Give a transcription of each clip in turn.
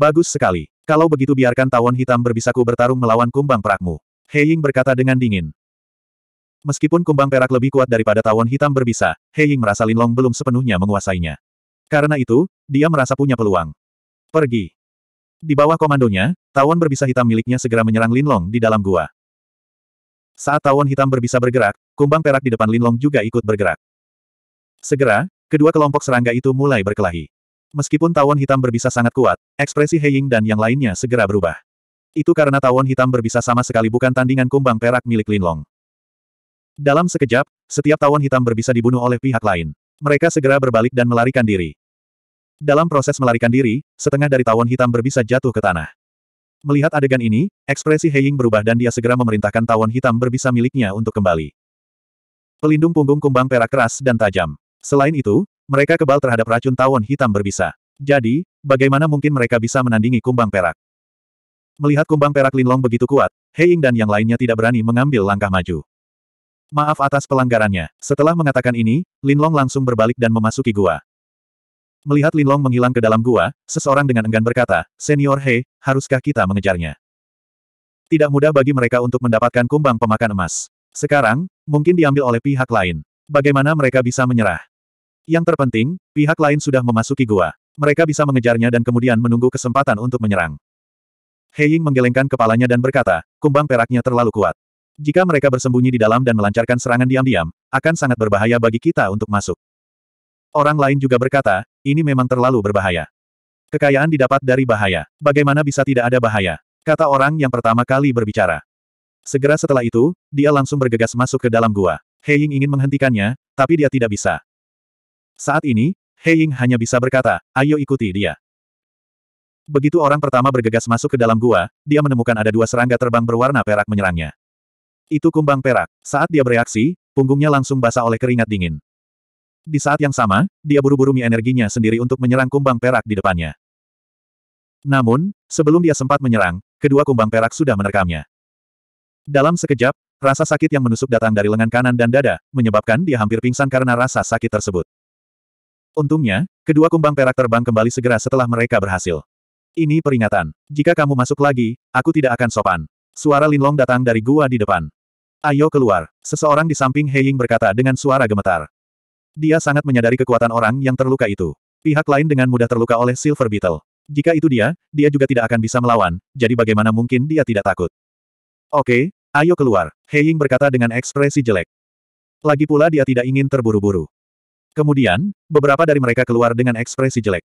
Bagus sekali. Kalau begitu biarkan tawon hitam berbisaku bertarung melawan kumbang perakmu. Ying berkata dengan dingin. Meskipun kumbang perak lebih kuat daripada tawon hitam berbisa, Ying merasa Linlong belum sepenuhnya menguasainya. Karena itu, dia merasa punya peluang. Pergi. Di bawah komandonya, tawon berbisa hitam miliknya segera menyerang Linlong di dalam gua. Saat tawon hitam berbisa bergerak, kumbang perak di depan Linlong juga ikut bergerak. Segera, kedua kelompok serangga itu mulai berkelahi. Meskipun tawon hitam berbisa sangat kuat, ekspresi Heying dan yang lainnya segera berubah. Itu karena tawon hitam berbisa sama sekali bukan tandingan kumbang perak milik Lin Long. Dalam sekejap, setiap tawon hitam berbisa dibunuh oleh pihak lain. Mereka segera berbalik dan melarikan diri. Dalam proses melarikan diri, setengah dari tawon hitam berbisa jatuh ke tanah. Melihat adegan ini, ekspresi Heying berubah dan dia segera memerintahkan tawon hitam berbisa miliknya untuk kembali. Pelindung punggung kumbang perak keras dan tajam. Selain itu, mereka kebal terhadap racun tawon hitam berbisa. Jadi, bagaimana mungkin mereka bisa menandingi kumbang perak? Melihat kumbang perak Linlong begitu kuat, Ying dan yang lainnya tidak berani mengambil langkah maju. Maaf atas pelanggarannya. Setelah mengatakan ini, Linlong langsung berbalik dan memasuki gua. Melihat Linlong menghilang ke dalam gua, seseorang dengan enggan berkata, Senior He, haruskah kita mengejarnya? Tidak mudah bagi mereka untuk mendapatkan kumbang pemakan emas. Sekarang, mungkin diambil oleh pihak lain. Bagaimana mereka bisa menyerah? Yang terpenting, pihak lain sudah memasuki gua. Mereka bisa mengejarnya dan kemudian menunggu kesempatan untuk menyerang. Heying menggelengkan kepalanya dan berkata, kumbang peraknya terlalu kuat. Jika mereka bersembunyi di dalam dan melancarkan serangan diam-diam, akan sangat berbahaya bagi kita untuk masuk. Orang lain juga berkata, ini memang terlalu berbahaya. Kekayaan didapat dari bahaya. Bagaimana bisa tidak ada bahaya? Kata orang yang pertama kali berbicara. Segera setelah itu, dia langsung bergegas masuk ke dalam gua. Heying ingin menghentikannya, tapi dia tidak bisa. Saat ini, Hei Ying hanya bisa berkata, ayo ikuti dia. Begitu orang pertama bergegas masuk ke dalam gua, dia menemukan ada dua serangga terbang berwarna perak menyerangnya. Itu kumbang perak. Saat dia bereaksi, punggungnya langsung basah oleh keringat dingin. Di saat yang sama, dia buru-buru mi energinya sendiri untuk menyerang kumbang perak di depannya. Namun, sebelum dia sempat menyerang, kedua kumbang perak sudah menerkamnya. Dalam sekejap, rasa sakit yang menusuk datang dari lengan kanan dan dada, menyebabkan dia hampir pingsan karena rasa sakit tersebut. Untungnya, kedua kumbang perak terbang kembali segera setelah mereka berhasil. Ini peringatan. Jika kamu masuk lagi, aku tidak akan sopan. Suara Linlong datang dari gua di depan. Ayo keluar. Seseorang di samping Heying berkata dengan suara gemetar. Dia sangat menyadari kekuatan orang yang terluka itu. Pihak lain dengan mudah terluka oleh Silver Beetle. Jika itu dia, dia juga tidak akan bisa melawan, jadi bagaimana mungkin dia tidak takut. Oke, ayo keluar. Heying berkata dengan ekspresi jelek. Lagi pula dia tidak ingin terburu-buru. Kemudian, beberapa dari mereka keluar dengan ekspresi jelek.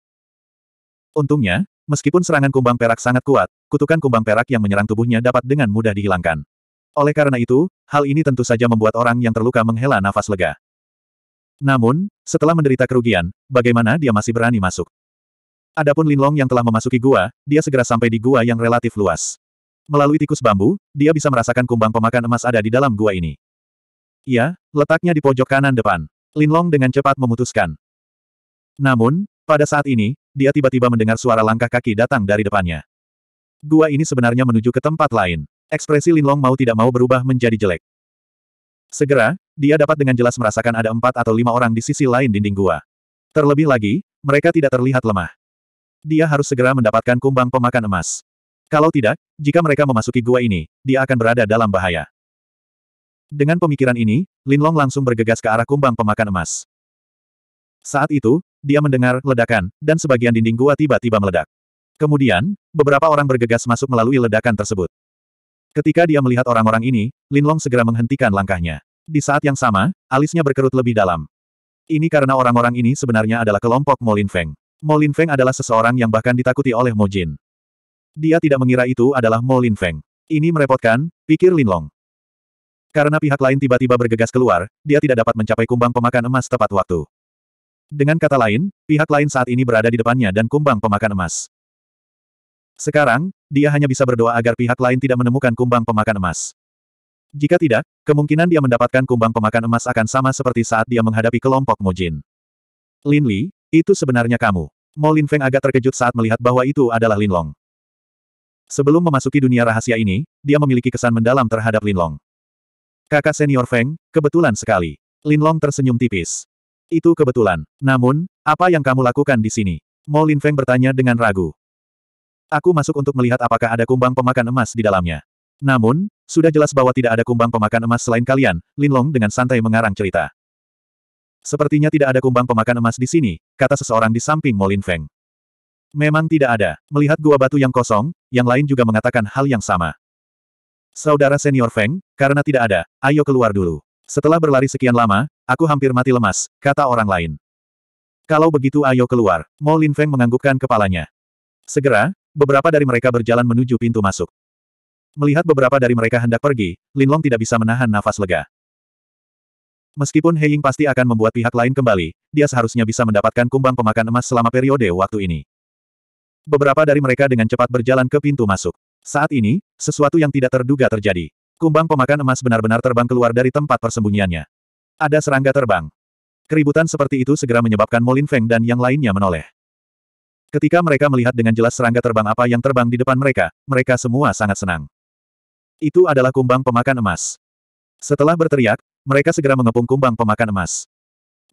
Untungnya, meskipun serangan kumbang perak sangat kuat, kutukan kumbang perak yang menyerang tubuhnya dapat dengan mudah dihilangkan. Oleh karena itu, hal ini tentu saja membuat orang yang terluka menghela nafas lega. Namun, setelah menderita kerugian, bagaimana dia masih berani masuk? Adapun Linlong yang telah memasuki gua, dia segera sampai di gua yang relatif luas. Melalui tikus bambu, dia bisa merasakan kumbang pemakan emas ada di dalam gua ini. Ia, letaknya di pojok kanan depan. Linlong dengan cepat memutuskan. Namun, pada saat ini, dia tiba-tiba mendengar suara langkah kaki datang dari depannya. Gua ini sebenarnya menuju ke tempat lain. Ekspresi Linlong mau tidak mau berubah menjadi jelek. Segera, dia dapat dengan jelas merasakan ada empat atau lima orang di sisi lain dinding gua. Terlebih lagi, mereka tidak terlihat lemah. Dia harus segera mendapatkan kumbang pemakan emas. Kalau tidak, jika mereka memasuki gua ini, dia akan berada dalam bahaya. Dengan pemikiran ini, Linlong langsung bergegas ke arah kumbang pemakan emas. Saat itu, dia mendengar ledakan, dan sebagian dinding gua tiba-tiba meledak. Kemudian, beberapa orang bergegas masuk melalui ledakan tersebut. Ketika dia melihat orang-orang ini, Linlong segera menghentikan langkahnya. Di saat yang sama, alisnya berkerut lebih dalam. Ini karena orang-orang ini sebenarnya adalah kelompok Molin Feng. Molin Feng adalah seseorang yang bahkan ditakuti oleh Mojin. Dia tidak mengira itu adalah Molin Feng. Ini merepotkan, pikir Linlong. Karena pihak lain tiba-tiba bergegas keluar, dia tidak dapat mencapai kumbang pemakan emas tepat waktu. Dengan kata lain, pihak lain saat ini berada di depannya dan kumbang pemakan emas. Sekarang, dia hanya bisa berdoa agar pihak lain tidak menemukan kumbang pemakan emas. Jika tidak, kemungkinan dia mendapatkan kumbang pemakan emas akan sama seperti saat dia menghadapi kelompok Mojin. Lin Li, itu sebenarnya kamu. Mo Lin Feng agak terkejut saat melihat bahwa itu adalah Lin Long. Sebelum memasuki dunia rahasia ini, dia memiliki kesan mendalam terhadap Lin Long. Kakak senior Feng, kebetulan sekali. Linlong tersenyum tipis. Itu kebetulan. Namun, apa yang kamu lakukan di sini? Mo Lin Feng bertanya dengan ragu. Aku masuk untuk melihat apakah ada kumbang pemakan emas di dalamnya. Namun, sudah jelas bahwa tidak ada kumbang pemakan emas selain kalian, Linlong dengan santai mengarang cerita. Sepertinya tidak ada kumbang pemakan emas di sini, kata seseorang di samping Mo Lin Feng. Memang tidak ada. Melihat gua batu yang kosong, yang lain juga mengatakan hal yang sama. Saudara senior Feng, karena tidak ada, ayo keluar dulu. Setelah berlari sekian lama, aku hampir mati lemas, kata orang lain. Kalau begitu ayo keluar, Mo Lin Feng menganggukkan kepalanya. Segera, beberapa dari mereka berjalan menuju pintu masuk. Melihat beberapa dari mereka hendak pergi, Lin Long tidak bisa menahan nafas lega. Meskipun Heying pasti akan membuat pihak lain kembali, dia seharusnya bisa mendapatkan kumbang pemakan emas selama periode waktu ini. Beberapa dari mereka dengan cepat berjalan ke pintu masuk. Saat ini, sesuatu yang tidak terduga terjadi. Kumbang pemakan emas benar-benar terbang keluar dari tempat persembunyiannya. Ada serangga terbang. Keributan seperti itu segera menyebabkan Molin Feng dan yang lainnya menoleh. Ketika mereka melihat dengan jelas serangga terbang apa yang terbang di depan mereka, mereka semua sangat senang. Itu adalah kumbang pemakan emas. Setelah berteriak, mereka segera mengepung kumbang pemakan emas.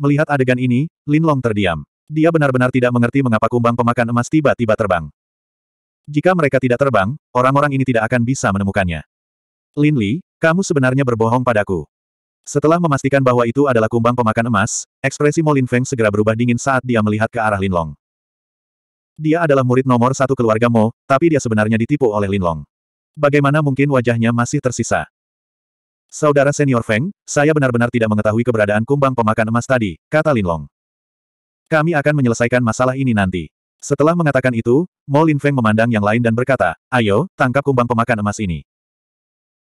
Melihat adegan ini, Lin Long terdiam. Dia benar-benar tidak mengerti mengapa kumbang pemakan emas tiba-tiba terbang. Jika mereka tidak terbang, orang-orang ini tidak akan bisa menemukannya. Lin Li, kamu sebenarnya berbohong padaku. Setelah memastikan bahwa itu adalah kumbang pemakan emas, ekspresi Mo Lin Feng segera berubah dingin saat dia melihat ke arah Lin Long. Dia adalah murid nomor satu keluarga Mo, tapi dia sebenarnya ditipu oleh Lin Long. Bagaimana mungkin wajahnya masih tersisa? Saudara senior Feng, saya benar-benar tidak mengetahui keberadaan kumbang pemakan emas tadi, kata Lin Long. Kami akan menyelesaikan masalah ini nanti. Setelah mengatakan itu, Mo Lin Feng memandang yang lain dan berkata, ayo, tangkap kumbang pemakan emas ini.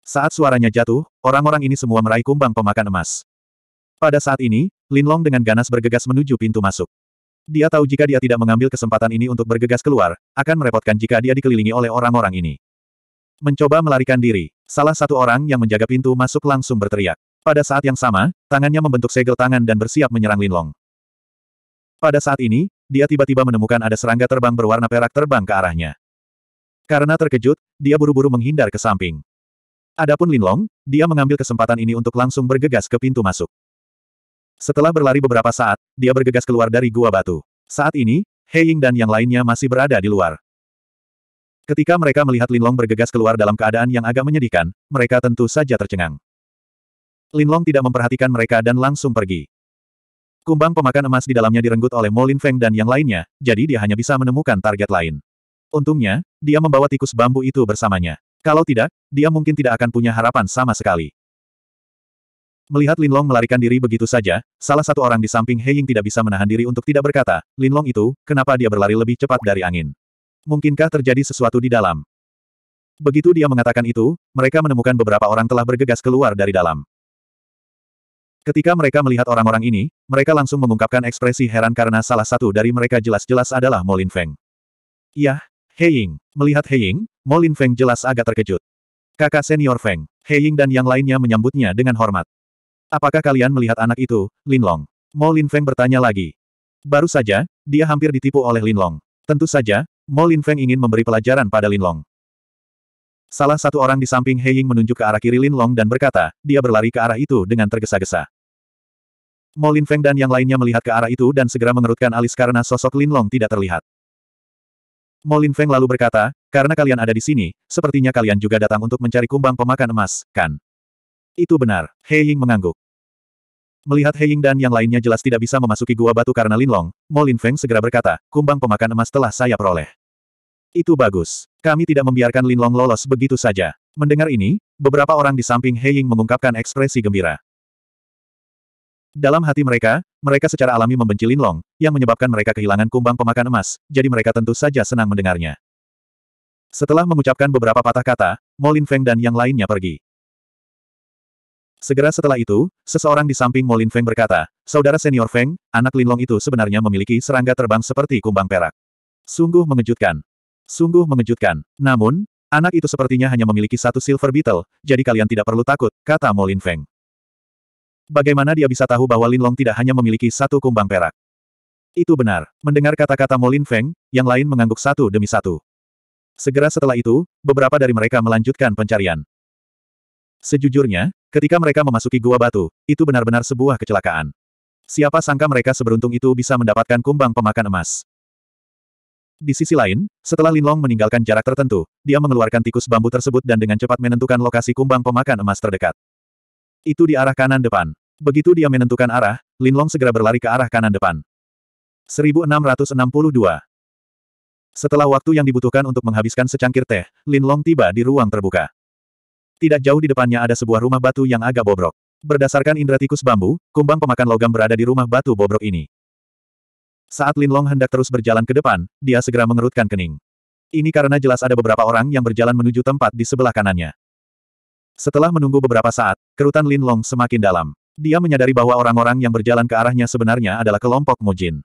Saat suaranya jatuh, orang-orang ini semua meraih kumbang pemakan emas. Pada saat ini, Lin Long dengan ganas bergegas menuju pintu masuk. Dia tahu jika dia tidak mengambil kesempatan ini untuk bergegas keluar, akan merepotkan jika dia dikelilingi oleh orang-orang ini. Mencoba melarikan diri, salah satu orang yang menjaga pintu masuk langsung berteriak. Pada saat yang sama, tangannya membentuk segel tangan dan bersiap menyerang Lin Long. Pada saat ini, dia tiba-tiba menemukan ada serangga terbang berwarna perak terbang ke arahnya. Karena terkejut, dia buru-buru menghindar ke samping. Adapun Linlong, dia mengambil kesempatan ini untuk langsung bergegas ke pintu masuk. Setelah berlari beberapa saat, dia bergegas keluar dari gua batu. Saat ini, He Ying dan yang lainnya masih berada di luar. Ketika mereka melihat Linlong bergegas keluar dalam keadaan yang agak menyedihkan, mereka tentu saja tercengang. Linlong tidak memperhatikan mereka dan langsung pergi. Kumbang pemakan emas di dalamnya direnggut oleh Molin Feng dan yang lainnya, jadi dia hanya bisa menemukan target lain. Untungnya, dia membawa tikus bambu itu bersamanya. Kalau tidak, dia mungkin tidak akan punya harapan sama sekali. Melihat Linlong melarikan diri begitu saja, salah satu orang di samping Ying tidak bisa menahan diri untuk tidak berkata, Linlong itu, kenapa dia berlari lebih cepat dari angin? Mungkinkah terjadi sesuatu di dalam? Begitu dia mengatakan itu, mereka menemukan beberapa orang telah bergegas keluar dari dalam. Ketika mereka melihat orang-orang ini, mereka langsung mengungkapkan ekspresi heran karena salah satu dari mereka jelas-jelas adalah Molin Feng. Yah, Heying. Melihat Heying, Molin Feng jelas agak terkejut. Kakak senior Feng, Heying dan yang lainnya menyambutnya dengan hormat. Apakah kalian melihat anak itu, Linlong? Molin Feng bertanya lagi. Baru saja, dia hampir ditipu oleh Linlong. Tentu saja, Molin Feng ingin memberi pelajaran pada Linlong. Salah satu orang di samping Heying menunjuk ke arah kiri Linlong dan berkata, dia berlari ke arah itu dengan tergesa-gesa. Mo Lin Feng dan yang lainnya melihat ke arah itu dan segera mengerutkan alis karena sosok Lin Long tidak terlihat. Mo Lin Feng lalu berkata, karena kalian ada di sini, sepertinya kalian juga datang untuk mencari kumbang pemakan emas, kan? Itu benar, He Ying mengangguk. Melihat He Ying dan yang lainnya jelas tidak bisa memasuki gua batu karena Long, Mo Lin Feng segera berkata, kumbang pemakan emas telah saya peroleh. Itu bagus. Kami tidak membiarkan Lin Long lolos begitu saja. Mendengar ini, beberapa orang di samping He Ying mengungkapkan ekspresi gembira. Dalam hati mereka, mereka secara alami membenci Lin Long, yang menyebabkan mereka kehilangan kumbang pemakan emas, jadi mereka tentu saja senang mendengarnya. Setelah mengucapkan beberapa patah kata, Molin Feng dan yang lainnya pergi. Segera setelah itu, seseorang di samping Molin Feng berkata, Saudara senior Feng, anak Lin Long itu sebenarnya memiliki serangga terbang seperti kumbang perak. Sungguh mengejutkan. Sungguh mengejutkan. Namun, anak itu sepertinya hanya memiliki satu silver beetle, jadi kalian tidak perlu takut, kata Molin Feng. Bagaimana dia bisa tahu bahwa Linlong tidak hanya memiliki satu kumbang perak? Itu benar. Mendengar kata-kata Molin Feng, yang lain mengangguk satu demi satu. Segera setelah itu, beberapa dari mereka melanjutkan pencarian. Sejujurnya, ketika mereka memasuki gua batu, itu benar-benar sebuah kecelakaan. Siapa sangka mereka seberuntung itu bisa mendapatkan kumbang pemakan emas. Di sisi lain, setelah Linlong meninggalkan jarak tertentu, dia mengeluarkan tikus bambu tersebut dan dengan cepat menentukan lokasi kumbang pemakan emas terdekat. Itu di arah kanan depan. Begitu dia menentukan arah, Linlong segera berlari ke arah kanan depan. 1662 Setelah waktu yang dibutuhkan untuk menghabiskan secangkir teh, Linlong tiba di ruang terbuka. Tidak jauh di depannya ada sebuah rumah batu yang agak bobrok. Berdasarkan indera tikus bambu, kumbang pemakan logam berada di rumah batu bobrok ini. Saat Linlong hendak terus berjalan ke depan, dia segera mengerutkan kening. Ini karena jelas ada beberapa orang yang berjalan menuju tempat di sebelah kanannya. Setelah menunggu beberapa saat, kerutan Lin Long semakin dalam. Dia menyadari bahwa orang-orang yang berjalan ke arahnya sebenarnya adalah kelompok Mujin.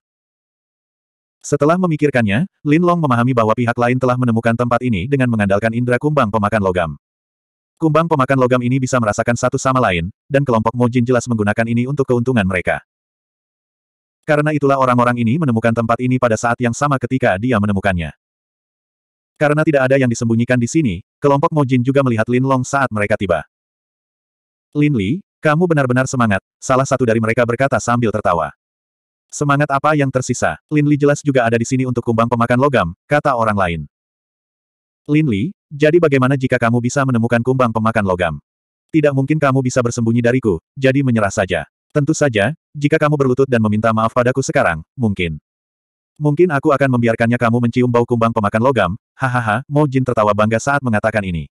Setelah memikirkannya, Lin Long memahami bahwa pihak lain telah menemukan tempat ini dengan mengandalkan indera kumbang pemakan logam. Kumbang pemakan logam ini bisa merasakan satu sama lain, dan kelompok Mojin jelas menggunakan ini untuk keuntungan mereka. Karena itulah orang-orang ini menemukan tempat ini pada saat yang sama ketika dia menemukannya. Karena tidak ada yang disembunyikan di sini, Kelompok Mojin juga melihat Lin Long saat mereka tiba. Lin Li, kamu benar-benar semangat, salah satu dari mereka berkata sambil tertawa. Semangat apa yang tersisa? Lin Li jelas juga ada di sini untuk kumbang pemakan logam, kata orang lain. Lin Li, jadi bagaimana jika kamu bisa menemukan kumbang pemakan logam? Tidak mungkin kamu bisa bersembunyi dariku, jadi menyerah saja. Tentu saja, jika kamu berlutut dan meminta maaf padaku sekarang, mungkin. Mungkin aku akan membiarkannya kamu mencium bau kumbang pemakan logam, hahaha, Mojin tertawa bangga saat mengatakan ini.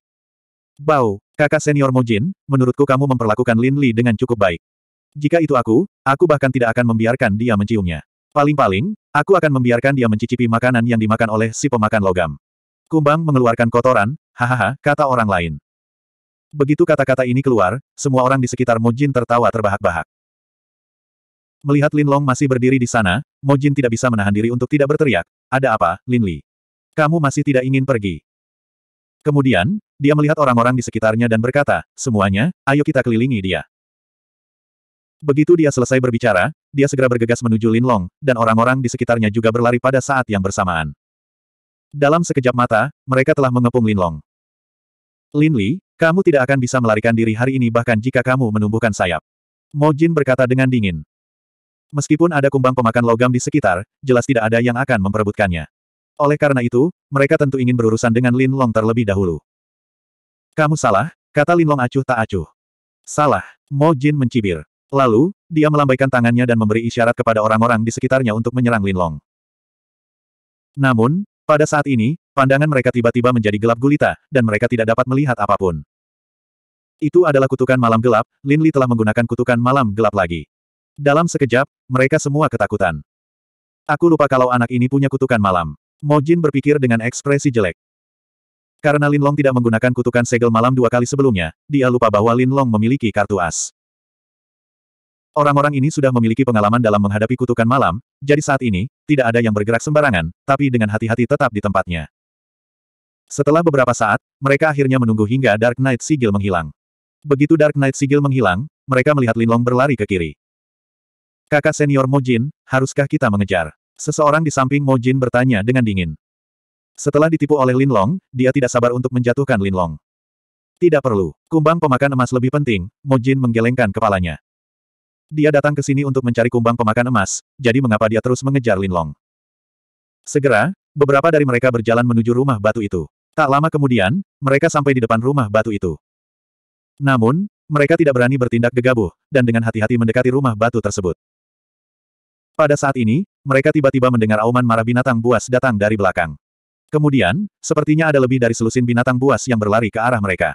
Bau, kakak senior Mojin, menurutku kamu memperlakukan Lin Li dengan cukup baik. Jika itu aku, aku bahkan tidak akan membiarkan dia menciumnya. Paling-paling, aku akan membiarkan dia mencicipi makanan yang dimakan oleh si pemakan logam. Kumbang mengeluarkan kotoran, hahaha, kata orang lain. Begitu kata-kata ini keluar, semua orang di sekitar Mojin tertawa terbahak-bahak. Melihat Lin Long masih berdiri di sana, Mojin tidak bisa menahan diri untuk tidak berteriak. Ada apa, Lin Li? Kamu masih tidak ingin pergi. Kemudian, dia melihat orang-orang di sekitarnya dan berkata, semuanya, ayo kita kelilingi dia. Begitu dia selesai berbicara, dia segera bergegas menuju Lin Long, dan orang-orang di sekitarnya juga berlari pada saat yang bersamaan. Dalam sekejap mata, mereka telah mengepung Lin Long. Lin Li, kamu tidak akan bisa melarikan diri hari ini bahkan jika kamu menumbuhkan sayap. Mo Jin berkata dengan dingin. Meskipun ada kumbang pemakan logam di sekitar, jelas tidak ada yang akan memperebutkannya. Oleh karena itu, mereka tentu ingin berurusan dengan Lin Long terlebih dahulu. Kamu salah, kata Lin Long acuh tak acuh. Salah, Mo Jin mencibir. Lalu, dia melambaikan tangannya dan memberi isyarat kepada orang-orang di sekitarnya untuk menyerang Lin Long. Namun, pada saat ini, pandangan mereka tiba-tiba menjadi gelap gulita, dan mereka tidak dapat melihat apapun. Itu adalah kutukan malam gelap, Lin Li telah menggunakan kutukan malam gelap lagi. Dalam sekejap, mereka semua ketakutan. Aku lupa kalau anak ini punya kutukan malam. Mojin berpikir dengan ekspresi jelek. Karena Lin Long tidak menggunakan kutukan segel malam dua kali sebelumnya, dia lupa bahwa Lin Long memiliki kartu as. Orang-orang ini sudah memiliki pengalaman dalam menghadapi kutukan malam, jadi saat ini, tidak ada yang bergerak sembarangan, tapi dengan hati-hati tetap di tempatnya. Setelah beberapa saat, mereka akhirnya menunggu hingga Dark Knight Sigil menghilang. Begitu Dark Knight Sigil menghilang, mereka melihat Lin Long berlari ke kiri. Kakak senior Mojin, haruskah kita mengejar? Seseorang di samping Mojin bertanya dengan dingin. Setelah ditipu oleh Lin Long, dia tidak sabar untuk menjatuhkan Lin Long. Tidak perlu. Kumbang pemakan emas lebih penting, Mojin menggelengkan kepalanya. Dia datang ke sini untuk mencari kumbang pemakan emas, jadi mengapa dia terus mengejar Lin Long? Segera, beberapa dari mereka berjalan menuju rumah batu itu. Tak lama kemudian, mereka sampai di depan rumah batu itu. Namun, mereka tidak berani bertindak gegabah, dan dengan hati-hati mendekati rumah batu tersebut. Pada saat ini, mereka tiba-tiba mendengar auman marah binatang buas datang dari belakang. Kemudian, sepertinya ada lebih dari selusin binatang buas yang berlari ke arah mereka.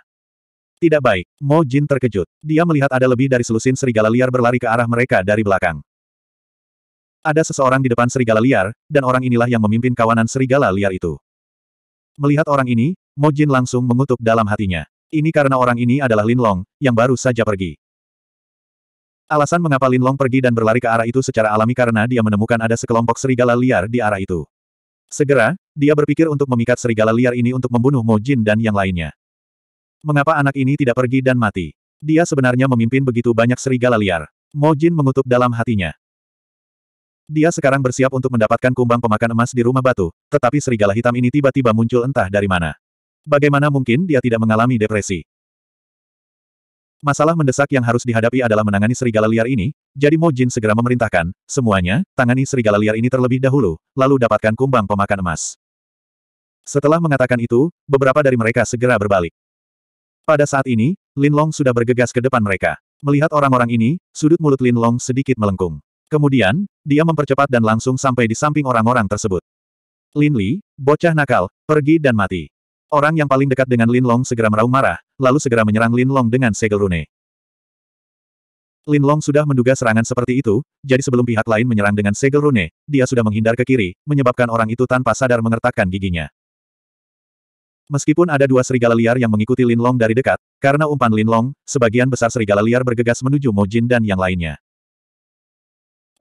Tidak baik, Mo Jin terkejut. Dia melihat ada lebih dari selusin serigala liar berlari ke arah mereka dari belakang. Ada seseorang di depan serigala liar, dan orang inilah yang memimpin kawanan serigala liar itu. Melihat orang ini, Mo Jin langsung mengutuk dalam hatinya. Ini karena orang ini adalah Lin Long, yang baru saja pergi. Alasan mengapa Lin Long pergi dan berlari ke arah itu secara alami karena dia menemukan ada sekelompok serigala liar di arah itu. Segera, dia berpikir untuk memikat serigala liar ini untuk membunuh Mo Jin dan yang lainnya. Mengapa anak ini tidak pergi dan mati? Dia sebenarnya memimpin begitu banyak serigala liar. Mo Jin mengutuk dalam hatinya. Dia sekarang bersiap untuk mendapatkan kumbang pemakan emas di rumah batu, tetapi serigala hitam ini tiba-tiba muncul entah dari mana. Bagaimana mungkin dia tidak mengalami depresi? Masalah mendesak yang harus dihadapi adalah menangani serigala liar ini, jadi Mo Jin segera memerintahkan, semuanya, tangani serigala liar ini terlebih dahulu, lalu dapatkan kumbang pemakan emas. Setelah mengatakan itu, beberapa dari mereka segera berbalik. Pada saat ini, Lin Long sudah bergegas ke depan mereka. Melihat orang-orang ini, sudut mulut Lin Long sedikit melengkung. Kemudian, dia mempercepat dan langsung sampai di samping orang-orang tersebut. Lin Li, bocah nakal, pergi dan mati. Orang yang paling dekat dengan Lin Long segera meraung marah, lalu segera menyerang Lin Long dengan segel rune. Lin Long sudah menduga serangan seperti itu, jadi sebelum pihak lain menyerang dengan segel rune, dia sudah menghindar ke kiri, menyebabkan orang itu tanpa sadar mengertakkan giginya. Meskipun ada dua serigala liar yang mengikuti Lin Long dari dekat, karena umpan Lin Long, sebagian besar serigala liar bergegas menuju Mo Jin dan yang lainnya.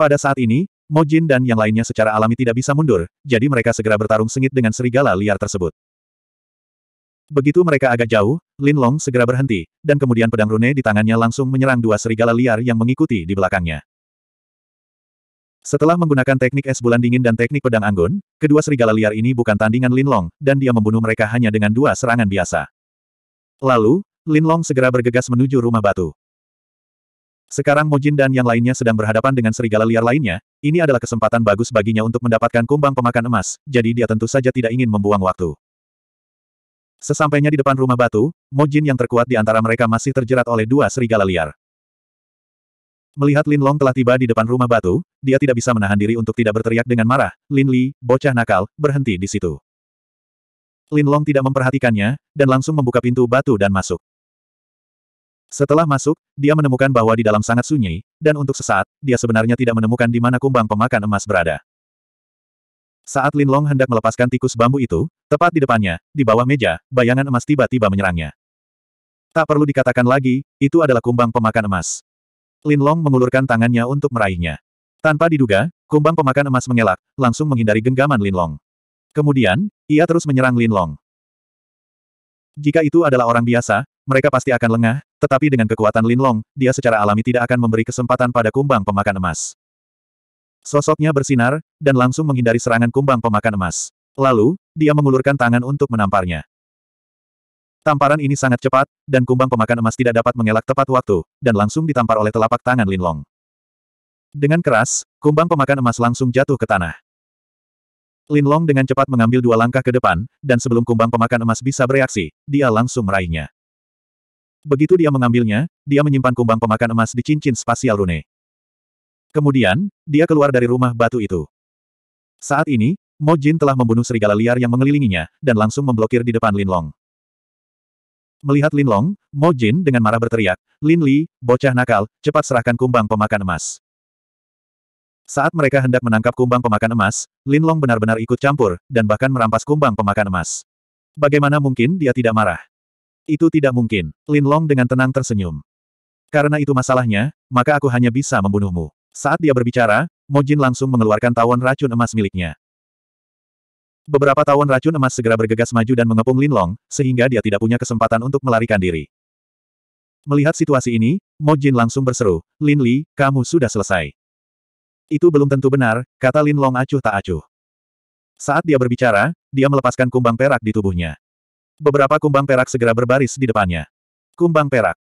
Pada saat ini, Mo Jin dan yang lainnya secara alami tidak bisa mundur, jadi mereka segera bertarung sengit dengan serigala liar tersebut. Begitu mereka agak jauh, Lin Long segera berhenti, dan kemudian pedang rune di tangannya langsung menyerang dua serigala liar yang mengikuti di belakangnya. Setelah menggunakan teknik es bulan dingin dan teknik pedang anggun, kedua serigala liar ini bukan tandingan Lin Long, dan dia membunuh mereka hanya dengan dua serangan biasa. Lalu, Lin Long segera bergegas menuju rumah batu. Sekarang Mojin dan yang lainnya sedang berhadapan dengan serigala liar lainnya, ini adalah kesempatan bagus baginya untuk mendapatkan kumbang pemakan emas, jadi dia tentu saja tidak ingin membuang waktu. Sesampainya di depan rumah batu, Mojin yang terkuat di antara mereka masih terjerat oleh dua serigala liar. Melihat Lin Long telah tiba di depan rumah batu, dia tidak bisa menahan diri untuk tidak berteriak dengan marah, Lin Li, bocah nakal, berhenti di situ. Lin Long tidak memperhatikannya, dan langsung membuka pintu batu dan masuk. Setelah masuk, dia menemukan bahwa di dalam sangat sunyi, dan untuk sesaat, dia sebenarnya tidak menemukan di mana kumbang pemakan emas berada. Saat Lin Long hendak melepaskan tikus bambu itu, tepat di depannya, di bawah meja, bayangan emas tiba-tiba menyerangnya. Tak perlu dikatakan lagi, itu adalah kumbang pemakan emas. Lin Long mengulurkan tangannya untuk meraihnya. Tanpa diduga, kumbang pemakan emas mengelak, langsung menghindari genggaman Lin Long. Kemudian, ia terus menyerang Lin Long. Jika itu adalah orang biasa, mereka pasti akan lengah, tetapi dengan kekuatan Lin Long, dia secara alami tidak akan memberi kesempatan pada kumbang pemakan emas. Sosoknya bersinar, dan langsung menghindari serangan kumbang pemakan emas. Lalu, dia mengulurkan tangan untuk menamparnya. Tamparan ini sangat cepat, dan kumbang pemakan emas tidak dapat mengelak tepat waktu, dan langsung ditampar oleh telapak tangan Linlong. Dengan keras, kumbang pemakan emas langsung jatuh ke tanah. Linlong dengan cepat mengambil dua langkah ke depan, dan sebelum kumbang pemakan emas bisa bereaksi, dia langsung meraihnya. Begitu dia mengambilnya, dia menyimpan kumbang pemakan emas di cincin spasial rune. Kemudian, dia keluar dari rumah batu itu. Saat ini, Mo Jin telah membunuh serigala liar yang mengelilinginya, dan langsung memblokir di depan Lin Long. Melihat Lin Long, Mo Jin dengan marah berteriak, Lin Li, bocah nakal, cepat serahkan kumbang pemakan emas. Saat mereka hendak menangkap kumbang pemakan emas, Lin Long benar-benar ikut campur, dan bahkan merampas kumbang pemakan emas. Bagaimana mungkin dia tidak marah? Itu tidak mungkin. Lin Long dengan tenang tersenyum. Karena itu masalahnya, maka aku hanya bisa membunuhmu. Saat dia berbicara, Mojin langsung mengeluarkan tawon racun emas miliknya. Beberapa tawon racun emas segera bergegas maju dan mengepung Lin Long, sehingga dia tidak punya kesempatan untuk melarikan diri. Melihat situasi ini, Mojin langsung berseru, Lin Li, kamu sudah selesai. Itu belum tentu benar, kata Lin Long acuh tak acuh. Saat dia berbicara, dia melepaskan kumbang perak di tubuhnya. Beberapa kumbang perak segera berbaris di depannya. Kumbang perak.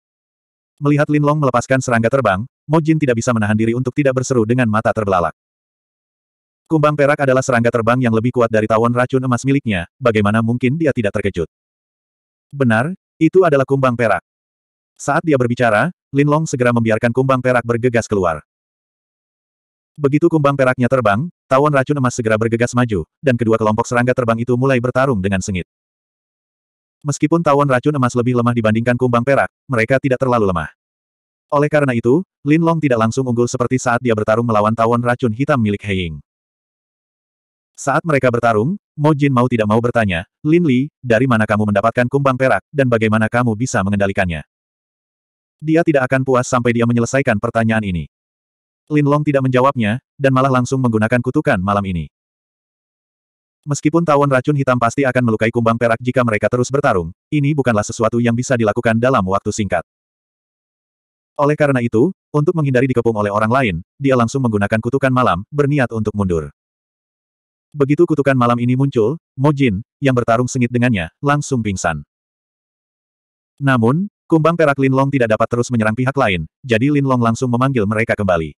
Melihat Lin Long melepaskan serangga terbang, Mojin tidak bisa menahan diri untuk tidak berseru dengan mata terbelalak. Kumbang perak adalah serangga terbang yang lebih kuat dari tawon racun emas miliknya, bagaimana mungkin dia tidak terkejut? Benar, itu adalah kumbang perak. Saat dia berbicara, Lin Long segera membiarkan kumbang perak bergegas keluar. Begitu kumbang peraknya terbang, tawon racun emas segera bergegas maju, dan kedua kelompok serangga terbang itu mulai bertarung dengan sengit. Meskipun tawon racun emas lebih lemah dibandingkan kumbang perak, mereka tidak terlalu lemah. Oleh karena itu, Lin Long tidak langsung unggul seperti saat dia bertarung melawan tawon racun hitam milik Ying. Saat mereka bertarung, Mo Jin mau tidak mau bertanya, Lin Li, dari mana kamu mendapatkan kumbang perak, dan bagaimana kamu bisa mengendalikannya? Dia tidak akan puas sampai dia menyelesaikan pertanyaan ini. Lin Long tidak menjawabnya, dan malah langsung menggunakan kutukan malam ini. Meskipun tawon racun hitam pasti akan melukai kumbang perak jika mereka terus bertarung, ini bukanlah sesuatu yang bisa dilakukan dalam waktu singkat. Oleh karena itu, untuk menghindari dikepung oleh orang lain, dia langsung menggunakan kutukan malam, berniat untuk mundur. Begitu kutukan malam ini muncul, Mojin, yang bertarung sengit dengannya, langsung pingsan. Namun, kumbang perak Lin Long tidak dapat terus menyerang pihak lain, jadi Lin Long langsung memanggil mereka kembali.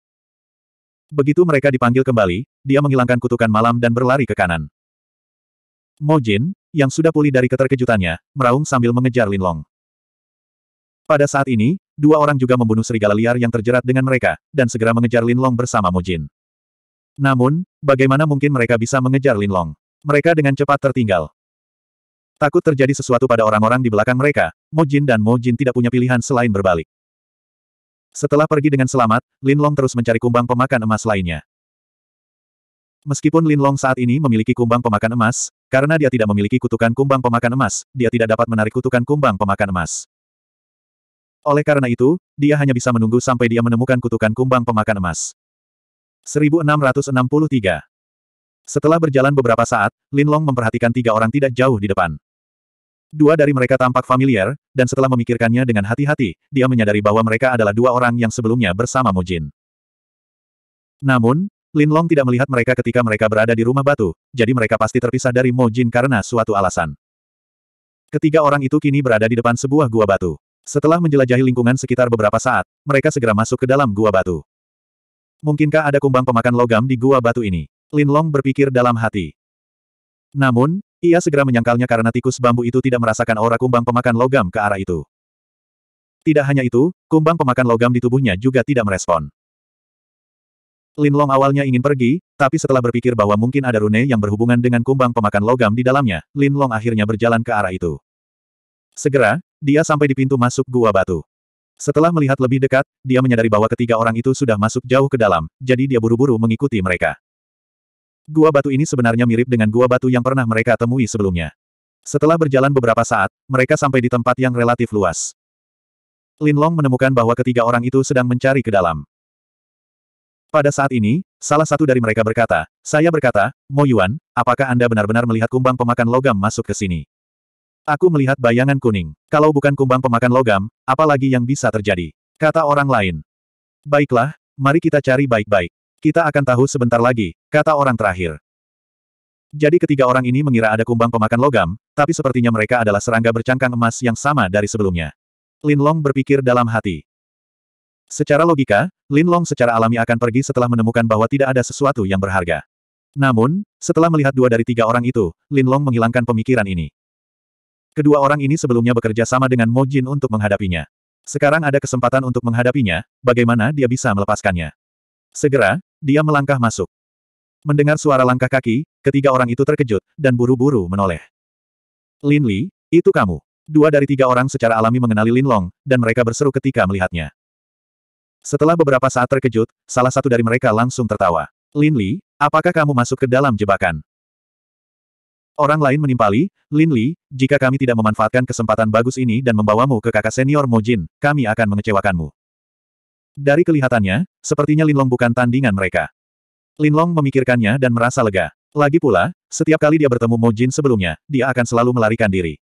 Begitu mereka dipanggil kembali, dia menghilangkan kutukan malam dan berlari ke kanan. Mojin, yang sudah pulih dari keterkejutannya, meraung sambil mengejar Lin Long. Pada saat ini, dua orang juga membunuh serigala liar yang terjerat dengan mereka, dan segera mengejar Lin Long bersama Jin. Namun, bagaimana mungkin mereka bisa mengejar Lin Long? Mereka dengan cepat tertinggal. Takut terjadi sesuatu pada orang-orang di belakang mereka, Jin dan Jin tidak punya pilihan selain berbalik. Setelah pergi dengan selamat, Lin Long terus mencari kumbang pemakan emas lainnya. Meskipun Lin Long saat ini memiliki kumbang pemakan emas, karena dia tidak memiliki kutukan kumbang pemakan emas, dia tidak dapat menarik kutukan kumbang pemakan emas. Oleh karena itu, dia hanya bisa menunggu sampai dia menemukan kutukan kumbang pemakan emas. 1663 Setelah berjalan beberapa saat, Lin Long memperhatikan tiga orang tidak jauh di depan. Dua dari mereka tampak familiar, dan setelah memikirkannya dengan hati-hati, dia menyadari bahwa mereka adalah dua orang yang sebelumnya bersama Jin. Namun, Lin Long tidak melihat mereka ketika mereka berada di rumah batu, jadi mereka pasti terpisah dari Mo Jin karena suatu alasan. Ketiga orang itu kini berada di depan sebuah gua batu. Setelah menjelajahi lingkungan sekitar beberapa saat, mereka segera masuk ke dalam gua batu. Mungkinkah ada kumbang pemakan logam di gua batu ini? Lin Long berpikir dalam hati. Namun, ia segera menyangkalnya karena tikus bambu itu tidak merasakan aura kumbang pemakan logam ke arah itu. Tidak hanya itu, kumbang pemakan logam di tubuhnya juga tidak merespon. Lin Long awalnya ingin pergi, tapi setelah berpikir bahwa mungkin ada rune yang berhubungan dengan kumbang pemakan logam di dalamnya, Lin Long akhirnya berjalan ke arah itu. Segera, dia sampai di pintu masuk gua batu. Setelah melihat lebih dekat, dia menyadari bahwa ketiga orang itu sudah masuk jauh ke dalam, jadi dia buru-buru mengikuti mereka. Gua batu ini sebenarnya mirip dengan gua batu yang pernah mereka temui sebelumnya. Setelah berjalan beberapa saat, mereka sampai di tempat yang relatif luas. Lin Long menemukan bahwa ketiga orang itu sedang mencari ke dalam. Pada saat ini, salah satu dari mereka berkata, saya berkata, Mo Yuan, apakah Anda benar-benar melihat kumbang pemakan logam masuk ke sini? Aku melihat bayangan kuning. Kalau bukan kumbang pemakan logam, apalagi yang bisa terjadi? Kata orang lain. Baiklah, mari kita cari baik-baik. Kita akan tahu sebentar lagi, kata orang terakhir. Jadi ketiga orang ini mengira ada kumbang pemakan logam, tapi sepertinya mereka adalah serangga bercangkang emas yang sama dari sebelumnya. Lin Long berpikir dalam hati. Secara logika, Lin Long secara alami akan pergi setelah menemukan bahwa tidak ada sesuatu yang berharga. Namun, setelah melihat dua dari tiga orang itu, Lin Long menghilangkan pemikiran ini. Kedua orang ini sebelumnya bekerja sama dengan Mo Jin untuk menghadapinya. Sekarang ada kesempatan untuk menghadapinya, bagaimana dia bisa melepaskannya. Segera, dia melangkah masuk. Mendengar suara langkah kaki, ketiga orang itu terkejut, dan buru-buru menoleh. Lin Li, itu kamu. Dua dari tiga orang secara alami mengenali Lin Long, dan mereka berseru ketika melihatnya. Setelah beberapa saat terkejut, salah satu dari mereka langsung tertawa. Lin Li, apakah kamu masuk ke dalam jebakan? Orang lain menimpali, Lin Li, jika kami tidak memanfaatkan kesempatan bagus ini dan membawamu ke kakak senior Jin, kami akan mengecewakanmu. Dari kelihatannya, sepertinya Lin Long bukan tandingan mereka. Lin Long memikirkannya dan merasa lega. Lagi pula, setiap kali dia bertemu Mo Jin sebelumnya, dia akan selalu melarikan diri.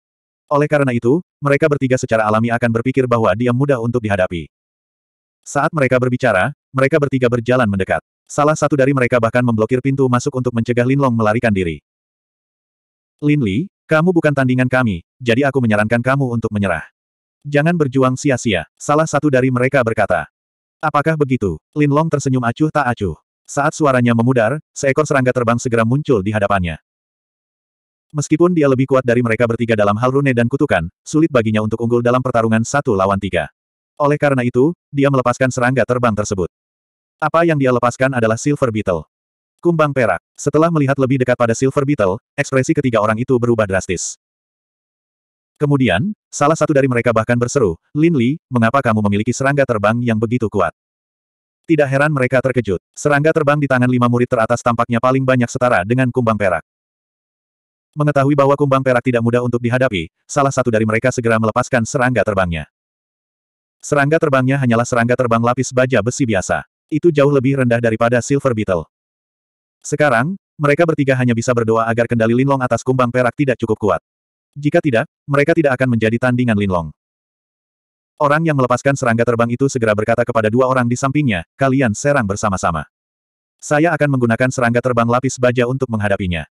Oleh karena itu, mereka bertiga secara alami akan berpikir bahwa dia mudah untuk dihadapi. Saat mereka berbicara, mereka bertiga berjalan mendekat. Salah satu dari mereka bahkan memblokir pintu masuk untuk mencegah Lin Long melarikan diri. Lin Li, kamu bukan tandingan kami, jadi aku menyarankan kamu untuk menyerah. Jangan berjuang sia-sia, salah satu dari mereka berkata. Apakah begitu? Lin Long tersenyum acuh tak acuh. Saat suaranya memudar, seekor serangga terbang segera muncul di hadapannya. Meskipun dia lebih kuat dari mereka bertiga dalam hal rune dan kutukan, sulit baginya untuk unggul dalam pertarungan satu lawan tiga. Oleh karena itu, dia melepaskan serangga terbang tersebut. Apa yang dia lepaskan adalah Silver Beetle. Kumbang perak. Setelah melihat lebih dekat pada Silver Beetle, ekspresi ketiga orang itu berubah drastis. Kemudian, salah satu dari mereka bahkan berseru, Lin Li, mengapa kamu memiliki serangga terbang yang begitu kuat? Tidak heran mereka terkejut. Serangga terbang di tangan lima murid teratas tampaknya paling banyak setara dengan kumbang perak. Mengetahui bahwa kumbang perak tidak mudah untuk dihadapi, salah satu dari mereka segera melepaskan serangga terbangnya. Serangga terbangnya hanyalah serangga terbang lapis baja besi biasa. Itu jauh lebih rendah daripada Silver Beetle. Sekarang, mereka bertiga hanya bisa berdoa agar kendali Linlong atas kumbang perak tidak cukup kuat. Jika tidak, mereka tidak akan menjadi tandingan Linlong. Orang yang melepaskan serangga terbang itu segera berkata kepada dua orang di sampingnya, kalian serang bersama-sama. Saya akan menggunakan serangga terbang lapis baja untuk menghadapinya.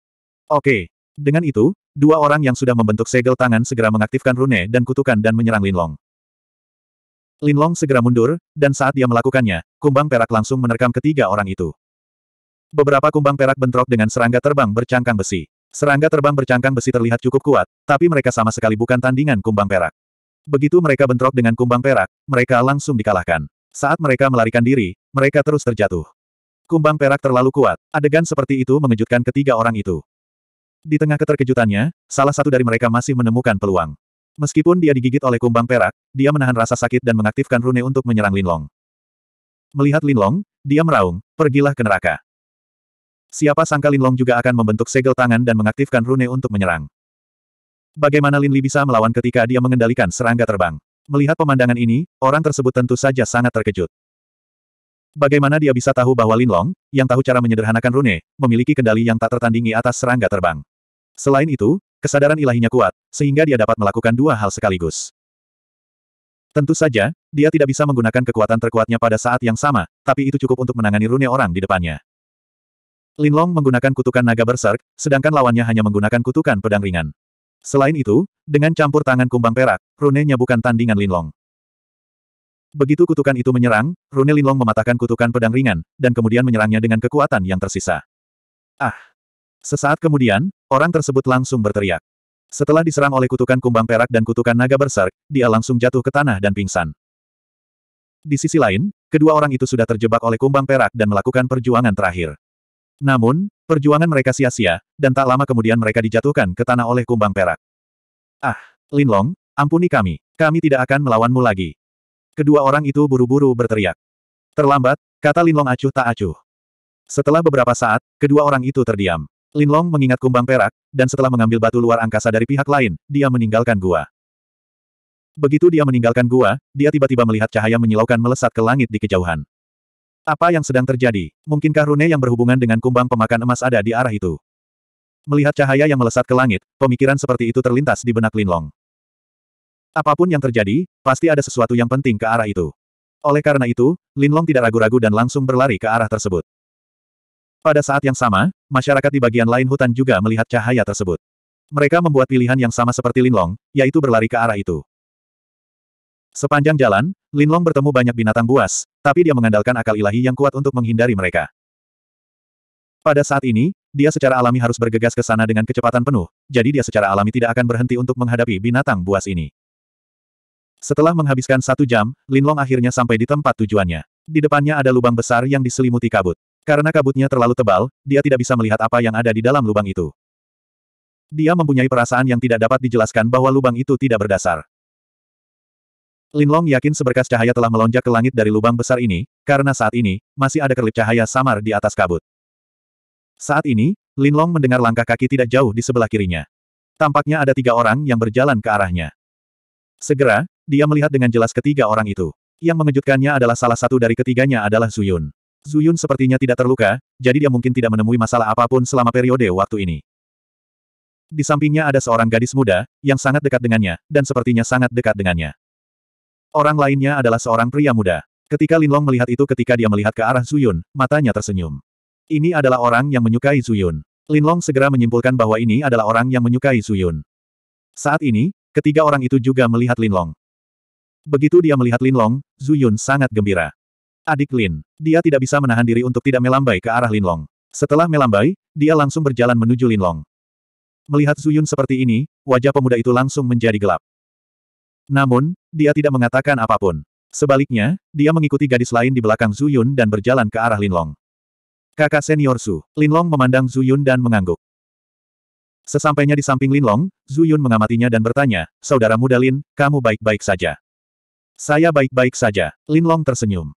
Oke. Dengan itu, dua orang yang sudah membentuk segel tangan segera mengaktifkan rune dan kutukan dan menyerang Linlong. Linlong segera mundur, dan saat dia melakukannya, kumbang perak langsung menerkam ketiga orang itu. Beberapa kumbang perak bentrok dengan serangga terbang bercangkang besi. Serangga terbang bercangkang besi terlihat cukup kuat, tapi mereka sama sekali bukan tandingan kumbang perak. Begitu mereka bentrok dengan kumbang perak, mereka langsung dikalahkan. Saat mereka melarikan diri, mereka terus terjatuh. Kumbang perak terlalu kuat, adegan seperti itu mengejutkan ketiga orang itu. Di tengah keterkejutannya, salah satu dari mereka masih menemukan peluang. Meskipun dia digigit oleh kumbang perak, dia menahan rasa sakit dan mengaktifkan rune untuk menyerang Linlong. Melihat Linlong, dia meraung, pergilah ke neraka. Siapa sangka Lin Long juga akan membentuk segel tangan dan mengaktifkan rune untuk menyerang. Bagaimana Lin Li bisa melawan ketika dia mengendalikan serangga terbang? Melihat pemandangan ini, orang tersebut tentu saja sangat terkejut. Bagaimana dia bisa tahu bahwa Lin Long, yang tahu cara menyederhanakan rune, memiliki kendali yang tak tertandingi atas serangga terbang? Selain itu, kesadaran ilahinya kuat, sehingga dia dapat melakukan dua hal sekaligus. Tentu saja, dia tidak bisa menggunakan kekuatan terkuatnya pada saat yang sama, tapi itu cukup untuk menangani rune orang di depannya. Linlong menggunakan kutukan naga berserk, sedangkan lawannya hanya menggunakan kutukan pedang ringan. Selain itu, dengan campur tangan kumbang perak, runenya bukan tandingan Linlong. Begitu kutukan itu menyerang, rune Linlong mematahkan kutukan pedang ringan, dan kemudian menyerangnya dengan kekuatan yang tersisa. Ah! Sesaat kemudian, orang tersebut langsung berteriak. Setelah diserang oleh kutukan kumbang perak dan kutukan naga berserk, dia langsung jatuh ke tanah dan pingsan. Di sisi lain, kedua orang itu sudah terjebak oleh kumbang perak dan melakukan perjuangan terakhir. Namun, perjuangan mereka sia-sia, dan tak lama kemudian mereka dijatuhkan ke tanah oleh kumbang perak. Ah, Linlong, ampuni kami, kami tidak akan melawanmu lagi. Kedua orang itu buru-buru berteriak. Terlambat, kata Linlong acuh tak acuh. Setelah beberapa saat, kedua orang itu terdiam. Linlong mengingat kumbang perak, dan setelah mengambil batu luar angkasa dari pihak lain, dia meninggalkan gua. Begitu dia meninggalkan gua, dia tiba-tiba melihat cahaya menyilaukan melesat ke langit di kejauhan. Apa yang sedang terjadi? Mungkinkah rune yang berhubungan dengan kumbang pemakan emas ada di arah itu? Melihat cahaya yang melesat ke langit, pemikiran seperti itu terlintas di benak Linlong. Apapun yang terjadi, pasti ada sesuatu yang penting ke arah itu. Oleh karena itu, Linlong tidak ragu-ragu dan langsung berlari ke arah tersebut. Pada saat yang sama, masyarakat di bagian lain hutan juga melihat cahaya tersebut. Mereka membuat pilihan yang sama seperti Linlong, yaitu berlari ke arah itu. Sepanjang jalan, Linlong bertemu banyak binatang buas, tapi dia mengandalkan akal ilahi yang kuat untuk menghindari mereka. Pada saat ini, dia secara alami harus bergegas ke sana dengan kecepatan penuh, jadi dia secara alami tidak akan berhenti untuk menghadapi binatang buas ini. Setelah menghabiskan satu jam, Linlong akhirnya sampai di tempat tujuannya. Di depannya ada lubang besar yang diselimuti kabut. Karena kabutnya terlalu tebal, dia tidak bisa melihat apa yang ada di dalam lubang itu. Dia mempunyai perasaan yang tidak dapat dijelaskan bahwa lubang itu tidak berdasar. Linlong yakin seberkas cahaya telah melonjak ke langit dari lubang besar ini, karena saat ini, masih ada kerlip cahaya samar di atas kabut. Saat ini, Linlong mendengar langkah kaki tidak jauh di sebelah kirinya. Tampaknya ada tiga orang yang berjalan ke arahnya. Segera, dia melihat dengan jelas ketiga orang itu. Yang mengejutkannya adalah salah satu dari ketiganya adalah Zuyun. Zuyun sepertinya tidak terluka, jadi dia mungkin tidak menemui masalah apapun selama periode waktu ini. Di sampingnya ada seorang gadis muda, yang sangat dekat dengannya, dan sepertinya sangat dekat dengannya. Orang lainnya adalah seorang pria muda. Ketika Linlong melihat itu ketika dia melihat ke arah Zuyun, matanya tersenyum. Ini adalah orang yang menyukai Zuyun. Linlong segera menyimpulkan bahwa ini adalah orang yang menyukai Zuyun. Saat ini, ketiga orang itu juga melihat Linlong. Begitu dia melihat Linlong, Zuyun sangat gembira. Adik Lin, dia tidak bisa menahan diri untuk tidak melambai ke arah Linlong. Setelah melambai, dia langsung berjalan menuju Linlong. Melihat Zuyun seperti ini, wajah pemuda itu langsung menjadi gelap. Namun, dia tidak mengatakan apapun. Sebaliknya, dia mengikuti gadis lain di belakang Zuyun dan berjalan ke arah Linlong. Kakak senior Su, Linlong memandang Zuyun dan mengangguk. Sesampainya di samping Linlong, Zuyun mengamatinya dan bertanya, Saudara muda Lin, kamu baik-baik saja. Saya baik-baik saja, Linlong tersenyum.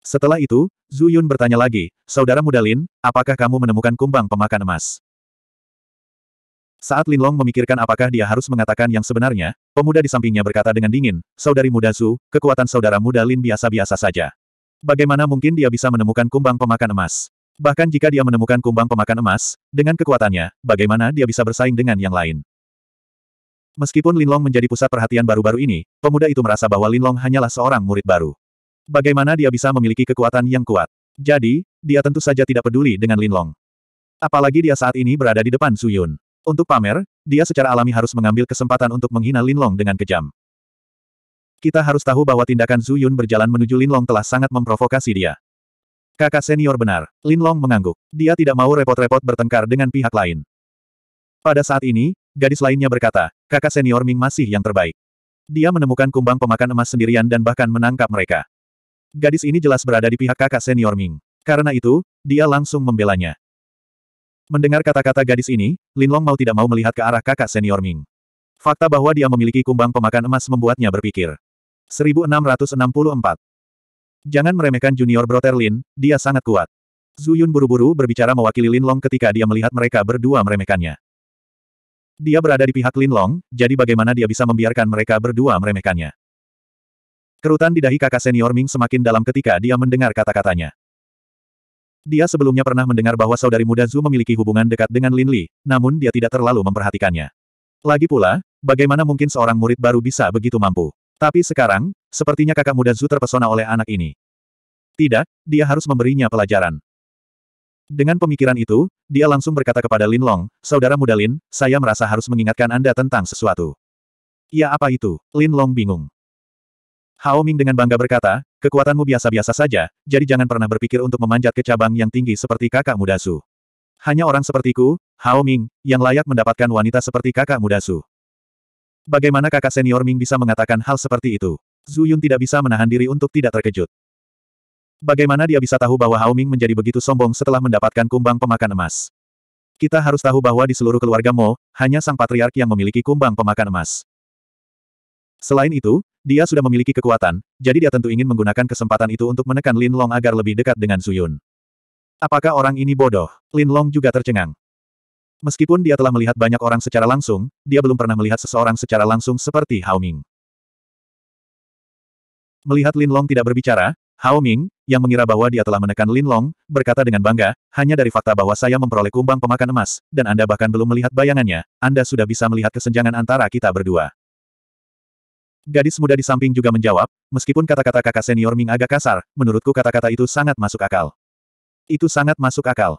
Setelah itu, Zuyun bertanya lagi, Saudara muda Lin, apakah kamu menemukan kumbang pemakan emas? Saat Linlong memikirkan apakah dia harus mengatakan yang sebenarnya, pemuda di sampingnya berkata dengan dingin, Saudari muda Zhu, kekuatan saudara muda Lin biasa-biasa saja. Bagaimana mungkin dia bisa menemukan kumbang pemakan emas? Bahkan jika dia menemukan kumbang pemakan emas, dengan kekuatannya, bagaimana dia bisa bersaing dengan yang lain? Meskipun Linlong menjadi pusat perhatian baru-baru ini, pemuda itu merasa bahwa Linlong hanyalah seorang murid baru. Bagaimana dia bisa memiliki kekuatan yang kuat? Jadi, dia tentu saja tidak peduli dengan Linlong. Apalagi dia saat ini berada di depan Suyun. Untuk pamer, dia secara alami harus mengambil kesempatan untuk menghina Linlong dengan kejam. Kita harus tahu bahwa tindakan Zhu Yun berjalan menuju Linlong telah sangat memprovokasi dia. Kakak senior benar, Linlong mengangguk. Dia tidak mau repot-repot bertengkar dengan pihak lain. Pada saat ini, gadis lainnya berkata, kakak senior Ming masih yang terbaik. Dia menemukan kumbang pemakan emas sendirian dan bahkan menangkap mereka. Gadis ini jelas berada di pihak kakak senior Ming. Karena itu, dia langsung membelanya. Mendengar kata-kata gadis ini, Lin Long mau tidak mau melihat ke arah kakak senior Ming. Fakta bahwa dia memiliki kumbang pemakan emas membuatnya berpikir. 1664. Jangan meremehkan junior brother Lin, dia sangat kuat. Zuyun buru-buru berbicara mewakili Lin Long ketika dia melihat mereka berdua meremehkannya. Dia berada di pihak Lin Long, jadi bagaimana dia bisa membiarkan mereka berdua meremehkannya. Kerutan di dahi kakak senior Ming semakin dalam ketika dia mendengar kata-katanya. Dia sebelumnya pernah mendengar bahwa saudari muda Zhu memiliki hubungan dekat dengan Lin Li, namun dia tidak terlalu memperhatikannya. Lagi pula, bagaimana mungkin seorang murid baru bisa begitu mampu? Tapi sekarang, sepertinya kakak muda Zhu terpesona oleh anak ini. Tidak, dia harus memberinya pelajaran. Dengan pemikiran itu, dia langsung berkata kepada Lin Long, Saudara muda Lin, saya merasa harus mengingatkan Anda tentang sesuatu. Ya apa itu? Lin Long bingung. Hao Ming dengan bangga berkata, kekuatanmu biasa-biasa saja, jadi jangan pernah berpikir untuk memanjat ke cabang yang tinggi seperti kakak muda Su. Hanya orang sepertiku, Hao Ming, yang layak mendapatkan wanita seperti kakak muda Su. Bagaimana kakak senior Ming bisa mengatakan hal seperti itu? Zhu Yun tidak bisa menahan diri untuk tidak terkejut. Bagaimana dia bisa tahu bahwa Hao Ming menjadi begitu sombong setelah mendapatkan kumbang pemakan emas? Kita harus tahu bahwa di seluruh keluarga Mo, hanya sang patriark yang memiliki kumbang pemakan emas. Selain itu, dia sudah memiliki kekuatan, jadi dia tentu ingin menggunakan kesempatan itu untuk menekan Lin Long agar lebih dekat dengan Suyun. Apakah orang ini bodoh? Lin Long juga tercengang. Meskipun dia telah melihat banyak orang secara langsung, dia belum pernah melihat seseorang secara langsung seperti Hao Ming. Melihat Lin Long tidak berbicara, Hao Ming, yang mengira bahwa dia telah menekan Lin Long, berkata dengan bangga, hanya dari fakta bahwa saya memperoleh kumbang pemakan emas, dan Anda bahkan belum melihat bayangannya, Anda sudah bisa melihat kesenjangan antara kita berdua. Gadis muda di samping juga menjawab, meskipun kata-kata kakak senior Ming agak kasar, menurutku kata-kata itu sangat masuk akal. Itu sangat masuk akal.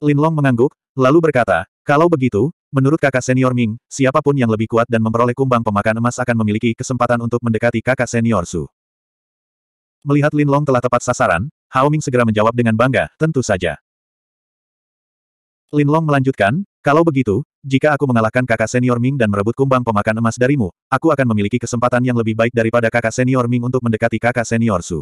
Lin Long mengangguk, lalu berkata, kalau begitu, menurut kakak senior Ming, siapapun yang lebih kuat dan memperoleh kumbang pemakan emas akan memiliki kesempatan untuk mendekati kakak senior Su. Melihat Lin Long telah tepat sasaran, Hao Ming segera menjawab dengan bangga, tentu saja. Lin Long melanjutkan, kalau begitu, jika aku mengalahkan kakak senior Ming dan merebut kumbang pemakan emas darimu, aku akan memiliki kesempatan yang lebih baik daripada kakak senior Ming untuk mendekati kakak senior Su.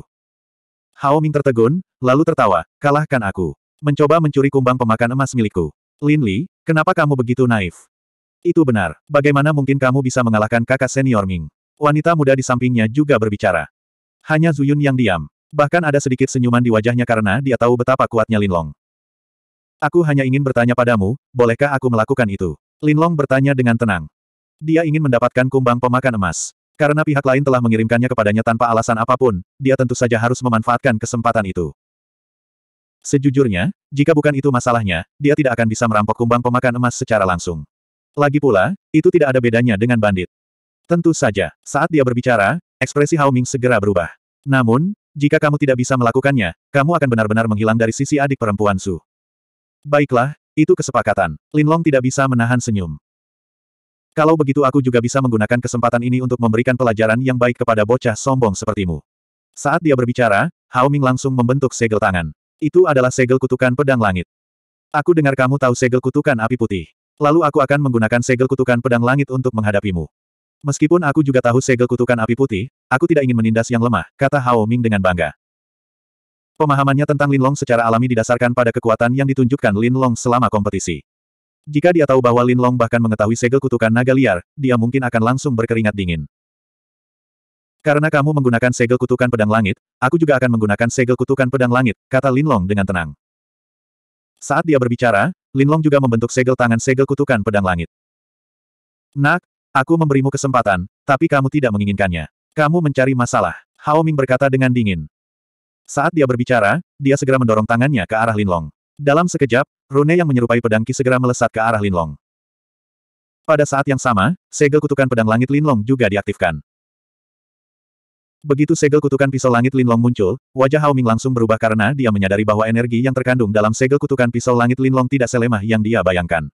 Hao Ming tertegun, lalu tertawa, kalahkan aku. Mencoba mencuri kumbang pemakan emas milikku. Lin Li, kenapa kamu begitu naif? Itu benar. Bagaimana mungkin kamu bisa mengalahkan kakak senior Ming? Wanita muda di sampingnya juga berbicara. Hanya Zuyun yang diam. Bahkan ada sedikit senyuman di wajahnya karena dia tahu betapa kuatnya Lin Long. Aku hanya ingin bertanya padamu, bolehkah aku melakukan itu? Linlong bertanya dengan tenang. Dia ingin mendapatkan kumbang pemakan emas. Karena pihak lain telah mengirimkannya kepadanya tanpa alasan apapun, dia tentu saja harus memanfaatkan kesempatan itu. Sejujurnya, jika bukan itu masalahnya, dia tidak akan bisa merampok kumbang pemakan emas secara langsung. Lagi pula, itu tidak ada bedanya dengan bandit. Tentu saja, saat dia berbicara, ekspresi Haoming segera berubah. Namun, jika kamu tidak bisa melakukannya, kamu akan benar-benar menghilang dari sisi adik perempuan Su. Baiklah, itu kesepakatan. Linlong tidak bisa menahan senyum. Kalau begitu aku juga bisa menggunakan kesempatan ini untuk memberikan pelajaran yang baik kepada bocah sombong sepertimu. Saat dia berbicara, Hao Ming langsung membentuk segel tangan. Itu adalah segel kutukan pedang langit. Aku dengar kamu tahu segel kutukan api putih. Lalu aku akan menggunakan segel kutukan pedang langit untuk menghadapimu. Meskipun aku juga tahu segel kutukan api putih, aku tidak ingin menindas yang lemah, kata Hao Ming dengan bangga. Pemahamannya tentang Lin Long secara alami didasarkan pada kekuatan yang ditunjukkan Lin Long selama kompetisi. Jika dia tahu bahwa Lin Long bahkan mengetahui segel kutukan naga liar, dia mungkin akan langsung berkeringat dingin. Karena kamu menggunakan segel kutukan pedang langit, aku juga akan menggunakan segel kutukan pedang langit, kata Lin Long dengan tenang. Saat dia berbicara, Lin Long juga membentuk segel tangan segel kutukan pedang langit. Nak, aku memberimu kesempatan, tapi kamu tidak menginginkannya. Kamu mencari masalah, Hao Ming berkata dengan dingin. Saat dia berbicara, dia segera mendorong tangannya ke arah Linlong. Dalam sekejap, rune yang menyerupai pedang Ki segera melesat ke arah Linlong. Pada saat yang sama, segel kutukan pedang langit Linlong juga diaktifkan. Begitu segel kutukan pisau langit Linlong muncul, wajah Haoming langsung berubah karena dia menyadari bahwa energi yang terkandung dalam segel kutukan pisau langit Linlong tidak selemah yang dia bayangkan.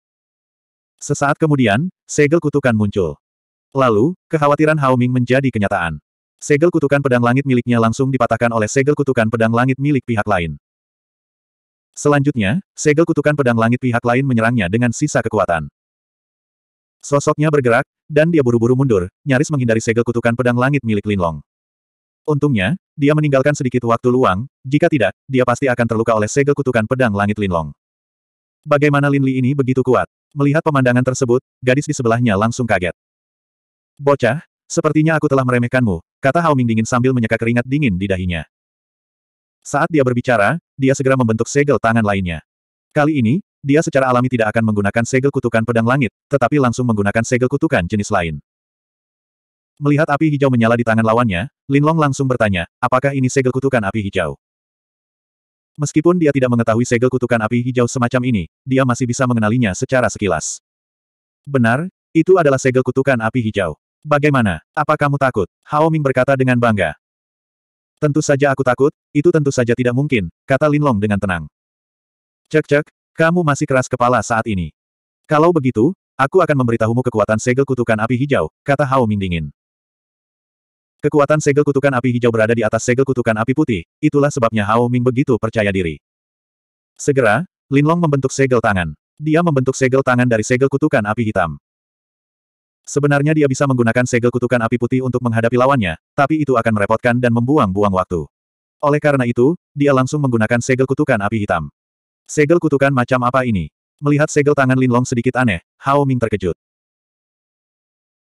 Sesaat kemudian, segel kutukan muncul. Lalu, kekhawatiran Haoming menjadi kenyataan. Segel kutukan pedang langit miliknya langsung dipatahkan oleh segel kutukan pedang langit milik pihak lain. Selanjutnya, segel kutukan pedang langit pihak lain menyerangnya dengan sisa kekuatan. Sosoknya bergerak, dan dia buru-buru mundur, nyaris menghindari segel kutukan pedang langit milik Linlong. Untungnya, dia meninggalkan sedikit waktu luang, jika tidak, dia pasti akan terluka oleh segel kutukan pedang langit Linlong. Bagaimana Lin Li ini begitu kuat? Melihat pemandangan tersebut, gadis di sebelahnya langsung kaget. Bocah, Sepertinya aku telah meremehkanmu, kata Hao Ming dingin sambil menyeka keringat dingin di dahinya. Saat dia berbicara, dia segera membentuk segel tangan lainnya. Kali ini, dia secara alami tidak akan menggunakan segel kutukan pedang langit, tetapi langsung menggunakan segel kutukan jenis lain. Melihat api hijau menyala di tangan lawannya, Lin Long langsung bertanya, apakah ini segel kutukan api hijau? Meskipun dia tidak mengetahui segel kutukan api hijau semacam ini, dia masih bisa mengenalinya secara sekilas. Benar, itu adalah segel kutukan api hijau. Bagaimana? Apa kamu takut? Hao Ming berkata dengan bangga. Tentu saja aku takut, itu tentu saja tidak mungkin, kata Lin Long dengan tenang. Cek-cek, kamu masih keras kepala saat ini. Kalau begitu, aku akan memberitahumu kekuatan segel kutukan api hijau, kata Hao Ming dingin. Kekuatan segel kutukan api hijau berada di atas segel kutukan api putih, itulah sebabnya Hao Ming begitu percaya diri. Segera, Lin Long membentuk segel tangan. Dia membentuk segel tangan dari segel kutukan api hitam. Sebenarnya dia bisa menggunakan segel kutukan api putih untuk menghadapi lawannya, tapi itu akan merepotkan dan membuang-buang waktu. Oleh karena itu, dia langsung menggunakan segel kutukan api hitam. Segel kutukan macam apa ini? Melihat segel tangan Linlong sedikit aneh, Hao Ming terkejut.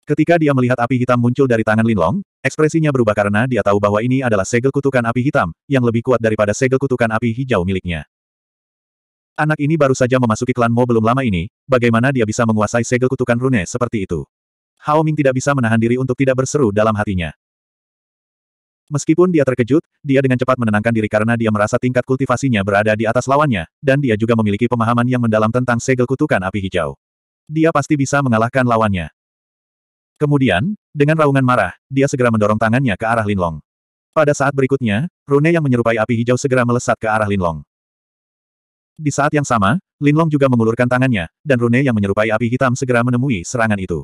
Ketika dia melihat api hitam muncul dari tangan Linlong, ekspresinya berubah karena dia tahu bahwa ini adalah segel kutukan api hitam, yang lebih kuat daripada segel kutukan api hijau miliknya. Anak ini baru saja memasuki klan Mo belum lama ini, bagaimana dia bisa menguasai segel kutukan rune seperti itu? Hao Ming tidak bisa menahan diri untuk tidak berseru dalam hatinya. Meskipun dia terkejut, dia dengan cepat menenangkan diri karena dia merasa tingkat kultivasinya berada di atas lawannya, dan dia juga memiliki pemahaman yang mendalam tentang segel kutukan api hijau. Dia pasti bisa mengalahkan lawannya. Kemudian, dengan raungan marah, dia segera mendorong tangannya ke arah Linlong. Pada saat berikutnya, rune yang menyerupai api hijau segera melesat ke arah Linlong. Di saat yang sama, Linlong juga mengulurkan tangannya, dan rune yang menyerupai api hitam segera menemui serangan itu.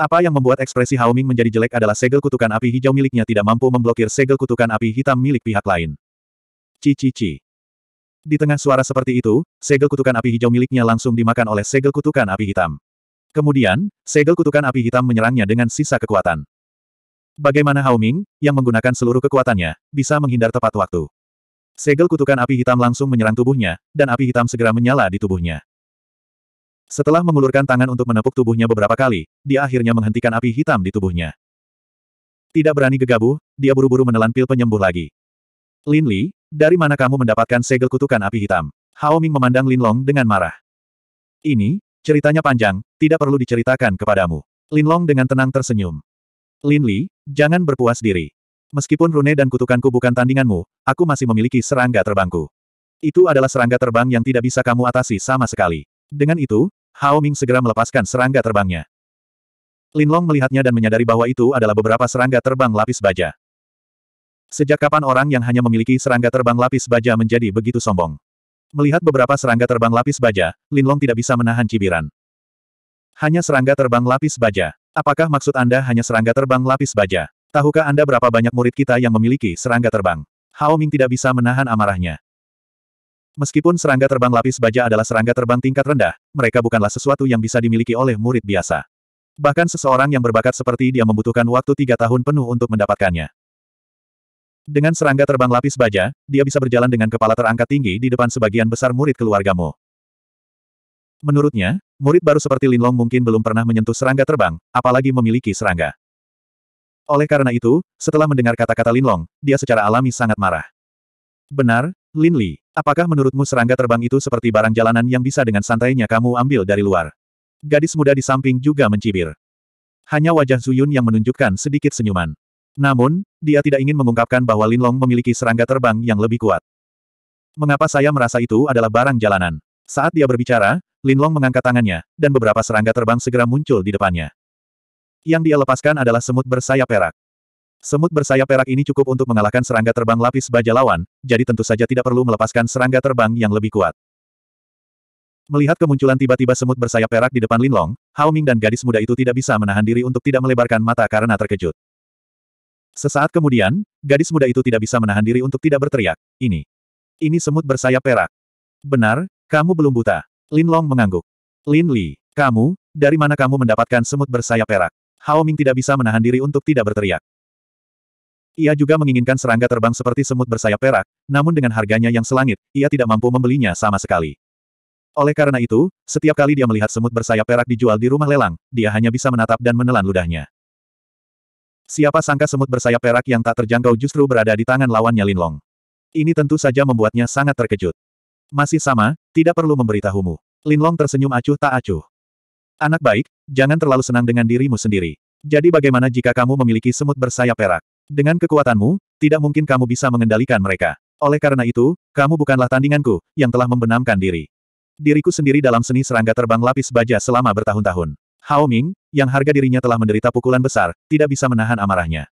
Apa yang membuat ekspresi Haoming menjadi jelek adalah segel kutukan api hijau miliknya tidak mampu memblokir segel kutukan api hitam milik pihak lain. Cici-ci. Di tengah suara seperti itu, segel kutukan api hijau miliknya langsung dimakan oleh segel kutukan api hitam. Kemudian, segel kutukan api hitam menyerangnya dengan sisa kekuatan. Bagaimana Haoming, yang menggunakan seluruh kekuatannya, bisa menghindar tepat waktu. Segel kutukan api hitam langsung menyerang tubuhnya, dan api hitam segera menyala di tubuhnya. Setelah mengulurkan tangan untuk menepuk tubuhnya beberapa kali, dia akhirnya menghentikan api hitam di tubuhnya. Tidak berani gegabah, dia buru-buru menelan pil penyembuh lagi. Lin Li, dari mana kamu mendapatkan segel kutukan api hitam? Hao Ming memandang Lin Long dengan marah. Ini, ceritanya panjang, tidak perlu diceritakan kepadamu. Lin Long dengan tenang tersenyum. Lin Li, jangan berpuas diri. Meskipun rune dan kutukanku bukan tandinganmu, aku masih memiliki serangga terbangku. Itu adalah serangga terbang yang tidak bisa kamu atasi sama sekali. Dengan itu, Hao Ming segera melepaskan serangga terbangnya. Linlong melihatnya dan menyadari bahwa itu adalah beberapa serangga terbang lapis baja. Sejak kapan orang yang hanya memiliki serangga terbang lapis baja menjadi begitu sombong? Melihat beberapa serangga terbang lapis baja, Linlong tidak bisa menahan cibiran. Hanya serangga terbang lapis baja. Apakah maksud Anda hanya serangga terbang lapis baja? Tahukah Anda berapa banyak murid kita yang memiliki serangga terbang? Hao Ming tidak bisa menahan amarahnya. Meskipun serangga terbang lapis baja adalah serangga terbang tingkat rendah, mereka bukanlah sesuatu yang bisa dimiliki oleh murid biasa. Bahkan seseorang yang berbakat seperti dia membutuhkan waktu tiga tahun penuh untuk mendapatkannya. Dengan serangga terbang lapis baja, dia bisa berjalan dengan kepala terangkat tinggi di depan sebagian besar murid keluargamu. Menurutnya, murid baru seperti Linlong mungkin belum pernah menyentuh serangga terbang, apalagi memiliki serangga. Oleh karena itu, setelah mendengar kata-kata Linlong, dia secara alami sangat marah. Benar, Lin Li, apakah menurutmu serangga terbang itu seperti barang jalanan yang bisa dengan santainya kamu ambil dari luar? Gadis muda di samping juga mencibir. Hanya wajah Zuyun yang menunjukkan sedikit senyuman. Namun, dia tidak ingin mengungkapkan bahwa Lin Long memiliki serangga terbang yang lebih kuat. Mengapa saya merasa itu adalah barang jalanan? Saat dia berbicara, Lin Long mengangkat tangannya, dan beberapa serangga terbang segera muncul di depannya. Yang dia lepaskan adalah semut bersayap perak. Semut bersayap perak ini cukup untuk mengalahkan serangga terbang lapis baja lawan, jadi tentu saja tidak perlu melepaskan serangga terbang yang lebih kuat. Melihat kemunculan tiba-tiba semut bersayap perak di depan Linlong, Ming dan gadis muda itu tidak bisa menahan diri untuk tidak melebarkan mata karena terkejut. Sesaat kemudian, gadis muda itu tidak bisa menahan diri untuk tidak berteriak, ini. Ini semut bersayap perak. Benar, kamu belum buta. Linlong mengangguk. Lin Li, kamu, dari mana kamu mendapatkan semut bersayap perak? Hao Ming tidak bisa menahan diri untuk tidak berteriak. Ia juga menginginkan serangga terbang seperti semut bersayap perak, namun dengan harganya yang selangit, ia tidak mampu membelinya sama sekali. Oleh karena itu, setiap kali dia melihat semut bersayap perak dijual di rumah lelang, dia hanya bisa menatap dan menelan ludahnya. Siapa sangka semut bersayap perak yang tak terjangkau justru berada di tangan lawannya Linlong. Ini tentu saja membuatnya sangat terkejut. Masih sama, tidak perlu memberitahumu. Linlong tersenyum acuh tak acuh. Anak baik, jangan terlalu senang dengan dirimu sendiri. Jadi bagaimana jika kamu memiliki semut bersayap perak? Dengan kekuatanmu, tidak mungkin kamu bisa mengendalikan mereka. Oleh karena itu, kamu bukanlah tandinganku, yang telah membenamkan diri. Diriku sendiri dalam seni serangga terbang lapis baja selama bertahun-tahun. Hao Ming, yang harga dirinya telah menderita pukulan besar, tidak bisa menahan amarahnya.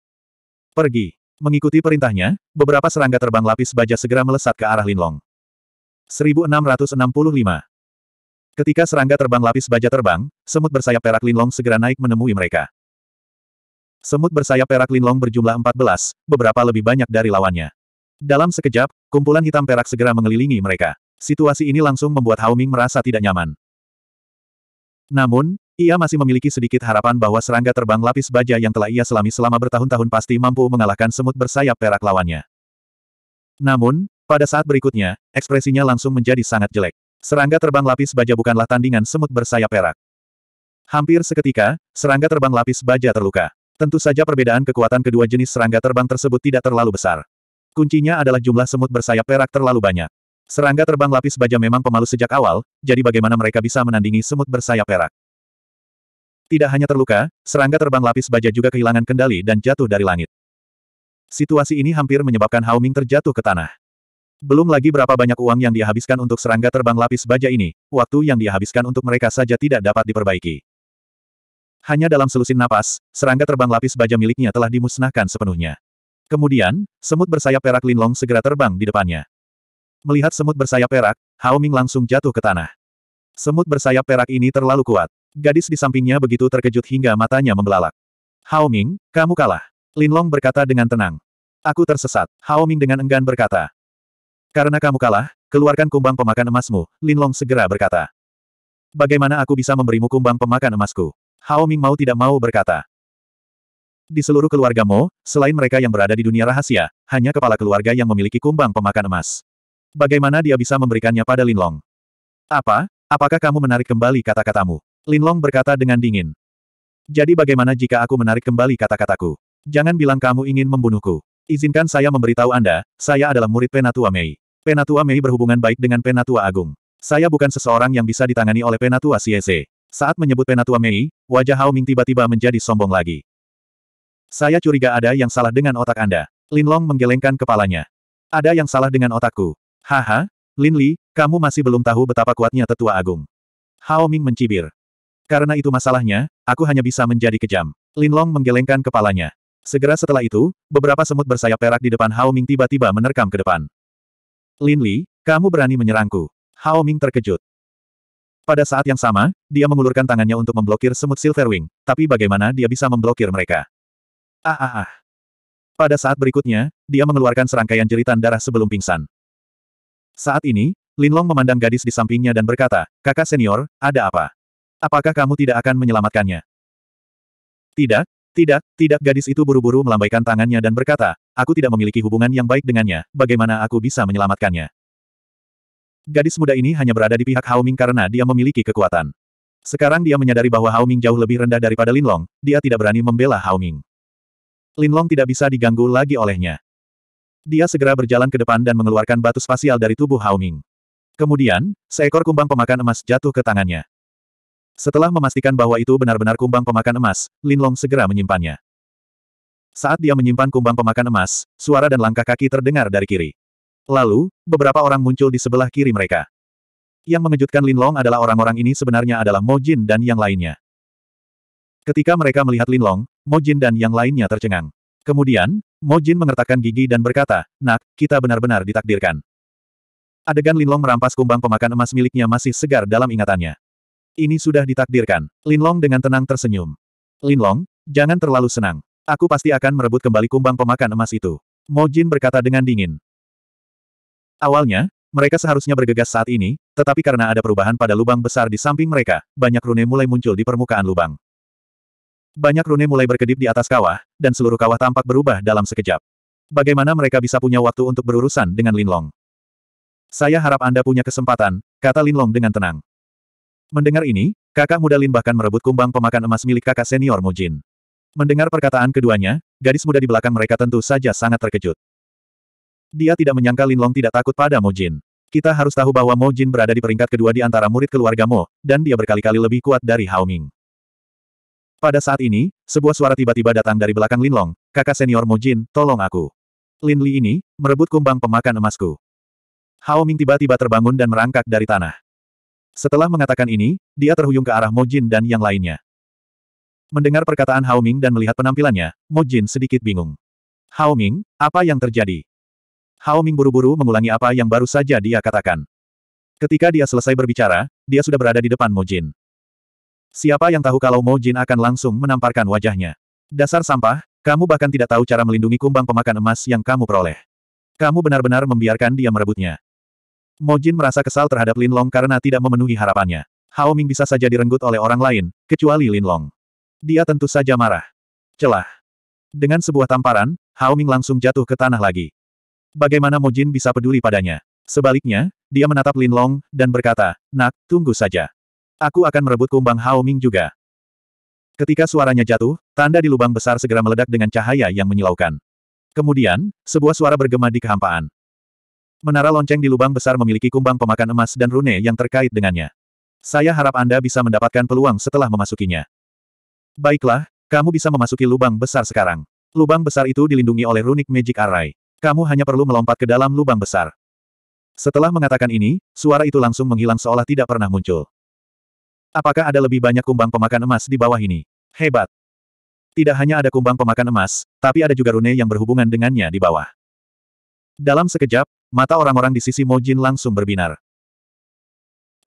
Pergi. Mengikuti perintahnya, beberapa serangga terbang lapis baja segera melesat ke arah Linlong. 1665 Ketika serangga terbang lapis baja terbang, semut bersayap perak Linlong segera naik menemui mereka. Semut bersayap perak Linlong berjumlah 14, beberapa lebih banyak dari lawannya. Dalam sekejap, kumpulan hitam perak segera mengelilingi mereka. Situasi ini langsung membuat Haoming merasa tidak nyaman. Namun, ia masih memiliki sedikit harapan bahwa serangga terbang lapis baja yang telah ia selami selama bertahun-tahun pasti mampu mengalahkan semut bersayap perak lawannya. Namun, pada saat berikutnya, ekspresinya langsung menjadi sangat jelek. Serangga terbang lapis baja bukanlah tandingan semut bersayap perak. Hampir seketika, serangga terbang lapis baja terluka. Tentu saja perbedaan kekuatan kedua jenis serangga terbang tersebut tidak terlalu besar. Kuncinya adalah jumlah semut bersayap perak terlalu banyak. Serangga terbang lapis baja memang pemalu sejak awal, jadi bagaimana mereka bisa menandingi semut bersayap perak? Tidak hanya terluka, serangga terbang lapis baja juga kehilangan kendali dan jatuh dari langit. Situasi ini hampir menyebabkan Hao terjatuh ke tanah. Belum lagi berapa banyak uang yang dihabiskan untuk serangga terbang lapis baja ini, waktu yang dihabiskan untuk mereka saja tidak dapat diperbaiki. Hanya dalam selusin napas, serangga terbang lapis baja miliknya telah dimusnahkan sepenuhnya. Kemudian, semut bersayap perak Linlong segera terbang di depannya. Melihat semut bersayap perak, Hao Ming langsung jatuh ke tanah. Semut bersayap perak ini terlalu kuat. Gadis di sampingnya begitu terkejut hingga matanya membelalak. Hao Ming, kamu kalah. Linlong berkata dengan tenang. Aku tersesat. Hao Ming dengan enggan berkata. Karena kamu kalah, keluarkan kumbang pemakan emasmu, Linlong segera berkata. Bagaimana aku bisa memberimu kumbang pemakan emasku? Hao Ming mau tidak mau berkata. Di seluruh keluarga Mo, selain mereka yang berada di dunia rahasia, hanya kepala keluarga yang memiliki kumbang pemakan emas. Bagaimana dia bisa memberikannya pada Lin Long? Apa? Apakah kamu menarik kembali kata-katamu? Lin Long berkata dengan dingin. Jadi bagaimana jika aku menarik kembali kata-kataku? Jangan bilang kamu ingin membunuhku. Izinkan saya memberitahu Anda, saya adalah murid Penatua Mei. Penatua Mei berhubungan baik dengan Penatua Agung. Saya bukan seseorang yang bisa ditangani oleh Penatua Siese. Saat menyebut Penatua Mei, wajah Hao Ming tiba-tiba menjadi sombong lagi. Saya curiga ada yang salah dengan otak Anda. Lin Long menggelengkan kepalanya. Ada yang salah dengan otakku. Haha, Lin Li, kamu masih belum tahu betapa kuatnya tetua agung. Hao Ming mencibir. Karena itu masalahnya, aku hanya bisa menjadi kejam. Lin Long menggelengkan kepalanya. Segera setelah itu, beberapa semut bersayap perak di depan Hao Ming tiba-tiba menerkam ke depan. Lin Li, kamu berani menyerangku. Hao Ming terkejut. Pada saat yang sama, dia mengulurkan tangannya untuk memblokir semut Silverwing, tapi bagaimana dia bisa memblokir mereka? Ah ah ah. Pada saat berikutnya, dia mengeluarkan serangkaian jeritan darah sebelum pingsan. Saat ini, Lin Long memandang gadis di sampingnya dan berkata, kakak senior, ada apa? Apakah kamu tidak akan menyelamatkannya? Tidak, tidak, tidak gadis itu buru-buru melambaikan tangannya dan berkata, aku tidak memiliki hubungan yang baik dengannya, bagaimana aku bisa menyelamatkannya? Gadis muda ini hanya berada di pihak Haoming karena dia memiliki kekuatan. Sekarang dia menyadari bahwa Haoming jauh lebih rendah daripada Linlong, dia tidak berani membela Haoming. Linlong tidak bisa diganggu lagi olehnya. Dia segera berjalan ke depan dan mengeluarkan batu spasial dari tubuh Haoming. Kemudian, seekor kumbang pemakan emas jatuh ke tangannya. Setelah memastikan bahwa itu benar-benar kumbang pemakan emas, Linlong segera menyimpannya. Saat dia menyimpan kumbang pemakan emas, suara dan langkah kaki terdengar dari kiri. Lalu, beberapa orang muncul di sebelah kiri mereka. Yang mengejutkan Linlong adalah orang-orang ini sebenarnya adalah Mo Jin dan yang lainnya. Ketika mereka melihat Linlong, Mo Jin dan yang lainnya tercengang. Kemudian, Mo Jin mengertakkan gigi dan berkata, Nak, kita benar-benar ditakdirkan. Adegan Linlong merampas kumbang pemakan emas miliknya masih segar dalam ingatannya. Ini sudah ditakdirkan. Linlong dengan tenang tersenyum. Linlong, jangan terlalu senang. Aku pasti akan merebut kembali kumbang pemakan emas itu. Mo Jin berkata dengan dingin. Awalnya, mereka seharusnya bergegas saat ini, tetapi karena ada perubahan pada lubang besar di samping mereka, banyak rune mulai muncul di permukaan lubang. Banyak rune mulai berkedip di atas kawah, dan seluruh kawah tampak berubah dalam sekejap. Bagaimana mereka bisa punya waktu untuk berurusan dengan Linlong? Saya harap Anda punya kesempatan, kata Linlong dengan tenang. Mendengar ini, kakak muda Lin bahkan merebut kumbang pemakan emas milik kakak senior Mujin. Mendengar perkataan keduanya, gadis muda di belakang mereka tentu saja sangat terkejut. Dia tidak menyangka Linlong tidak takut pada Mo Jin. Kita harus tahu bahwa Mo Jin berada di peringkat kedua di antara murid keluarga Mo, dan dia berkali-kali lebih kuat dari Hao Ming. Pada saat ini, sebuah suara tiba-tiba datang dari belakang Linlong, kakak senior Mo Jin, tolong aku. Lin Li ini, merebut kumbang pemakan emasku. Hao Ming tiba-tiba terbangun dan merangkak dari tanah. Setelah mengatakan ini, dia terhuyung ke arah Mo Jin dan yang lainnya. Mendengar perkataan Hao Ming dan melihat penampilannya, Mo Jin sedikit bingung. Hao Ming, apa yang terjadi? Hao Ming buru-buru mengulangi apa yang baru saja dia katakan. Ketika dia selesai berbicara, dia sudah berada di depan Mo Jin. Siapa yang tahu kalau Mo Jin akan langsung menamparkan wajahnya. Dasar sampah, kamu bahkan tidak tahu cara melindungi kumbang pemakan emas yang kamu peroleh. Kamu benar-benar membiarkan dia merebutnya. Mo Jin merasa kesal terhadap Lin Long karena tidak memenuhi harapannya. Hao Ming bisa saja direnggut oleh orang lain, kecuali Lin Long. Dia tentu saja marah. Celah. Dengan sebuah tamparan, Hao Ming langsung jatuh ke tanah lagi. Bagaimana Mojin bisa peduli padanya? Sebaliknya, dia menatap Lin Long, dan berkata, Nak, tunggu saja. Aku akan merebut kumbang Hao Ming juga. Ketika suaranya jatuh, tanda di lubang besar segera meledak dengan cahaya yang menyilaukan. Kemudian, sebuah suara bergema di kehampaan. Menara lonceng di lubang besar memiliki kumbang pemakan emas dan rune yang terkait dengannya. Saya harap Anda bisa mendapatkan peluang setelah memasukinya. Baiklah, kamu bisa memasuki lubang besar sekarang. Lubang besar itu dilindungi oleh runik Magic Array. Kamu hanya perlu melompat ke dalam lubang besar. Setelah mengatakan ini, suara itu langsung menghilang seolah tidak pernah muncul. Apakah ada lebih banyak kumbang pemakan emas di bawah ini? Hebat! Tidak hanya ada kumbang pemakan emas, tapi ada juga rune yang berhubungan dengannya di bawah. Dalam sekejap, mata orang-orang di sisi Mojin langsung berbinar.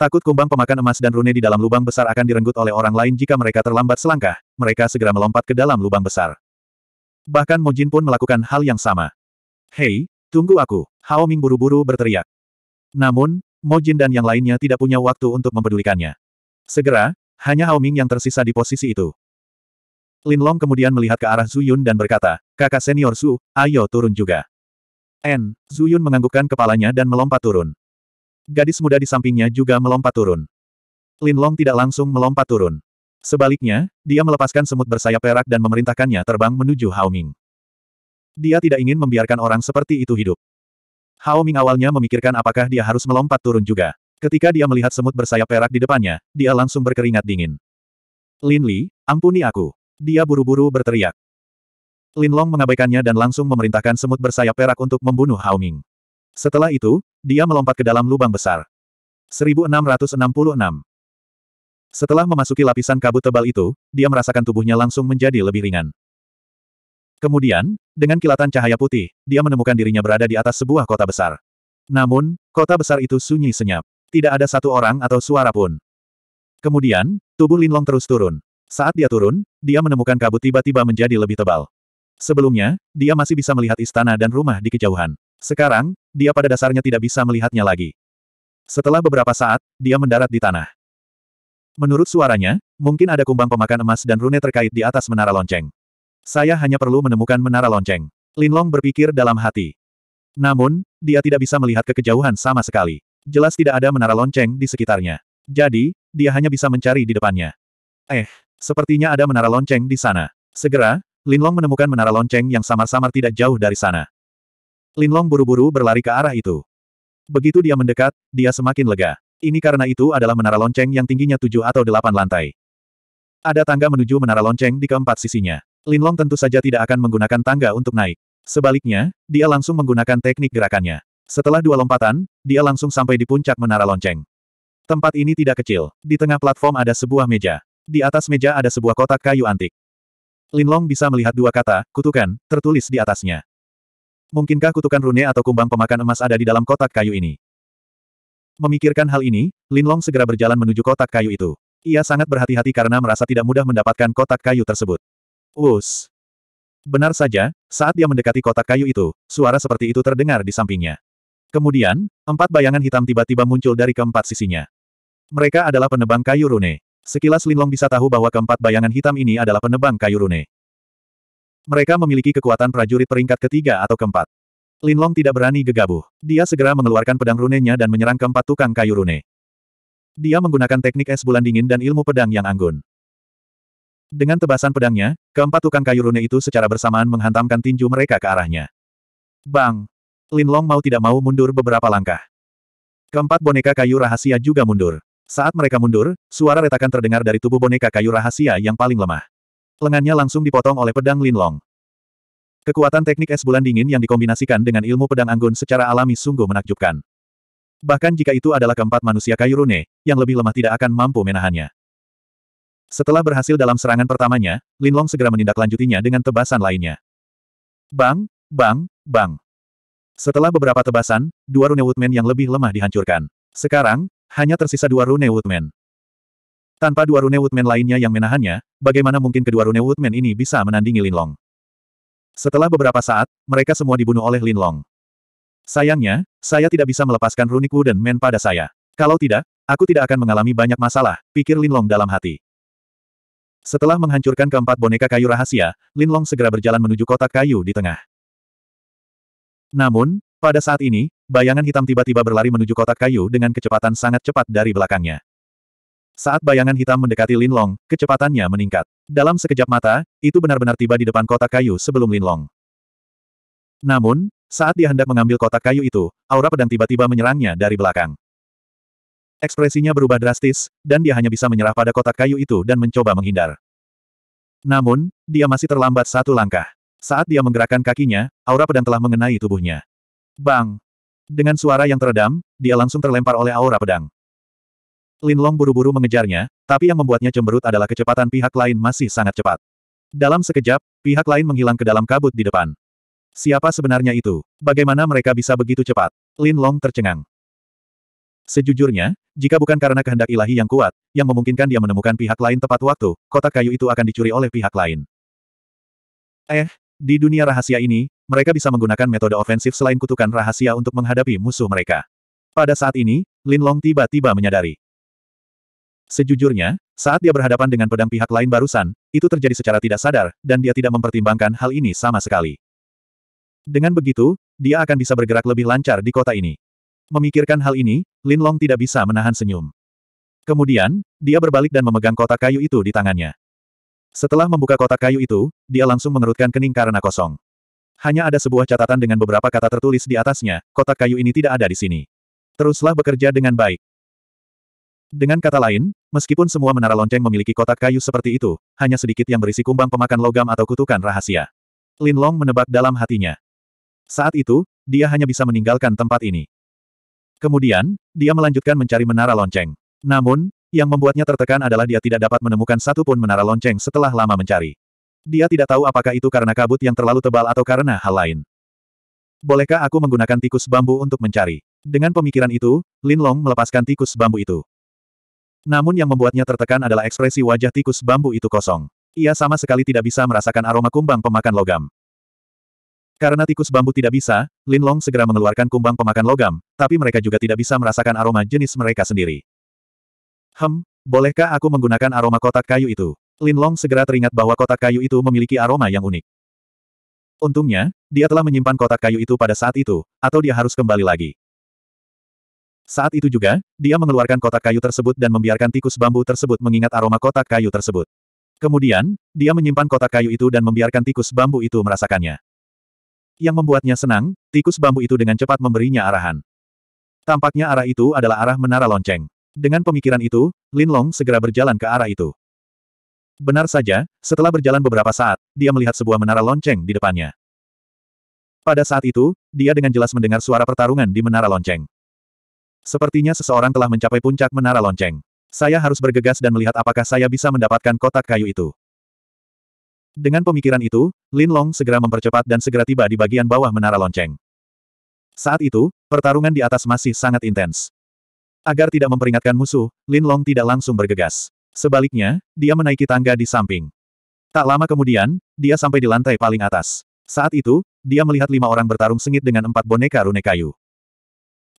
Takut kumbang pemakan emas dan rune di dalam lubang besar akan direnggut oleh orang lain jika mereka terlambat selangkah, mereka segera melompat ke dalam lubang besar. Bahkan Mojin pun melakukan hal yang sama. Hei, tunggu aku. Hao Ming buru-buru berteriak. Namun, Mo Jin dan yang lainnya tidak punya waktu untuk mempedulikannya. Segera, hanya Hao Ming yang tersisa di posisi itu. Lin Long kemudian melihat ke arah Zhu Yun dan berkata, kakak senior Su, ayo turun juga. N. Yun menganggukkan kepalanya dan melompat turun. Gadis muda di sampingnya juga melompat turun. Lin Long tidak langsung melompat turun. Sebaliknya, dia melepaskan semut bersayap perak dan memerintahkannya terbang menuju Hao Ming. Dia tidak ingin membiarkan orang seperti itu hidup. Hao Ming awalnya memikirkan apakah dia harus melompat turun juga. Ketika dia melihat semut bersayap perak di depannya, dia langsung berkeringat dingin. Lin Li, ampuni aku. Dia buru-buru berteriak. Lin Long mengabaikannya dan langsung memerintahkan semut bersayap perak untuk membunuh Hao Ming. Setelah itu, dia melompat ke dalam lubang besar. 1666 Setelah memasuki lapisan kabut tebal itu, dia merasakan tubuhnya langsung menjadi lebih ringan. Kemudian, dengan kilatan cahaya putih, dia menemukan dirinya berada di atas sebuah kota besar. Namun, kota besar itu sunyi senyap. Tidak ada satu orang atau suara pun. Kemudian, tubuh Linlong terus turun. Saat dia turun, dia menemukan kabut tiba-tiba menjadi lebih tebal. Sebelumnya, dia masih bisa melihat istana dan rumah di kejauhan. Sekarang, dia pada dasarnya tidak bisa melihatnya lagi. Setelah beberapa saat, dia mendarat di tanah. Menurut suaranya, mungkin ada kumbang pemakan emas dan rune terkait di atas menara lonceng. Saya hanya perlu menemukan menara lonceng. Linlong berpikir dalam hati. Namun, dia tidak bisa melihat ke kejauhan sama sekali. Jelas tidak ada menara lonceng di sekitarnya. Jadi, dia hanya bisa mencari di depannya. Eh, sepertinya ada menara lonceng di sana. Segera, Linlong menemukan menara lonceng yang samar-samar tidak jauh dari sana. Linlong buru-buru berlari ke arah itu. Begitu dia mendekat, dia semakin lega. Ini karena itu adalah menara lonceng yang tingginya tujuh atau delapan lantai. Ada tangga menuju menara lonceng di keempat sisinya. Linlong tentu saja tidak akan menggunakan tangga untuk naik. Sebaliknya, dia langsung menggunakan teknik gerakannya. Setelah dua lompatan, dia langsung sampai di puncak menara lonceng. Tempat ini tidak kecil. Di tengah platform ada sebuah meja. Di atas meja ada sebuah kotak kayu antik. Linlong bisa melihat dua kata, kutukan, tertulis di atasnya. Mungkinkah kutukan rune atau kumbang pemakan emas ada di dalam kotak kayu ini? Memikirkan hal ini, Linlong segera berjalan menuju kotak kayu itu. Ia sangat berhati-hati karena merasa tidak mudah mendapatkan kotak kayu tersebut. Us. Benar saja, saat dia mendekati kotak kayu itu, suara seperti itu terdengar di sampingnya. Kemudian, empat bayangan hitam tiba-tiba muncul dari keempat sisinya. Mereka adalah penebang kayu rune. Sekilas Linlong bisa tahu bahwa keempat bayangan hitam ini adalah penebang kayu rune. Mereka memiliki kekuatan prajurit peringkat ketiga atau keempat. Linlong tidak berani gegabah. Dia segera mengeluarkan pedang runenya dan menyerang keempat tukang kayu rune. Dia menggunakan teknik es bulan dingin dan ilmu pedang yang anggun. Dengan tebasan pedangnya, keempat tukang kayu rune itu secara bersamaan menghantamkan tinju mereka ke arahnya. Bang! Lin Long mau tidak mau mundur beberapa langkah. Keempat boneka kayu rahasia juga mundur. Saat mereka mundur, suara retakan terdengar dari tubuh boneka kayu rahasia yang paling lemah. Lengannya langsung dipotong oleh pedang Lin Long. Kekuatan teknik es bulan dingin yang dikombinasikan dengan ilmu pedang anggun secara alami sungguh menakjubkan. Bahkan jika itu adalah keempat manusia kayu rune, yang lebih lemah tidak akan mampu menahannya. Setelah berhasil dalam serangan pertamanya, Linlong segera menindaklanjutinya dengan tebasan lainnya. Bang, bang, bang. Setelah beberapa tebasan, dua rune Woodman yang lebih lemah dihancurkan. Sekarang, hanya tersisa dua rune Woodman. Tanpa dua rune Woodman lainnya yang menahannya, bagaimana mungkin kedua rune Woodman ini bisa menandingi Linlong? Setelah beberapa saat, mereka semua dibunuh oleh Linlong. Sayangnya, saya tidak bisa melepaskan runik Wooden Man pada saya. Kalau tidak, aku tidak akan mengalami banyak masalah, pikir Linlong dalam hati. Setelah menghancurkan keempat boneka kayu rahasia, Lin Long segera berjalan menuju kotak kayu di tengah. Namun, pada saat ini, bayangan hitam tiba-tiba berlari menuju kotak kayu dengan kecepatan sangat cepat dari belakangnya. Saat bayangan hitam mendekati Lin Long, kecepatannya meningkat. Dalam sekejap mata, itu benar-benar tiba di depan kotak kayu sebelum Lin Long. Namun, saat dia hendak mengambil kotak kayu itu, aura pedang tiba-tiba menyerangnya dari belakang. Ekspresinya berubah drastis, dan dia hanya bisa menyerah pada kotak kayu itu dan mencoba menghindar. Namun, dia masih terlambat satu langkah. Saat dia menggerakkan kakinya, aura pedang telah mengenai tubuhnya. Bang! Dengan suara yang teredam, dia langsung terlempar oleh aura pedang. Lin Long buru-buru mengejarnya, tapi yang membuatnya cemberut adalah kecepatan pihak lain masih sangat cepat. Dalam sekejap, pihak lain menghilang ke dalam kabut di depan. Siapa sebenarnya itu? Bagaimana mereka bisa begitu cepat? Lin Long tercengang. Sejujurnya, jika bukan karena kehendak ilahi yang kuat, yang memungkinkan dia menemukan pihak lain tepat waktu, kotak kayu itu akan dicuri oleh pihak lain. Eh, di dunia rahasia ini, mereka bisa menggunakan metode ofensif selain kutukan rahasia untuk menghadapi musuh mereka. Pada saat ini, Lin Long tiba-tiba menyadari. Sejujurnya, saat dia berhadapan dengan pedang pihak lain barusan, itu terjadi secara tidak sadar, dan dia tidak mempertimbangkan hal ini sama sekali. Dengan begitu, dia akan bisa bergerak lebih lancar di kota ini. Memikirkan hal ini, Lin Long tidak bisa menahan senyum. Kemudian, dia berbalik dan memegang kotak kayu itu di tangannya. Setelah membuka kotak kayu itu, dia langsung mengerutkan kening karena kosong. Hanya ada sebuah catatan dengan beberapa kata tertulis di atasnya, kotak kayu ini tidak ada di sini. Teruslah bekerja dengan baik. Dengan kata lain, meskipun semua menara lonceng memiliki kotak kayu seperti itu, hanya sedikit yang berisi kumbang pemakan logam atau kutukan rahasia. Lin Long menebak dalam hatinya. Saat itu, dia hanya bisa meninggalkan tempat ini. Kemudian, dia melanjutkan mencari menara lonceng. Namun, yang membuatnya tertekan adalah dia tidak dapat menemukan satupun menara lonceng setelah lama mencari. Dia tidak tahu apakah itu karena kabut yang terlalu tebal atau karena hal lain. Bolehkah aku menggunakan tikus bambu untuk mencari? Dengan pemikiran itu, Lin Long melepaskan tikus bambu itu. Namun yang membuatnya tertekan adalah ekspresi wajah tikus bambu itu kosong. Ia sama sekali tidak bisa merasakan aroma kumbang pemakan logam. Karena tikus bambu tidak bisa, Lin Long segera mengeluarkan kumbang pemakan logam, tapi mereka juga tidak bisa merasakan aroma jenis mereka sendiri. Hem, bolehkah aku menggunakan aroma kotak kayu itu? Lin Long segera teringat bahwa kotak kayu itu memiliki aroma yang unik. Untungnya, dia telah menyimpan kotak kayu itu pada saat itu, atau dia harus kembali lagi. Saat itu juga, dia mengeluarkan kotak kayu tersebut dan membiarkan tikus bambu tersebut mengingat aroma kotak kayu tersebut. Kemudian, dia menyimpan kotak kayu itu dan membiarkan tikus bambu itu merasakannya yang membuatnya senang, tikus bambu itu dengan cepat memberinya arahan. Tampaknya arah itu adalah arah menara lonceng. Dengan pemikiran itu, Lin Long segera berjalan ke arah itu. Benar saja, setelah berjalan beberapa saat, dia melihat sebuah menara lonceng di depannya. Pada saat itu, dia dengan jelas mendengar suara pertarungan di menara lonceng. Sepertinya seseorang telah mencapai puncak menara lonceng. Saya harus bergegas dan melihat apakah saya bisa mendapatkan kotak kayu itu. Dengan pemikiran itu, Lin Long segera mempercepat dan segera tiba di bagian bawah menara lonceng. Saat itu, pertarungan di atas masih sangat intens. Agar tidak memperingatkan musuh, Lin Long tidak langsung bergegas. Sebaliknya, dia menaiki tangga di samping. Tak lama kemudian, dia sampai di lantai paling atas. Saat itu, dia melihat lima orang bertarung sengit dengan empat boneka rune kayu.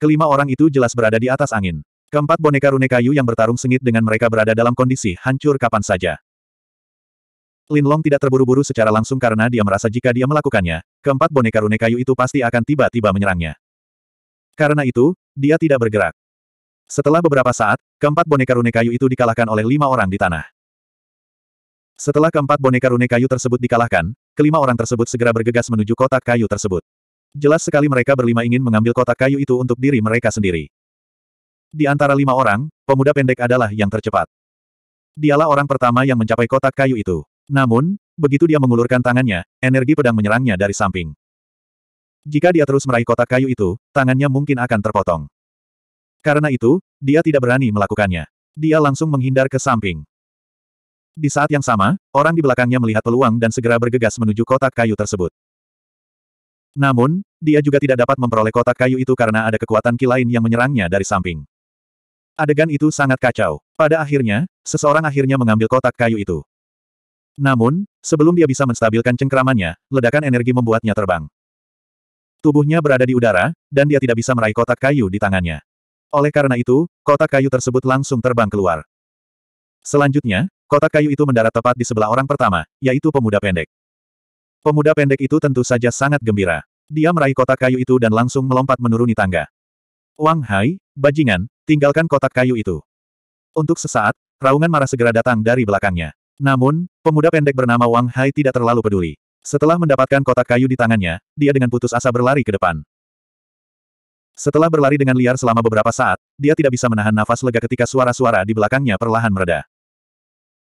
Kelima orang itu jelas berada di atas angin. Keempat boneka rune kayu yang bertarung sengit dengan mereka berada dalam kondisi hancur kapan saja. Lin Long tidak terburu-buru secara langsung karena dia merasa jika dia melakukannya, keempat boneka rune kayu itu pasti akan tiba-tiba menyerangnya. Karena itu, dia tidak bergerak. Setelah beberapa saat, keempat boneka rune kayu itu dikalahkan oleh lima orang di tanah. Setelah keempat boneka rune kayu tersebut dikalahkan, kelima orang tersebut segera bergegas menuju kotak kayu tersebut. Jelas sekali mereka berlima ingin mengambil kotak kayu itu untuk diri mereka sendiri. Di antara lima orang, pemuda pendek adalah yang tercepat. Dialah orang pertama yang mencapai kotak kayu itu. Namun, begitu dia mengulurkan tangannya, energi pedang menyerangnya dari samping. Jika dia terus meraih kotak kayu itu, tangannya mungkin akan terpotong. Karena itu, dia tidak berani melakukannya. Dia langsung menghindar ke samping. Di saat yang sama, orang di belakangnya melihat peluang dan segera bergegas menuju kotak kayu tersebut. Namun, dia juga tidak dapat memperoleh kotak kayu itu karena ada kekuatan ki lain yang menyerangnya dari samping. Adegan itu sangat kacau. Pada akhirnya, seseorang akhirnya mengambil kotak kayu itu. Namun, sebelum dia bisa menstabilkan cengkeramannya, ledakan energi membuatnya terbang. Tubuhnya berada di udara, dan dia tidak bisa meraih kotak kayu di tangannya. Oleh karena itu, kotak kayu tersebut langsung terbang keluar. Selanjutnya, kotak kayu itu mendarat tepat di sebelah orang pertama, yaitu pemuda pendek. Pemuda pendek itu tentu saja sangat gembira. Dia meraih kotak kayu itu dan langsung melompat menuruni tangga. Wang Hai, bajingan, tinggalkan kotak kayu itu. Untuk sesaat, raungan marah segera datang dari belakangnya. Namun, pemuda pendek bernama Wang Hai tidak terlalu peduli. Setelah mendapatkan kotak kayu di tangannya, dia dengan putus asa berlari ke depan. Setelah berlari dengan liar selama beberapa saat, dia tidak bisa menahan nafas lega ketika suara-suara di belakangnya perlahan mereda.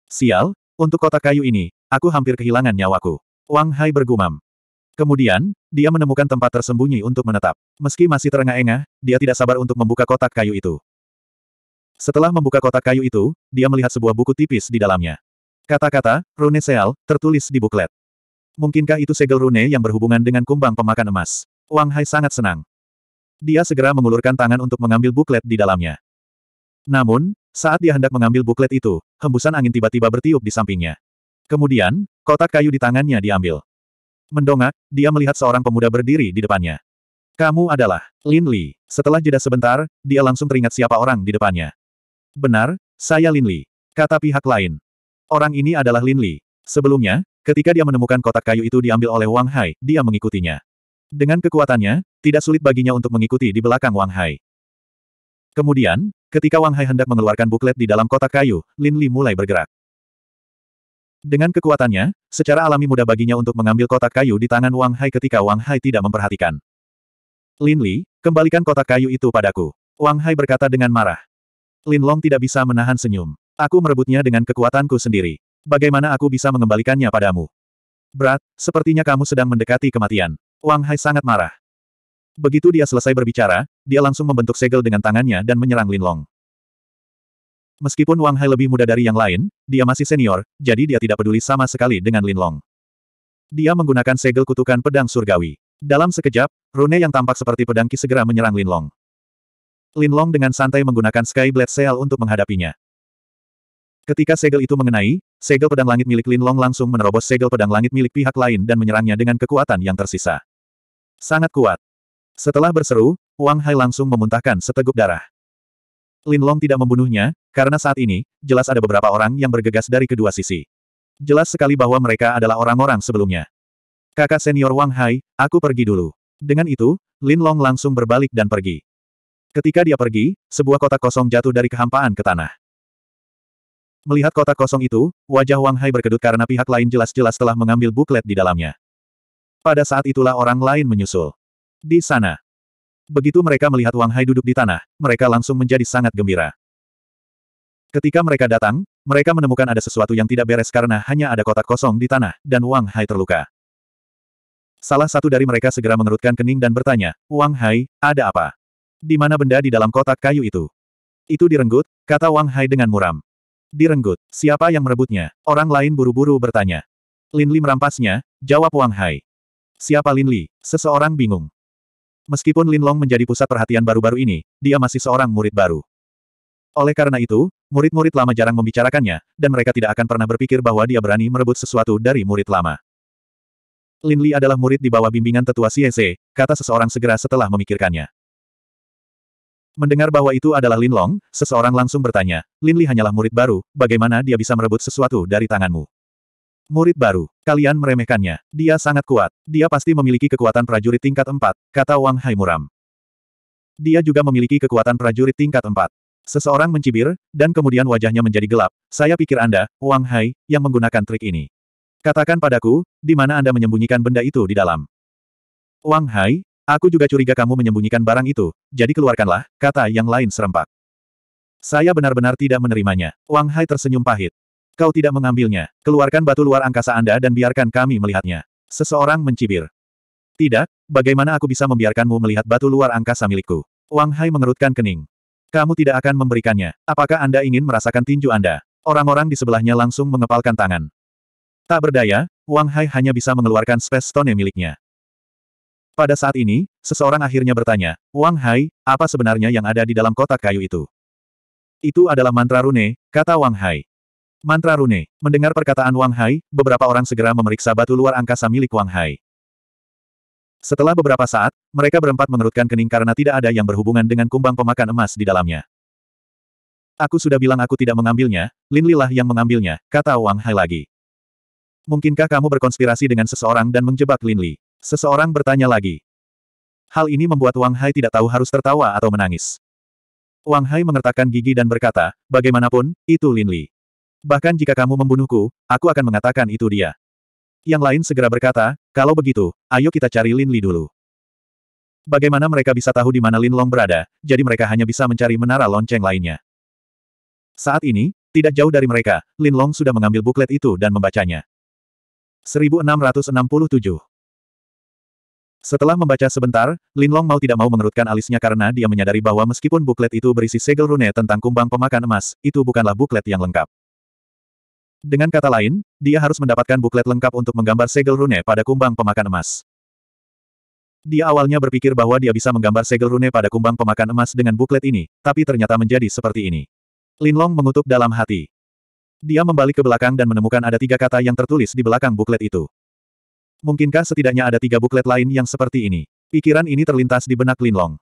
Sial, untuk kotak kayu ini, aku hampir kehilangan nyawaku. Wang Hai bergumam. Kemudian, dia menemukan tempat tersembunyi untuk menetap. Meski masih terengah-engah, dia tidak sabar untuk membuka kotak kayu itu. Setelah membuka kotak kayu itu, dia melihat sebuah buku tipis di dalamnya. Kata-kata, rune seal, tertulis di buklet. Mungkinkah itu segel rune yang berhubungan dengan kumbang pemakan emas? Wang Hai sangat senang. Dia segera mengulurkan tangan untuk mengambil buklet di dalamnya. Namun, saat dia hendak mengambil buklet itu, hembusan angin tiba-tiba bertiup di sampingnya. Kemudian, kotak kayu di tangannya diambil. Mendongak, dia melihat seorang pemuda berdiri di depannya. Kamu adalah Lin Li. Setelah jeda sebentar, dia langsung teringat siapa orang di depannya. Benar, saya Lin Li. Kata pihak lain. Orang ini adalah Lin Li. Sebelumnya, ketika dia menemukan kotak kayu itu diambil oleh Wang Hai, dia mengikutinya. Dengan kekuatannya, tidak sulit baginya untuk mengikuti di belakang Wang Hai. Kemudian, ketika Wang Hai hendak mengeluarkan buklet di dalam kotak kayu, Lin Li mulai bergerak. Dengan kekuatannya, secara alami mudah baginya untuk mengambil kotak kayu di tangan Wang Hai ketika Wang Hai tidak memperhatikan. Lin Li, kembalikan kotak kayu itu padaku. Wang Hai berkata dengan marah. Lin Long tidak bisa menahan senyum. Aku merebutnya dengan kekuatanku sendiri. Bagaimana aku bisa mengembalikannya padamu? Berat, sepertinya kamu sedang mendekati kematian. Wang Hai sangat marah. Begitu dia selesai berbicara, dia langsung membentuk segel dengan tangannya dan menyerang Lin Long. Meskipun Wang Hai lebih muda dari yang lain, dia masih senior, jadi dia tidak peduli sama sekali dengan Lin Long. Dia menggunakan segel kutukan pedang surgawi. Dalam sekejap, rune yang tampak seperti pedang ki segera menyerang Lin Long dengan santai menggunakan Sky Blade Seal untuk menghadapinya. Ketika segel itu mengenai, segel pedang langit milik Lin Long langsung menerobos segel pedang langit milik pihak lain dan menyerangnya dengan kekuatan yang tersisa. Sangat kuat. Setelah berseru, Wang Hai langsung memuntahkan seteguk darah. Lin Long tidak membunuhnya, karena saat ini, jelas ada beberapa orang yang bergegas dari kedua sisi. Jelas sekali bahwa mereka adalah orang-orang sebelumnya. Kakak senior Wang Hai, aku pergi dulu. Dengan itu, Lin Long langsung berbalik dan pergi. Ketika dia pergi, sebuah kotak kosong jatuh dari kehampaan ke tanah. Melihat kotak kosong itu, wajah Wang Hai berkedut karena pihak lain jelas-jelas telah mengambil buklet di dalamnya. Pada saat itulah orang lain menyusul. Di sana. Begitu mereka melihat Wang Hai duduk di tanah, mereka langsung menjadi sangat gembira. Ketika mereka datang, mereka menemukan ada sesuatu yang tidak beres karena hanya ada kotak kosong di tanah, dan Wang Hai terluka. Salah satu dari mereka segera mengerutkan kening dan bertanya, Wang Hai, ada apa? Di mana benda di dalam kotak kayu itu? Itu direnggut, kata Wang Hai dengan muram. Direnggut. Siapa yang merebutnya? Orang lain buru-buru bertanya. Lin Li merampasnya, jawab Wang Hai. Siapa Lin Li? Seseorang bingung. Meskipun Lin Long menjadi pusat perhatian baru-baru ini, dia masih seorang murid baru. Oleh karena itu, murid-murid lama jarang membicarakannya, dan mereka tidak akan pernah berpikir bahwa dia berani merebut sesuatu dari murid lama. Lin Li adalah murid di bawah bimbingan tetua Siese, kata seseorang segera setelah memikirkannya. Mendengar bahwa itu adalah Lin Long, seseorang langsung bertanya, Lin Li hanyalah murid baru, bagaimana dia bisa merebut sesuatu dari tanganmu? Murid baru, kalian meremehkannya. Dia sangat kuat. Dia pasti memiliki kekuatan prajurit tingkat 4, kata Wang Hai Muram. Dia juga memiliki kekuatan prajurit tingkat 4. Seseorang mencibir, dan kemudian wajahnya menjadi gelap. Saya pikir Anda, Wang Hai, yang menggunakan trik ini. Katakan padaku, di mana Anda menyembunyikan benda itu di dalam. Wang Hai, Aku juga curiga kamu menyembunyikan barang itu, jadi keluarkanlah, kata yang lain serempak. Saya benar-benar tidak menerimanya. Wang Hai tersenyum pahit. Kau tidak mengambilnya. Keluarkan batu luar angkasa Anda dan biarkan kami melihatnya. Seseorang mencibir. Tidak, bagaimana aku bisa membiarkanmu melihat batu luar angkasa milikku? Wang Hai mengerutkan kening. Kamu tidak akan memberikannya. Apakah Anda ingin merasakan tinju Anda? Orang-orang di sebelahnya langsung mengepalkan tangan. Tak berdaya, Wang Hai hanya bisa mengeluarkan space stone miliknya. Pada saat ini, seseorang akhirnya bertanya, Wang Hai, apa sebenarnya yang ada di dalam kotak kayu itu? Itu adalah mantra rune, kata Wang Hai. Mantra rune. Mendengar perkataan Wang Hai, beberapa orang segera memeriksa batu luar angkasa milik Wang Hai. Setelah beberapa saat, mereka berempat mengerutkan kening karena tidak ada yang berhubungan dengan kumbang pemakan emas di dalamnya. Aku sudah bilang aku tidak mengambilnya, Lin Lilah yang mengambilnya, kata Wang Hai lagi. Mungkinkah kamu berkonspirasi dengan seseorang dan menjebak Lin Li? Seseorang bertanya lagi. Hal ini membuat Wang Hai tidak tahu harus tertawa atau menangis. Wang Hai mengertakkan gigi dan berkata, bagaimanapun, itu Lin Li. Bahkan jika kamu membunuhku, aku akan mengatakan itu dia. Yang lain segera berkata, kalau begitu, ayo kita cari Lin Li dulu. Bagaimana mereka bisa tahu di mana Lin Long berada, jadi mereka hanya bisa mencari menara lonceng lainnya. Saat ini, tidak jauh dari mereka, Lin Long sudah mengambil buklet itu dan membacanya. 1667 setelah membaca sebentar, Linlong mau tidak mau mengerutkan alisnya karena dia menyadari bahwa meskipun buklet itu berisi segel rune tentang kumbang pemakan emas, itu bukanlah buklet yang lengkap. Dengan kata lain, dia harus mendapatkan buklet lengkap untuk menggambar segel rune pada kumbang pemakan emas. Dia awalnya berpikir bahwa dia bisa menggambar segel rune pada kumbang pemakan emas dengan buklet ini, tapi ternyata menjadi seperti ini. Linlong mengutuk dalam hati. Dia membalik ke belakang dan menemukan ada tiga kata yang tertulis di belakang buklet itu. Mungkinkah setidaknya ada tiga buklet lain yang seperti ini? Pikiran ini terlintas di benak Linlong.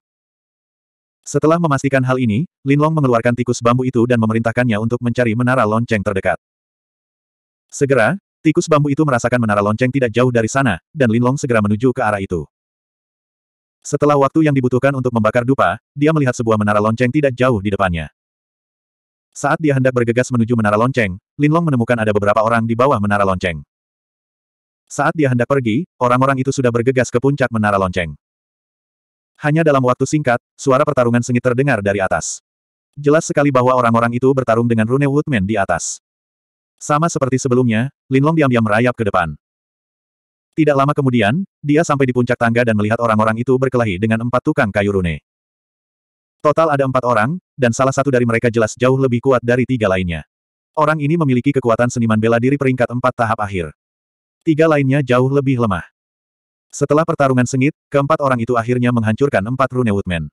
Setelah memastikan hal ini, Linlong mengeluarkan tikus bambu itu dan memerintahkannya untuk mencari menara lonceng terdekat. Segera, tikus bambu itu merasakan menara lonceng tidak jauh dari sana, dan Linlong segera menuju ke arah itu. Setelah waktu yang dibutuhkan untuk membakar dupa, dia melihat sebuah menara lonceng tidak jauh di depannya. Saat dia hendak bergegas menuju menara lonceng, Linlong menemukan ada beberapa orang di bawah menara lonceng. Saat dia hendak pergi, orang-orang itu sudah bergegas ke puncak menara lonceng. Hanya dalam waktu singkat, suara pertarungan sengit terdengar dari atas. Jelas sekali bahwa orang-orang itu bertarung dengan Rune Woodman di atas. Sama seperti sebelumnya, Linlong diam-diam merayap ke depan. Tidak lama kemudian, dia sampai di puncak tangga dan melihat orang-orang itu berkelahi dengan empat tukang kayu rune. Total ada empat orang, dan salah satu dari mereka jelas jauh lebih kuat dari tiga lainnya. Orang ini memiliki kekuatan seniman bela diri peringkat empat tahap akhir tiga lainnya jauh lebih lemah. Setelah pertarungan sengit, keempat orang itu akhirnya menghancurkan empat rune woodman.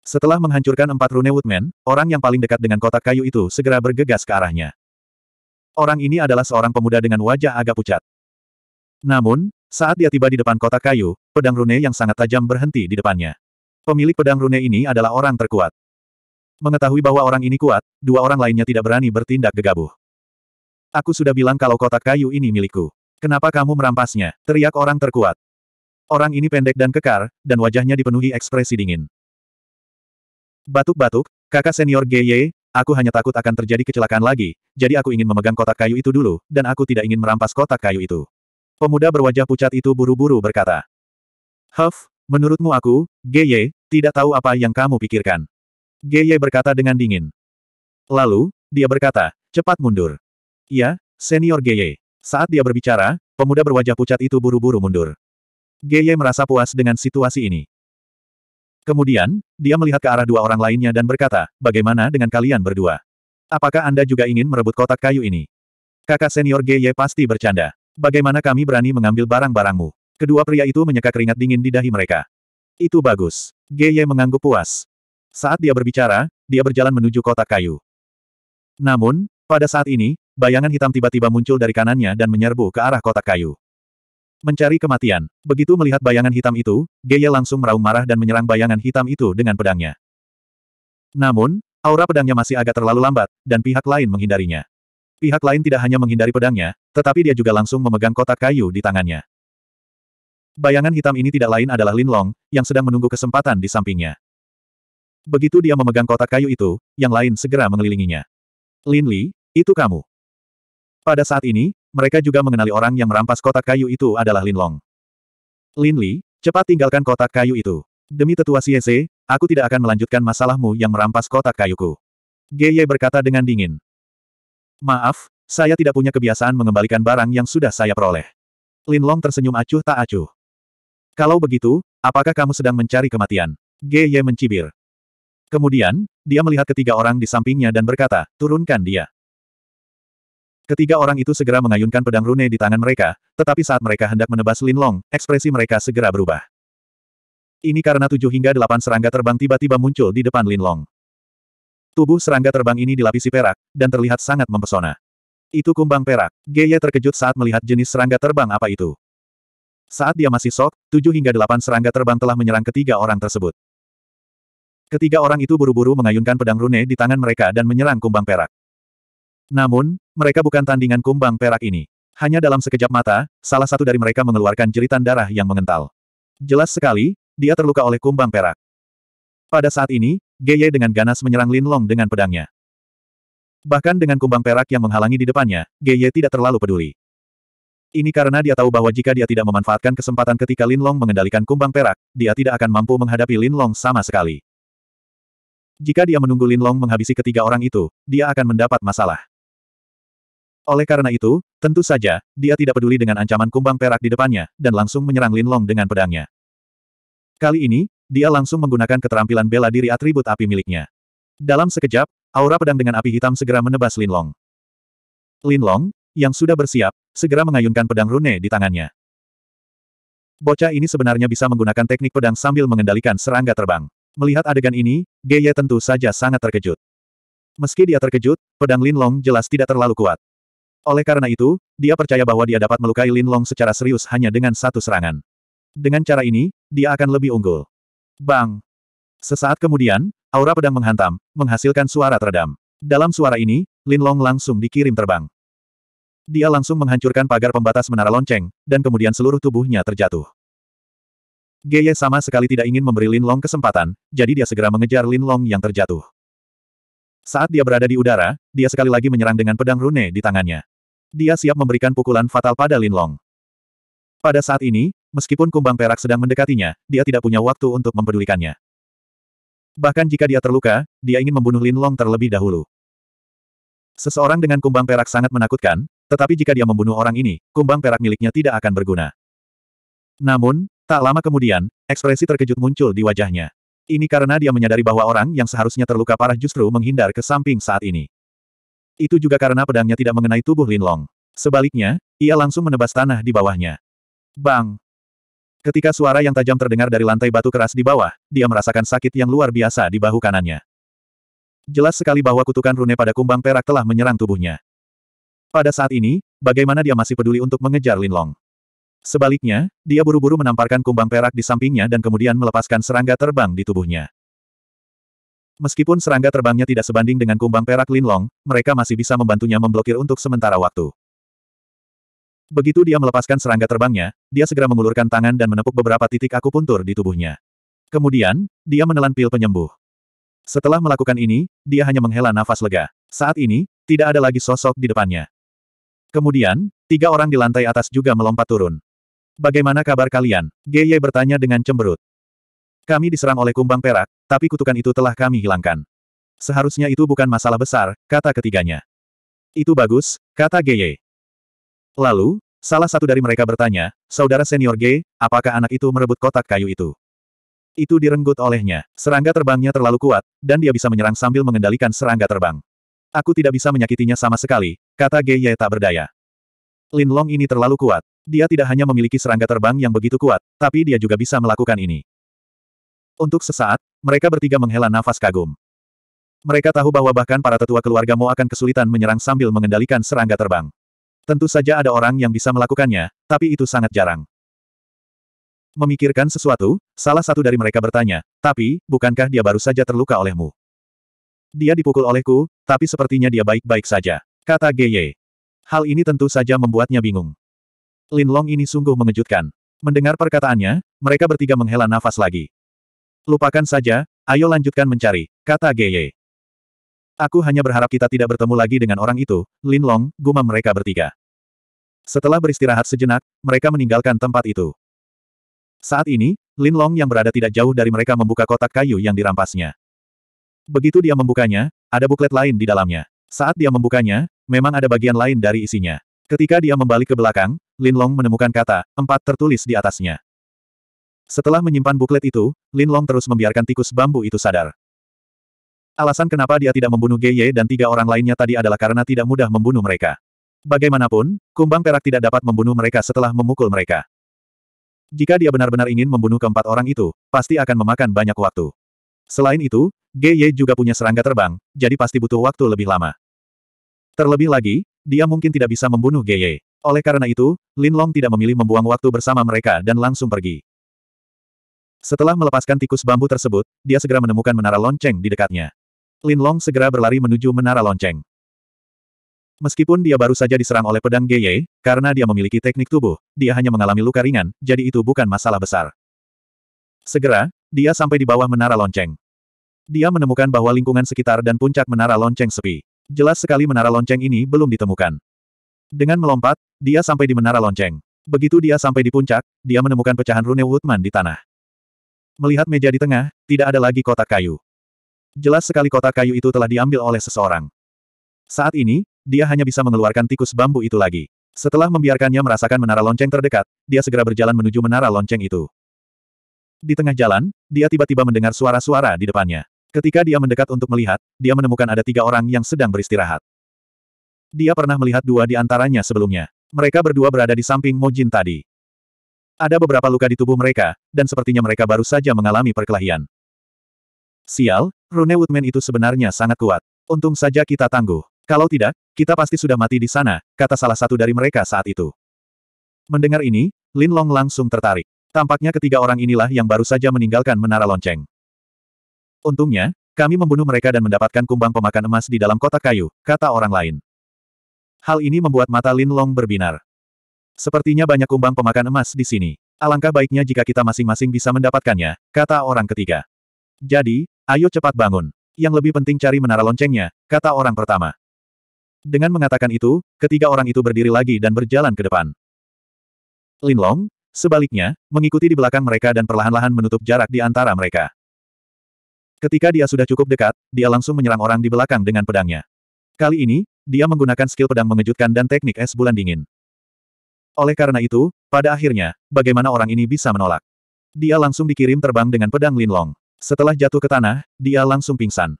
Setelah menghancurkan empat rune woodman, orang yang paling dekat dengan kotak kayu itu segera bergegas ke arahnya. Orang ini adalah seorang pemuda dengan wajah agak pucat. Namun, saat dia tiba di depan kotak kayu, pedang rune yang sangat tajam berhenti di depannya. Pemilik pedang rune ini adalah orang terkuat. Mengetahui bahwa orang ini kuat, dua orang lainnya tidak berani bertindak gegabah. Aku sudah bilang kalau kotak kayu ini milikku. Kenapa kamu merampasnya? Teriak orang terkuat. Orang ini pendek dan kekar, dan wajahnya dipenuhi ekspresi dingin. Batuk-batuk, kakak senior GY, aku hanya takut akan terjadi kecelakaan lagi, jadi aku ingin memegang kotak kayu itu dulu, dan aku tidak ingin merampas kotak kayu itu. Pemuda berwajah pucat itu buru-buru berkata. Huff, menurutmu aku, GY, tidak tahu apa yang kamu pikirkan. GY berkata dengan dingin. Lalu, dia berkata, cepat mundur. Iya, senior Geye. Saat dia berbicara, pemuda berwajah pucat itu buru-buru mundur. Geye merasa puas dengan situasi ini. Kemudian, dia melihat ke arah dua orang lainnya dan berkata, bagaimana dengan kalian berdua? Apakah Anda juga ingin merebut kotak kayu ini? Kakak senior Geye pasti bercanda. Bagaimana kami berani mengambil barang-barangmu? Kedua pria itu menyeka keringat dingin di dahi mereka. Itu bagus. Geye mengangguk puas. Saat dia berbicara, dia berjalan menuju kotak kayu. Namun, pada saat ini, Bayangan hitam tiba-tiba muncul dari kanannya dan menyerbu ke arah kotak kayu. Mencari kematian. Begitu melihat bayangan hitam itu, Geye langsung meraung marah dan menyerang bayangan hitam itu dengan pedangnya. Namun, aura pedangnya masih agak terlalu lambat, dan pihak lain menghindarinya. Pihak lain tidak hanya menghindari pedangnya, tetapi dia juga langsung memegang kotak kayu di tangannya. Bayangan hitam ini tidak lain adalah Lin Long, yang sedang menunggu kesempatan di sampingnya. Begitu dia memegang kotak kayu itu, yang lain segera mengelilinginya. Lin Li, itu kamu. Pada saat ini, mereka juga mengenali orang yang merampas kotak kayu itu adalah Lin Long. Lin Li, cepat tinggalkan kotak kayu itu. Demi tetua CEC, aku tidak akan melanjutkan masalahmu yang merampas kotak kayuku. Ye berkata dengan dingin. Maaf, saya tidak punya kebiasaan mengembalikan barang yang sudah saya peroleh. Lin Long tersenyum acuh tak acuh. Kalau begitu, apakah kamu sedang mencari kematian? Ge Ye mencibir. Kemudian, dia melihat ketiga orang di sampingnya dan berkata, turunkan dia. Ketiga orang itu segera mengayunkan pedang rune di tangan mereka, tetapi saat mereka hendak menebas Lin Long, ekspresi mereka segera berubah. Ini karena tujuh hingga delapan serangga terbang tiba-tiba muncul di depan Lin Long. Tubuh serangga terbang ini dilapisi perak, dan terlihat sangat mempesona. Itu kumbang perak. Geye terkejut saat melihat jenis serangga terbang apa itu. Saat dia masih sok, tujuh hingga delapan serangga terbang telah menyerang ketiga orang tersebut. Ketiga orang itu buru-buru mengayunkan pedang rune di tangan mereka dan menyerang kumbang perak. Namun, mereka bukan tandingan kumbang perak ini. Hanya dalam sekejap mata, salah satu dari mereka mengeluarkan jeritan darah yang mengental. Jelas sekali, dia terluka oleh kumbang perak. Pada saat ini, Geye dengan ganas menyerang Lin Long dengan pedangnya. Bahkan dengan kumbang perak yang menghalangi di depannya, Geye tidak terlalu peduli. Ini karena dia tahu bahwa jika dia tidak memanfaatkan kesempatan ketika Lin Long mengendalikan kumbang perak, dia tidak akan mampu menghadapi Lin Long sama sekali. Jika dia menunggu Lin Long menghabisi ketiga orang itu, dia akan mendapat masalah. Oleh karena itu, tentu saja, dia tidak peduli dengan ancaman kumbang perak di depannya, dan langsung menyerang Lin Long dengan pedangnya. Kali ini, dia langsung menggunakan keterampilan bela diri atribut api miliknya. Dalam sekejap, aura pedang dengan api hitam segera menebas Lin Long. Lin Long, yang sudah bersiap, segera mengayunkan pedang rune di tangannya. Bocah ini sebenarnya bisa menggunakan teknik pedang sambil mengendalikan serangga terbang. Melihat adegan ini, Geye tentu saja sangat terkejut. Meski dia terkejut, pedang Lin Long jelas tidak terlalu kuat. Oleh karena itu, dia percaya bahwa dia dapat melukai Lin Long secara serius hanya dengan satu serangan. Dengan cara ini, dia akan lebih unggul. Bang! Sesaat kemudian, aura pedang menghantam, menghasilkan suara teredam. Dalam suara ini, Lin Long langsung dikirim terbang. Dia langsung menghancurkan pagar pembatas menara lonceng, dan kemudian seluruh tubuhnya terjatuh. Geye sama sekali tidak ingin memberi Lin Long kesempatan, jadi dia segera mengejar Lin Long yang terjatuh. Saat dia berada di udara, dia sekali lagi menyerang dengan pedang rune di tangannya. Dia siap memberikan pukulan fatal pada Lin Long. Pada saat ini, meskipun kumbang perak sedang mendekatinya, dia tidak punya waktu untuk mempedulikannya. Bahkan jika dia terluka, dia ingin membunuh Lin Long terlebih dahulu. Seseorang dengan kumbang perak sangat menakutkan, tetapi jika dia membunuh orang ini, kumbang perak miliknya tidak akan berguna. Namun, tak lama kemudian, ekspresi terkejut muncul di wajahnya. Ini karena dia menyadari bahwa orang yang seharusnya terluka parah justru menghindar ke samping saat ini. Itu juga karena pedangnya tidak mengenai tubuh Lin Long. Sebaliknya, ia langsung menebas tanah di bawahnya. Bang! Ketika suara yang tajam terdengar dari lantai batu keras di bawah, dia merasakan sakit yang luar biasa di bahu kanannya. Jelas sekali bahwa kutukan rune pada kumbang perak telah menyerang tubuhnya. Pada saat ini, bagaimana dia masih peduli untuk mengejar Linlong? Sebaliknya, dia buru-buru menamparkan kumbang perak di sampingnya dan kemudian melepaskan serangga terbang di tubuhnya. Meskipun serangga terbangnya tidak sebanding dengan kumbang perak Linlong, mereka masih bisa membantunya memblokir untuk sementara waktu. Begitu dia melepaskan serangga terbangnya, dia segera mengulurkan tangan dan menepuk beberapa titik akupuntur di tubuhnya. Kemudian, dia menelan pil penyembuh. Setelah melakukan ini, dia hanya menghela nafas lega. Saat ini, tidak ada lagi sosok di depannya. Kemudian, tiga orang di lantai atas juga melompat turun. Bagaimana kabar kalian? Geye bertanya dengan cemberut. Kami diserang oleh kumbang perak, tapi kutukan itu telah kami hilangkan. Seharusnya itu bukan masalah besar, kata ketiganya. Itu bagus, kata Geye. Lalu, salah satu dari mereka bertanya, Saudara senior G, apakah anak itu merebut kotak kayu itu? Itu direnggut olehnya. Serangga terbangnya terlalu kuat, dan dia bisa menyerang sambil mengendalikan serangga terbang. Aku tidak bisa menyakitinya sama sekali, kata G. Ye tak berdaya. Lin Long ini terlalu kuat. Dia tidak hanya memiliki serangga terbang yang begitu kuat, tapi dia juga bisa melakukan ini. Untuk sesaat, mereka bertiga menghela nafas kagum. Mereka tahu bahwa bahkan para tetua keluarga Mo akan kesulitan menyerang sambil mengendalikan serangga terbang. Tentu saja ada orang yang bisa melakukannya, tapi itu sangat jarang. Memikirkan sesuatu, salah satu dari mereka bertanya, tapi, bukankah dia baru saja terluka olehmu? Dia dipukul olehku, tapi sepertinya dia baik-baik saja, kata Geye. Hal ini tentu saja membuatnya bingung. Lin Long ini sungguh mengejutkan. Mendengar perkataannya, mereka bertiga menghela nafas lagi. Lupakan saja, ayo lanjutkan mencari, kata Geye. Aku hanya berharap kita tidak bertemu lagi dengan orang itu, Lin Long, gumam mereka bertiga. Setelah beristirahat sejenak, mereka meninggalkan tempat itu. Saat ini, Lin Long yang berada tidak jauh dari mereka membuka kotak kayu yang dirampasnya. Begitu dia membukanya, ada buklet lain di dalamnya. Saat dia membukanya, memang ada bagian lain dari isinya. Ketika dia membalik ke belakang, Lin Long menemukan kata, empat tertulis di atasnya. Setelah menyimpan buklet itu, Lin Long terus membiarkan tikus bambu itu sadar. Alasan kenapa dia tidak membunuh Geye dan tiga orang lainnya tadi adalah karena tidak mudah membunuh mereka. Bagaimanapun, kumbang perak tidak dapat membunuh mereka setelah memukul mereka. Jika dia benar-benar ingin membunuh keempat orang itu, pasti akan memakan banyak waktu. Selain itu, Geye juga punya serangga terbang, jadi pasti butuh waktu lebih lama. Terlebih lagi, dia mungkin tidak bisa membunuh Geye. Oleh karena itu, Lin Long tidak memilih membuang waktu bersama mereka dan langsung pergi. Setelah melepaskan tikus bambu tersebut, dia segera menemukan menara lonceng di dekatnya. Lin Long segera berlari menuju menara lonceng. Meskipun dia baru saja diserang oleh pedang Geye, karena dia memiliki teknik tubuh, dia hanya mengalami luka ringan, jadi itu bukan masalah besar. Segera, dia sampai di bawah menara lonceng. Dia menemukan bahwa lingkungan sekitar dan puncak menara lonceng sepi. Jelas sekali menara lonceng ini belum ditemukan. Dengan melompat, dia sampai di menara lonceng. Begitu dia sampai di puncak, dia menemukan pecahan rune Woodman di tanah. Melihat meja di tengah, tidak ada lagi kotak kayu. Jelas sekali kotak kayu itu telah diambil oleh seseorang. Saat ini, dia hanya bisa mengeluarkan tikus bambu itu lagi. Setelah membiarkannya merasakan menara lonceng terdekat, dia segera berjalan menuju menara lonceng itu. Di tengah jalan, dia tiba-tiba mendengar suara-suara di depannya. Ketika dia mendekat untuk melihat, dia menemukan ada tiga orang yang sedang beristirahat. Dia pernah melihat dua di antaranya sebelumnya. Mereka berdua berada di samping Mojin tadi. Ada beberapa luka di tubuh mereka, dan sepertinya mereka baru saja mengalami perkelahian. Sial, Rune Woodman itu sebenarnya sangat kuat. Untung saja kita tangguh. Kalau tidak, kita pasti sudah mati di sana, kata salah satu dari mereka saat itu. Mendengar ini, Lin Long langsung tertarik. Tampaknya ketiga orang inilah yang baru saja meninggalkan menara lonceng. Untungnya, kami membunuh mereka dan mendapatkan kumbang pemakan emas di dalam kotak kayu, kata orang lain. Hal ini membuat mata Lin Long berbinar. Sepertinya banyak kumbang pemakan emas di sini. Alangkah baiknya jika kita masing-masing bisa mendapatkannya, kata orang ketiga. Jadi, Ayo cepat bangun. Yang lebih penting cari menara loncengnya, kata orang pertama. Dengan mengatakan itu, ketiga orang itu berdiri lagi dan berjalan ke depan. Linlong, sebaliknya, mengikuti di belakang mereka dan perlahan-lahan menutup jarak di antara mereka. Ketika dia sudah cukup dekat, dia langsung menyerang orang di belakang dengan pedangnya. Kali ini, dia menggunakan skill pedang mengejutkan dan teknik es bulan dingin. Oleh karena itu, pada akhirnya, bagaimana orang ini bisa menolak? Dia langsung dikirim terbang dengan pedang Linlong. Setelah jatuh ke tanah, dia langsung pingsan.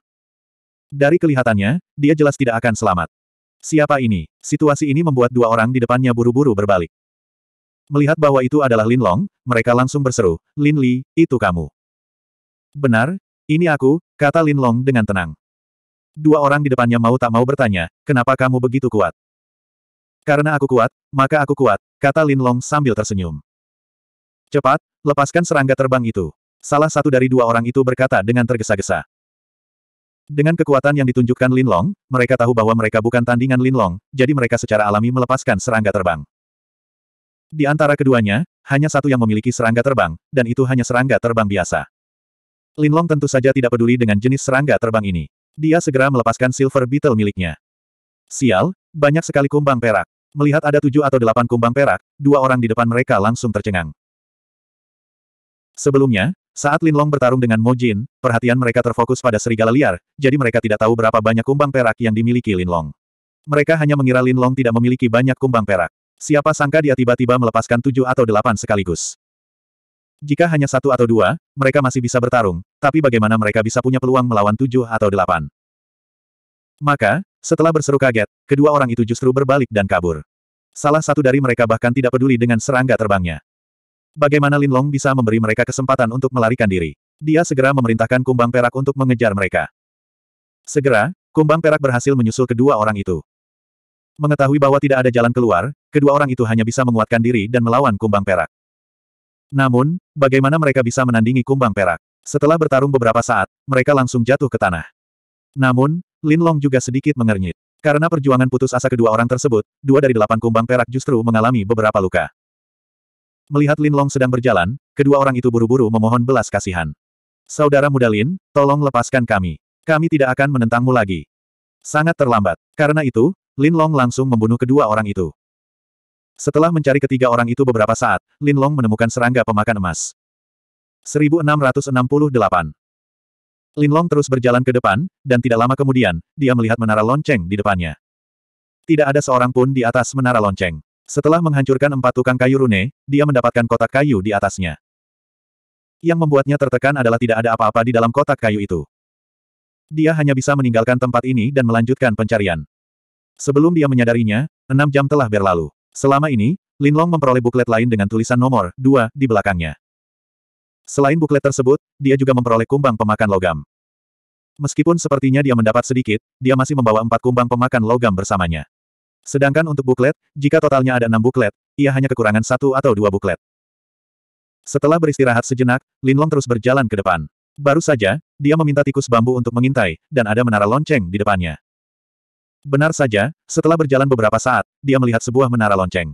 Dari kelihatannya, dia jelas tidak akan selamat. Siapa ini? Situasi ini membuat dua orang di depannya buru-buru berbalik. Melihat bahwa itu adalah Lin Long, mereka langsung berseru, Lin Li, itu kamu. Benar, ini aku, kata Lin Long dengan tenang. Dua orang di depannya mau tak mau bertanya, kenapa kamu begitu kuat? Karena aku kuat, maka aku kuat, kata Lin Long sambil tersenyum. Cepat, lepaskan serangga terbang itu. Salah satu dari dua orang itu berkata dengan tergesa-gesa. Dengan kekuatan yang ditunjukkan Linlong, mereka tahu bahwa mereka bukan tandingan Linlong, jadi mereka secara alami melepaskan serangga terbang. Di antara keduanya, hanya satu yang memiliki serangga terbang, dan itu hanya serangga terbang biasa. Linlong tentu saja tidak peduli dengan jenis serangga terbang ini. Dia segera melepaskan Silver Beetle miliknya. Sial, banyak sekali kumbang perak. Melihat ada tujuh atau delapan kumbang perak, dua orang di depan mereka langsung tercengang. Sebelumnya, saat Lin Long bertarung dengan Mo Jin, perhatian mereka terfokus pada serigala liar, jadi mereka tidak tahu berapa banyak kumbang perak yang dimiliki Lin Long. Mereka hanya mengira Lin Long tidak memiliki banyak kumbang perak. Siapa sangka dia tiba-tiba melepaskan tujuh atau delapan sekaligus. Jika hanya satu atau dua, mereka masih bisa bertarung, tapi bagaimana mereka bisa punya peluang melawan tujuh atau delapan? Maka, setelah berseru kaget, kedua orang itu justru berbalik dan kabur. Salah satu dari mereka bahkan tidak peduli dengan serangga terbangnya. Bagaimana Lin Long bisa memberi mereka kesempatan untuk melarikan diri? Dia segera memerintahkan kumbang perak untuk mengejar mereka. Segera, kumbang perak berhasil menyusul kedua orang itu. Mengetahui bahwa tidak ada jalan keluar, kedua orang itu hanya bisa menguatkan diri dan melawan kumbang perak. Namun, bagaimana mereka bisa menandingi kumbang perak? Setelah bertarung beberapa saat, mereka langsung jatuh ke tanah. Namun, Lin Long juga sedikit mengernyit. Karena perjuangan putus asa kedua orang tersebut, dua dari delapan kumbang perak justru mengalami beberapa luka. Melihat Lin Long sedang berjalan, kedua orang itu buru-buru memohon belas kasihan. Saudara muda Lin, tolong lepaskan kami. Kami tidak akan menentangmu lagi. Sangat terlambat. Karena itu, Lin Long langsung membunuh kedua orang itu. Setelah mencari ketiga orang itu beberapa saat, Lin Long menemukan serangga pemakan emas. 1668 Lin Long terus berjalan ke depan, dan tidak lama kemudian, dia melihat menara lonceng di depannya. Tidak ada seorang pun di atas menara lonceng. Setelah menghancurkan empat tukang kayu rune, dia mendapatkan kotak kayu di atasnya. Yang membuatnya tertekan adalah tidak ada apa-apa di dalam kotak kayu itu. Dia hanya bisa meninggalkan tempat ini dan melanjutkan pencarian. Sebelum dia menyadarinya, enam jam telah berlalu. Selama ini, Lin Long memperoleh buklet lain dengan tulisan nomor dua di belakangnya. Selain buklet tersebut, dia juga memperoleh kumbang pemakan logam. Meskipun sepertinya dia mendapat sedikit, dia masih membawa empat kumbang pemakan logam bersamanya. Sedangkan untuk buklet, jika totalnya ada enam buklet, ia hanya kekurangan satu atau dua buklet. Setelah beristirahat sejenak, Linlong terus berjalan ke depan. Baru saja, dia meminta tikus bambu untuk mengintai, dan ada menara lonceng di depannya. Benar saja, setelah berjalan beberapa saat, dia melihat sebuah menara lonceng.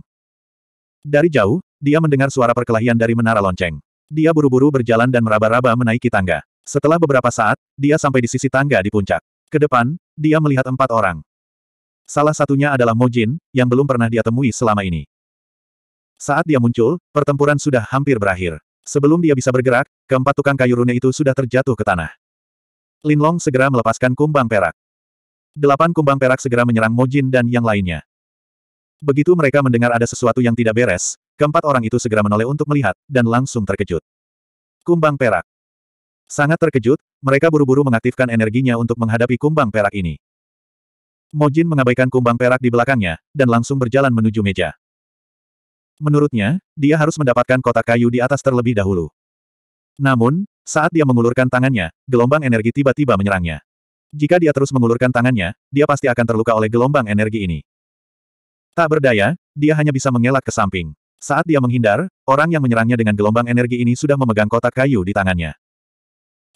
Dari jauh, dia mendengar suara perkelahian dari menara lonceng. Dia buru-buru berjalan dan meraba-raba menaiki tangga. Setelah beberapa saat, dia sampai di sisi tangga di puncak. Ke depan, dia melihat empat orang. Salah satunya adalah Mojin, yang belum pernah dia temui selama ini. Saat dia muncul, pertempuran sudah hampir berakhir. Sebelum dia bisa bergerak, keempat tukang kayu rune itu sudah terjatuh ke tanah. Linlong segera melepaskan kumbang perak. Delapan kumbang perak segera menyerang Mojin dan yang lainnya. Begitu mereka mendengar ada sesuatu yang tidak beres, keempat orang itu segera menoleh untuk melihat, dan langsung terkejut. Kumbang perak. Sangat terkejut, mereka buru-buru mengaktifkan energinya untuk menghadapi kumbang perak ini. Mojin mengabaikan kumbang perak di belakangnya, dan langsung berjalan menuju meja. Menurutnya, dia harus mendapatkan kotak kayu di atas terlebih dahulu. Namun, saat dia mengulurkan tangannya, gelombang energi tiba-tiba menyerangnya. Jika dia terus mengulurkan tangannya, dia pasti akan terluka oleh gelombang energi ini. Tak berdaya, dia hanya bisa mengelak ke samping. Saat dia menghindar, orang yang menyerangnya dengan gelombang energi ini sudah memegang kotak kayu di tangannya.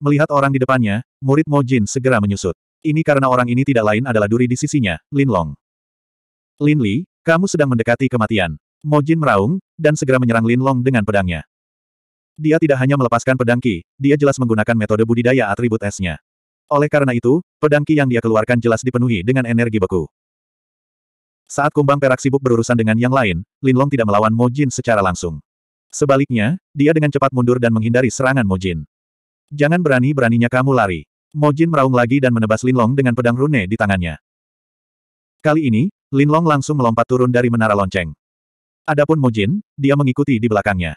Melihat orang di depannya, murid Mojin segera menyusut. Ini karena orang ini tidak lain adalah duri di sisinya, Lin Long. Lin Li, kamu sedang mendekati kematian. Mo Jin meraung, dan segera menyerang Lin Long dengan pedangnya. Dia tidak hanya melepaskan pedang Qi, dia jelas menggunakan metode budidaya atribut esnya. Oleh karena itu, pedang Qi yang dia keluarkan jelas dipenuhi dengan energi beku. Saat kumbang perak sibuk berurusan dengan yang lain, Lin Long tidak melawan Mo Jin secara langsung. Sebaliknya, dia dengan cepat mundur dan menghindari serangan Mo Jin. Jangan berani-beraninya kamu lari. Mojin meraung lagi dan menebas Linlong dengan pedang rune di tangannya. Kali ini, Linlong langsung melompat turun dari menara lonceng. Adapun Mojin, dia mengikuti di belakangnya.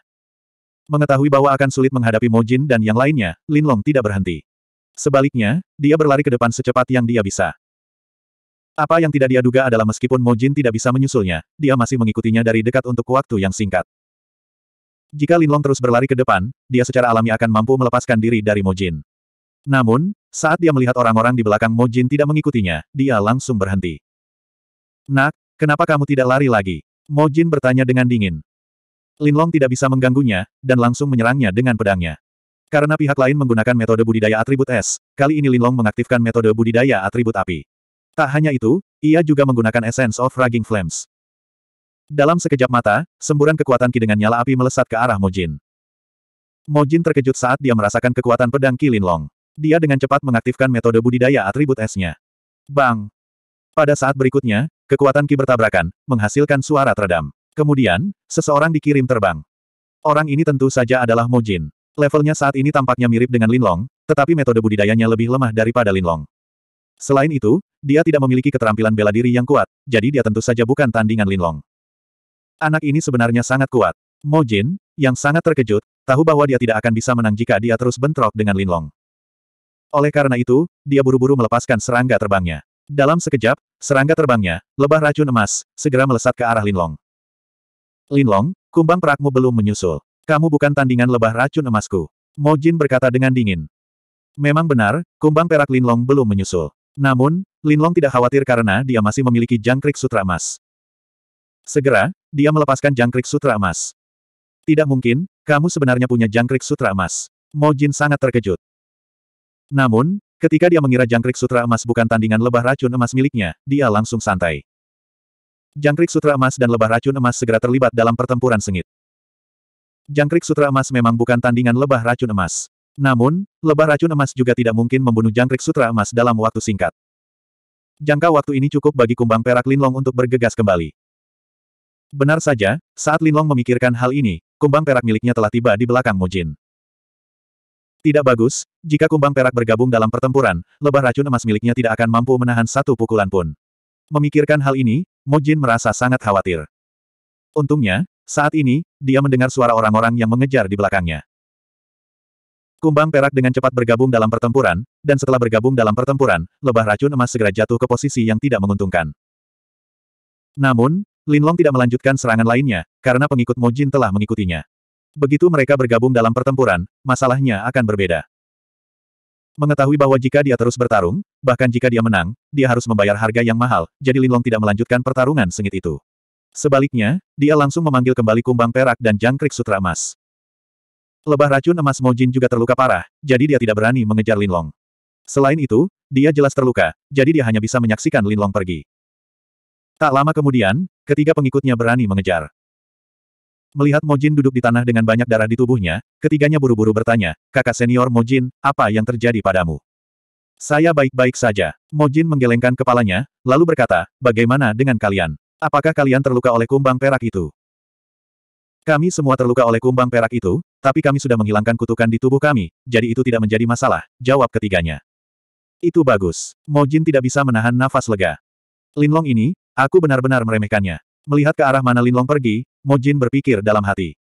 Mengetahui bahwa akan sulit menghadapi Mojin dan yang lainnya, Linlong tidak berhenti. Sebaliknya, dia berlari ke depan secepat yang dia bisa. Apa yang tidak dia duga adalah meskipun Mojin tidak bisa menyusulnya, dia masih mengikutinya dari dekat untuk waktu yang singkat. Jika Linlong terus berlari ke depan, dia secara alami akan mampu melepaskan diri dari Mojin. Namun, saat dia melihat orang-orang di belakang Mojin tidak mengikutinya, dia langsung berhenti. Nak, kenapa kamu tidak lari lagi? Mojin bertanya dengan dingin. Linlong tidak bisa mengganggunya, dan langsung menyerangnya dengan pedangnya. Karena pihak lain menggunakan metode budidaya atribut es, kali ini Linlong mengaktifkan metode budidaya atribut api. Tak hanya itu, ia juga menggunakan Essence of Raging Flames. Dalam sekejap mata, semburan kekuatan Ki dengan nyala api melesat ke arah Mojin. Mojin terkejut saat dia merasakan kekuatan pedang Ki Linlong. Dia dengan cepat mengaktifkan metode budidaya atribut esnya. Bang! Pada saat berikutnya, kekuatan Ki bertabrakan, menghasilkan suara teredam. Kemudian, seseorang dikirim terbang. Orang ini tentu saja adalah Mojin. Levelnya saat ini tampaknya mirip dengan Linlong, tetapi metode budidayanya lebih lemah daripada Linlong. Selain itu, dia tidak memiliki keterampilan bela diri yang kuat, jadi dia tentu saja bukan tandingan Linlong. Anak ini sebenarnya sangat kuat. Mojin, yang sangat terkejut, tahu bahwa dia tidak akan bisa menang jika dia terus bentrok dengan Linlong. Oleh karena itu, dia buru-buru melepaskan serangga terbangnya. Dalam sekejap, serangga terbangnya, lebah racun emas, segera melesat ke arah Linlong. Linlong, kumbang perakmu belum menyusul. Kamu bukan tandingan lebah racun emasku. Mo Jin berkata dengan dingin. Memang benar, kumbang perak Linlong belum menyusul. Namun, Linlong tidak khawatir karena dia masih memiliki jangkrik sutra emas. Segera, dia melepaskan jangkrik sutra emas. Tidak mungkin, kamu sebenarnya punya jangkrik sutra emas. Mo Jin sangat terkejut. Namun, ketika dia mengira jangkrik sutra emas bukan tandingan lebah racun emas miliknya, dia langsung santai. Jangkrik sutra emas dan lebah racun emas segera terlibat dalam pertempuran sengit. Jangkrik sutra emas memang bukan tandingan lebah racun emas. Namun, lebah racun emas juga tidak mungkin membunuh jangkrik sutra emas dalam waktu singkat. Jangka waktu ini cukup bagi kumbang perak Linlong untuk bergegas kembali. Benar saja, saat Linlong memikirkan hal ini, kumbang perak miliknya telah tiba di belakang Mujin. Tidak bagus, jika kumbang perak bergabung dalam pertempuran, lebah racun emas miliknya tidak akan mampu menahan satu pukulan pun. Memikirkan hal ini, Mojin merasa sangat khawatir. Untungnya, saat ini, dia mendengar suara orang-orang yang mengejar di belakangnya. Kumbang perak dengan cepat bergabung dalam pertempuran, dan setelah bergabung dalam pertempuran, lebah racun emas segera jatuh ke posisi yang tidak menguntungkan. Namun, Linlong tidak melanjutkan serangan lainnya, karena pengikut Mojin telah mengikutinya. Begitu mereka bergabung dalam pertempuran, masalahnya akan berbeda. Mengetahui bahwa jika dia terus bertarung, bahkan jika dia menang, dia harus membayar harga yang mahal, jadi Linlong tidak melanjutkan pertarungan sengit itu. Sebaliknya, dia langsung memanggil kembali kumbang perak dan jangkrik sutra emas. Lebah racun emas Mojin juga terluka parah, jadi dia tidak berani mengejar Linlong. Selain itu, dia jelas terluka, jadi dia hanya bisa menyaksikan Linlong pergi. Tak lama kemudian, ketiga pengikutnya berani mengejar. Melihat Mojin duduk di tanah dengan banyak darah di tubuhnya, ketiganya buru-buru bertanya, kakak senior Mojin, apa yang terjadi padamu? Saya baik-baik saja. Mojin menggelengkan kepalanya, lalu berkata, bagaimana dengan kalian? Apakah kalian terluka oleh kumbang perak itu? Kami semua terluka oleh kumbang perak itu, tapi kami sudah menghilangkan kutukan di tubuh kami, jadi itu tidak menjadi masalah, jawab ketiganya. Itu bagus. Mojin tidak bisa menahan nafas lega. Linlong ini, aku benar-benar meremehkannya. Melihat ke arah mana Linlong pergi, Mojin berpikir dalam hati.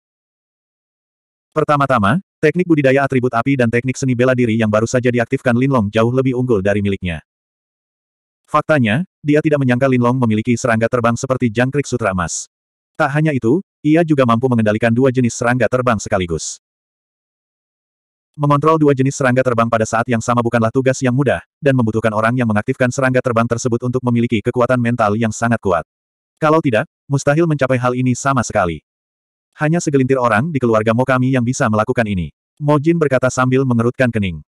Pertama-tama, teknik budidaya atribut api dan teknik seni bela diri yang baru saja diaktifkan Linlong jauh lebih unggul dari miliknya. Faktanya, dia tidak menyangka Linlong memiliki serangga terbang seperti jangkrik sutra emas. Tak hanya itu, ia juga mampu mengendalikan dua jenis serangga terbang sekaligus. Mengontrol dua jenis serangga terbang pada saat yang sama bukanlah tugas yang mudah, dan membutuhkan orang yang mengaktifkan serangga terbang tersebut untuk memiliki kekuatan mental yang sangat kuat. Kalau tidak, mustahil mencapai hal ini sama sekali. Hanya segelintir orang di keluarga Mo kami yang bisa melakukan ini. Mo Jin berkata sambil mengerutkan kening.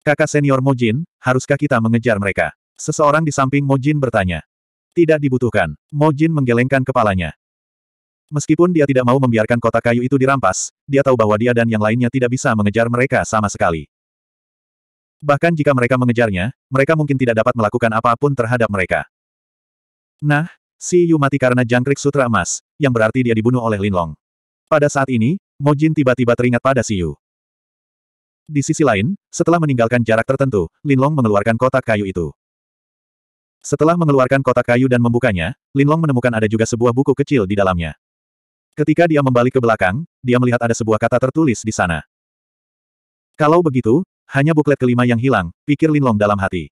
Kakak senior Mo Jin, haruskah kita mengejar mereka? Seseorang di samping Mo Jin bertanya. Tidak dibutuhkan. Mo Jin menggelengkan kepalanya. Meskipun dia tidak mau membiarkan Kota kayu itu dirampas, dia tahu bahwa dia dan yang lainnya tidak bisa mengejar mereka sama sekali. Bahkan jika mereka mengejarnya, mereka mungkin tidak dapat melakukan apapun terhadap mereka. Nah, Si Yu mati karena jangkrik sutra emas, yang berarti dia dibunuh oleh Linlong. Pada saat ini, Mojin tiba-tiba teringat pada Si Yu. Di sisi lain, setelah meninggalkan jarak tertentu, Linlong mengeluarkan kotak kayu itu. Setelah mengeluarkan kotak kayu dan membukanya, Linlong menemukan ada juga sebuah buku kecil di dalamnya. Ketika dia membalik ke belakang, dia melihat ada sebuah kata tertulis di sana. Kalau begitu, hanya buklet kelima yang hilang, pikir Linlong dalam hati.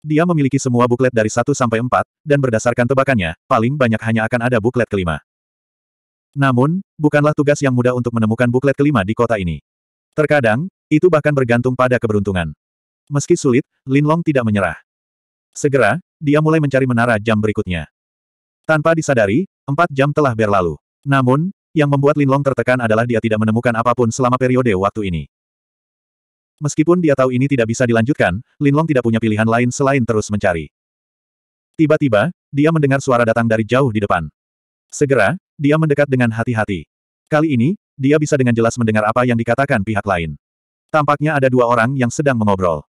Dia memiliki semua buklet dari 1 sampai 4, dan berdasarkan tebakannya, paling banyak hanya akan ada buklet kelima. Namun, bukanlah tugas yang mudah untuk menemukan buklet kelima di kota ini. Terkadang, itu bahkan bergantung pada keberuntungan. Meski sulit, Lin Long tidak menyerah. Segera, dia mulai mencari menara jam berikutnya. Tanpa disadari, empat jam telah berlalu. Namun, yang membuat Lin Long tertekan adalah dia tidak menemukan apapun selama periode waktu ini. Meskipun dia tahu ini tidak bisa dilanjutkan, Linlong tidak punya pilihan lain selain terus mencari. Tiba-tiba, dia mendengar suara datang dari jauh di depan. Segera, dia mendekat dengan hati-hati. Kali ini, dia bisa dengan jelas mendengar apa yang dikatakan pihak lain. Tampaknya ada dua orang yang sedang mengobrol.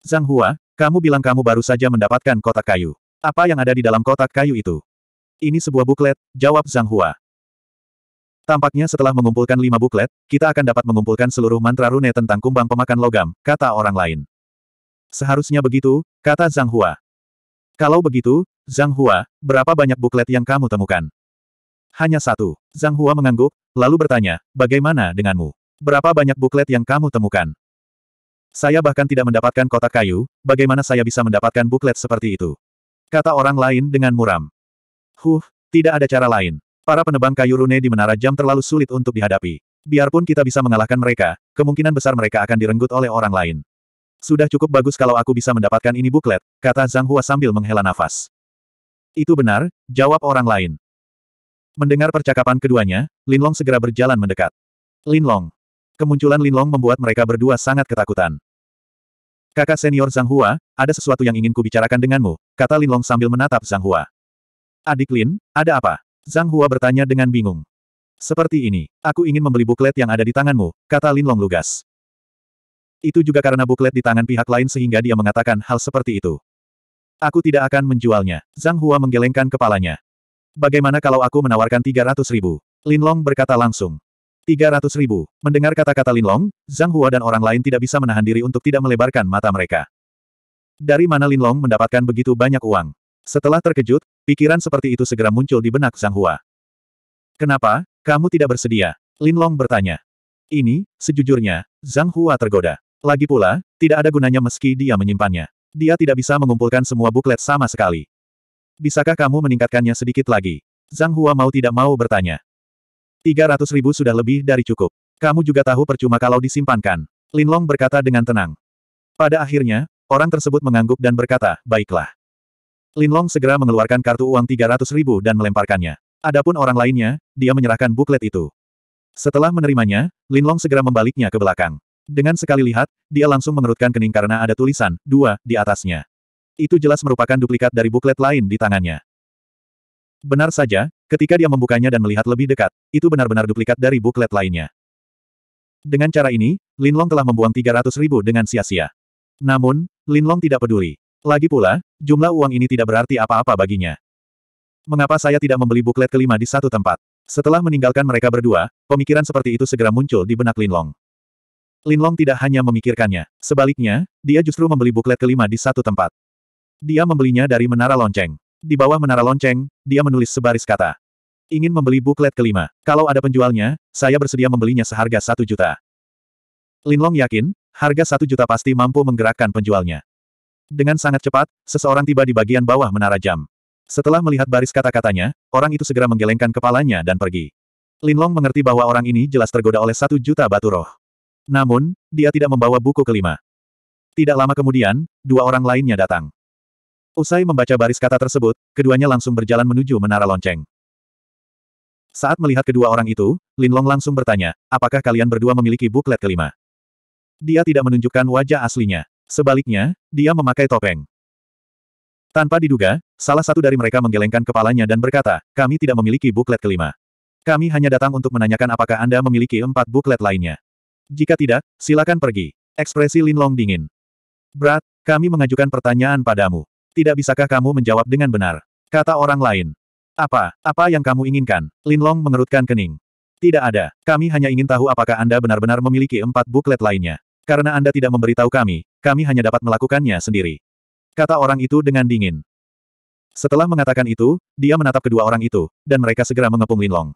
Zhang Hua, kamu bilang kamu baru saja mendapatkan kotak kayu. Apa yang ada di dalam kotak kayu itu? Ini sebuah buklet, jawab Zhang Hua. Tampaknya setelah mengumpulkan lima buklet, kita akan dapat mengumpulkan seluruh mantra rune tentang kumbang pemakan logam, kata orang lain. Seharusnya begitu, kata Zhang Hua. Kalau begitu, Zhang Hua, berapa banyak buklet yang kamu temukan? Hanya satu. Zhang Hua mengangguk, lalu bertanya, bagaimana denganmu? Berapa banyak buklet yang kamu temukan? Saya bahkan tidak mendapatkan kotak kayu, bagaimana saya bisa mendapatkan buklet seperti itu? Kata orang lain dengan muram. Huh, tidak ada cara lain. Para penebang kayu rune di menara jam terlalu sulit untuk dihadapi. Biarpun kita bisa mengalahkan mereka, kemungkinan besar mereka akan direnggut oleh orang lain. Sudah cukup bagus kalau aku bisa mendapatkan ini buklet, kata Zhang Hua sambil menghela nafas. Itu benar, jawab orang lain. Mendengar percakapan keduanya, Lin Long segera berjalan mendekat. Lin Long. Kemunculan Lin Long membuat mereka berdua sangat ketakutan. Kakak senior Zhang Hua, ada sesuatu yang ingin kubicarakan denganmu, kata Lin Long sambil menatap Zhang Hua. Adik Lin, ada apa? Zhang Hua bertanya dengan bingung. Seperti ini, aku ingin membeli buklet yang ada di tanganmu, kata Lin Long lugas. Itu juga karena buklet di tangan pihak lain sehingga dia mengatakan hal seperti itu. Aku tidak akan menjualnya. Zhang Hua menggelengkan kepalanya. Bagaimana kalau aku menawarkan 300 ribu? Lin Long berkata langsung. 300 ribu. Mendengar kata-kata Lin Long, Zhang Hua dan orang lain tidak bisa menahan diri untuk tidak melebarkan mata mereka. Dari mana Lin Long mendapatkan begitu banyak uang? Setelah terkejut, pikiran seperti itu segera muncul di benak Zhang Hua. Kenapa, kamu tidak bersedia? Lin Long bertanya. Ini, sejujurnya, Zhang Hua tergoda. Lagi pula, tidak ada gunanya meski dia menyimpannya. Dia tidak bisa mengumpulkan semua buklet sama sekali. Bisakah kamu meningkatkannya sedikit lagi? Zhang Hua mau tidak mau bertanya. 300 ribu sudah lebih dari cukup. Kamu juga tahu percuma kalau disimpankan. Lin Long berkata dengan tenang. Pada akhirnya, orang tersebut mengangguk dan berkata, baiklah. Linlong segera mengeluarkan kartu uang 300 ribu dan melemparkannya. Adapun orang lainnya, dia menyerahkan buklet itu. Setelah menerimanya, Linlong segera membaliknya ke belakang. Dengan sekali lihat, dia langsung mengerutkan kening karena ada tulisan, dua, di atasnya. Itu jelas merupakan duplikat dari buklet lain di tangannya. Benar saja, ketika dia membukanya dan melihat lebih dekat, itu benar-benar duplikat dari buklet lainnya. Dengan cara ini, Linlong telah membuang 300 ribu dengan sia-sia. Namun, Linlong tidak peduli. Lagi pula, jumlah uang ini tidak berarti apa-apa baginya. Mengapa saya tidak membeli buklet kelima di satu tempat? Setelah meninggalkan mereka berdua, pemikiran seperti itu segera muncul di benak Linlong. Linlong tidak hanya memikirkannya. Sebaliknya, dia justru membeli buklet kelima di satu tempat. Dia membelinya dari menara lonceng. Di bawah menara lonceng, dia menulis sebaris kata. Ingin membeli buklet kelima. Kalau ada penjualnya, saya bersedia membelinya seharga satu juta. Linlong yakin, harga satu juta pasti mampu menggerakkan penjualnya. Dengan sangat cepat, seseorang tiba di bagian bawah menara jam. Setelah melihat baris kata-katanya, orang itu segera menggelengkan kepalanya dan pergi. Linlong mengerti bahwa orang ini jelas tergoda oleh satu juta batu roh. Namun, dia tidak membawa buku kelima. Tidak lama kemudian, dua orang lainnya datang. Usai membaca baris kata tersebut, keduanya langsung berjalan menuju menara lonceng. Saat melihat kedua orang itu, Linlong langsung bertanya, apakah kalian berdua memiliki buklet kelima? Dia tidak menunjukkan wajah aslinya. Sebaliknya, dia memakai topeng. Tanpa diduga, salah satu dari mereka menggelengkan kepalanya dan berkata, kami tidak memiliki buklet kelima. Kami hanya datang untuk menanyakan apakah Anda memiliki empat buklet lainnya. Jika tidak, silakan pergi. Ekspresi Lin Long dingin. "Brat, kami mengajukan pertanyaan padamu. Tidak bisakah kamu menjawab dengan benar? Kata orang lain. Apa, apa yang kamu inginkan? Lin Long mengerutkan kening. Tidak ada, kami hanya ingin tahu apakah Anda benar-benar memiliki empat buklet lainnya. Karena Anda tidak memberitahu kami, kami hanya dapat melakukannya sendiri. Kata orang itu dengan dingin. Setelah mengatakan itu, dia menatap kedua orang itu, dan mereka segera mengepung Linlong.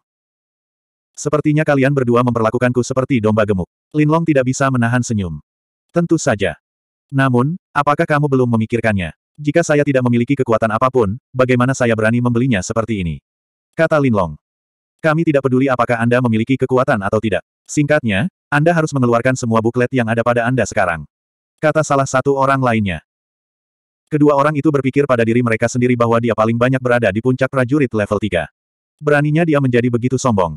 Sepertinya kalian berdua memperlakukanku seperti domba gemuk. Linlong tidak bisa menahan senyum. Tentu saja. Namun, apakah kamu belum memikirkannya? Jika saya tidak memiliki kekuatan apapun, bagaimana saya berani membelinya seperti ini? Kata Linlong. Kami tidak peduli apakah Anda memiliki kekuatan atau tidak. Singkatnya, Anda harus mengeluarkan semua buklet yang ada pada Anda sekarang. Kata salah satu orang lainnya. Kedua orang itu berpikir pada diri mereka sendiri bahwa dia paling banyak berada di puncak prajurit level 3. Beraninya dia menjadi begitu sombong.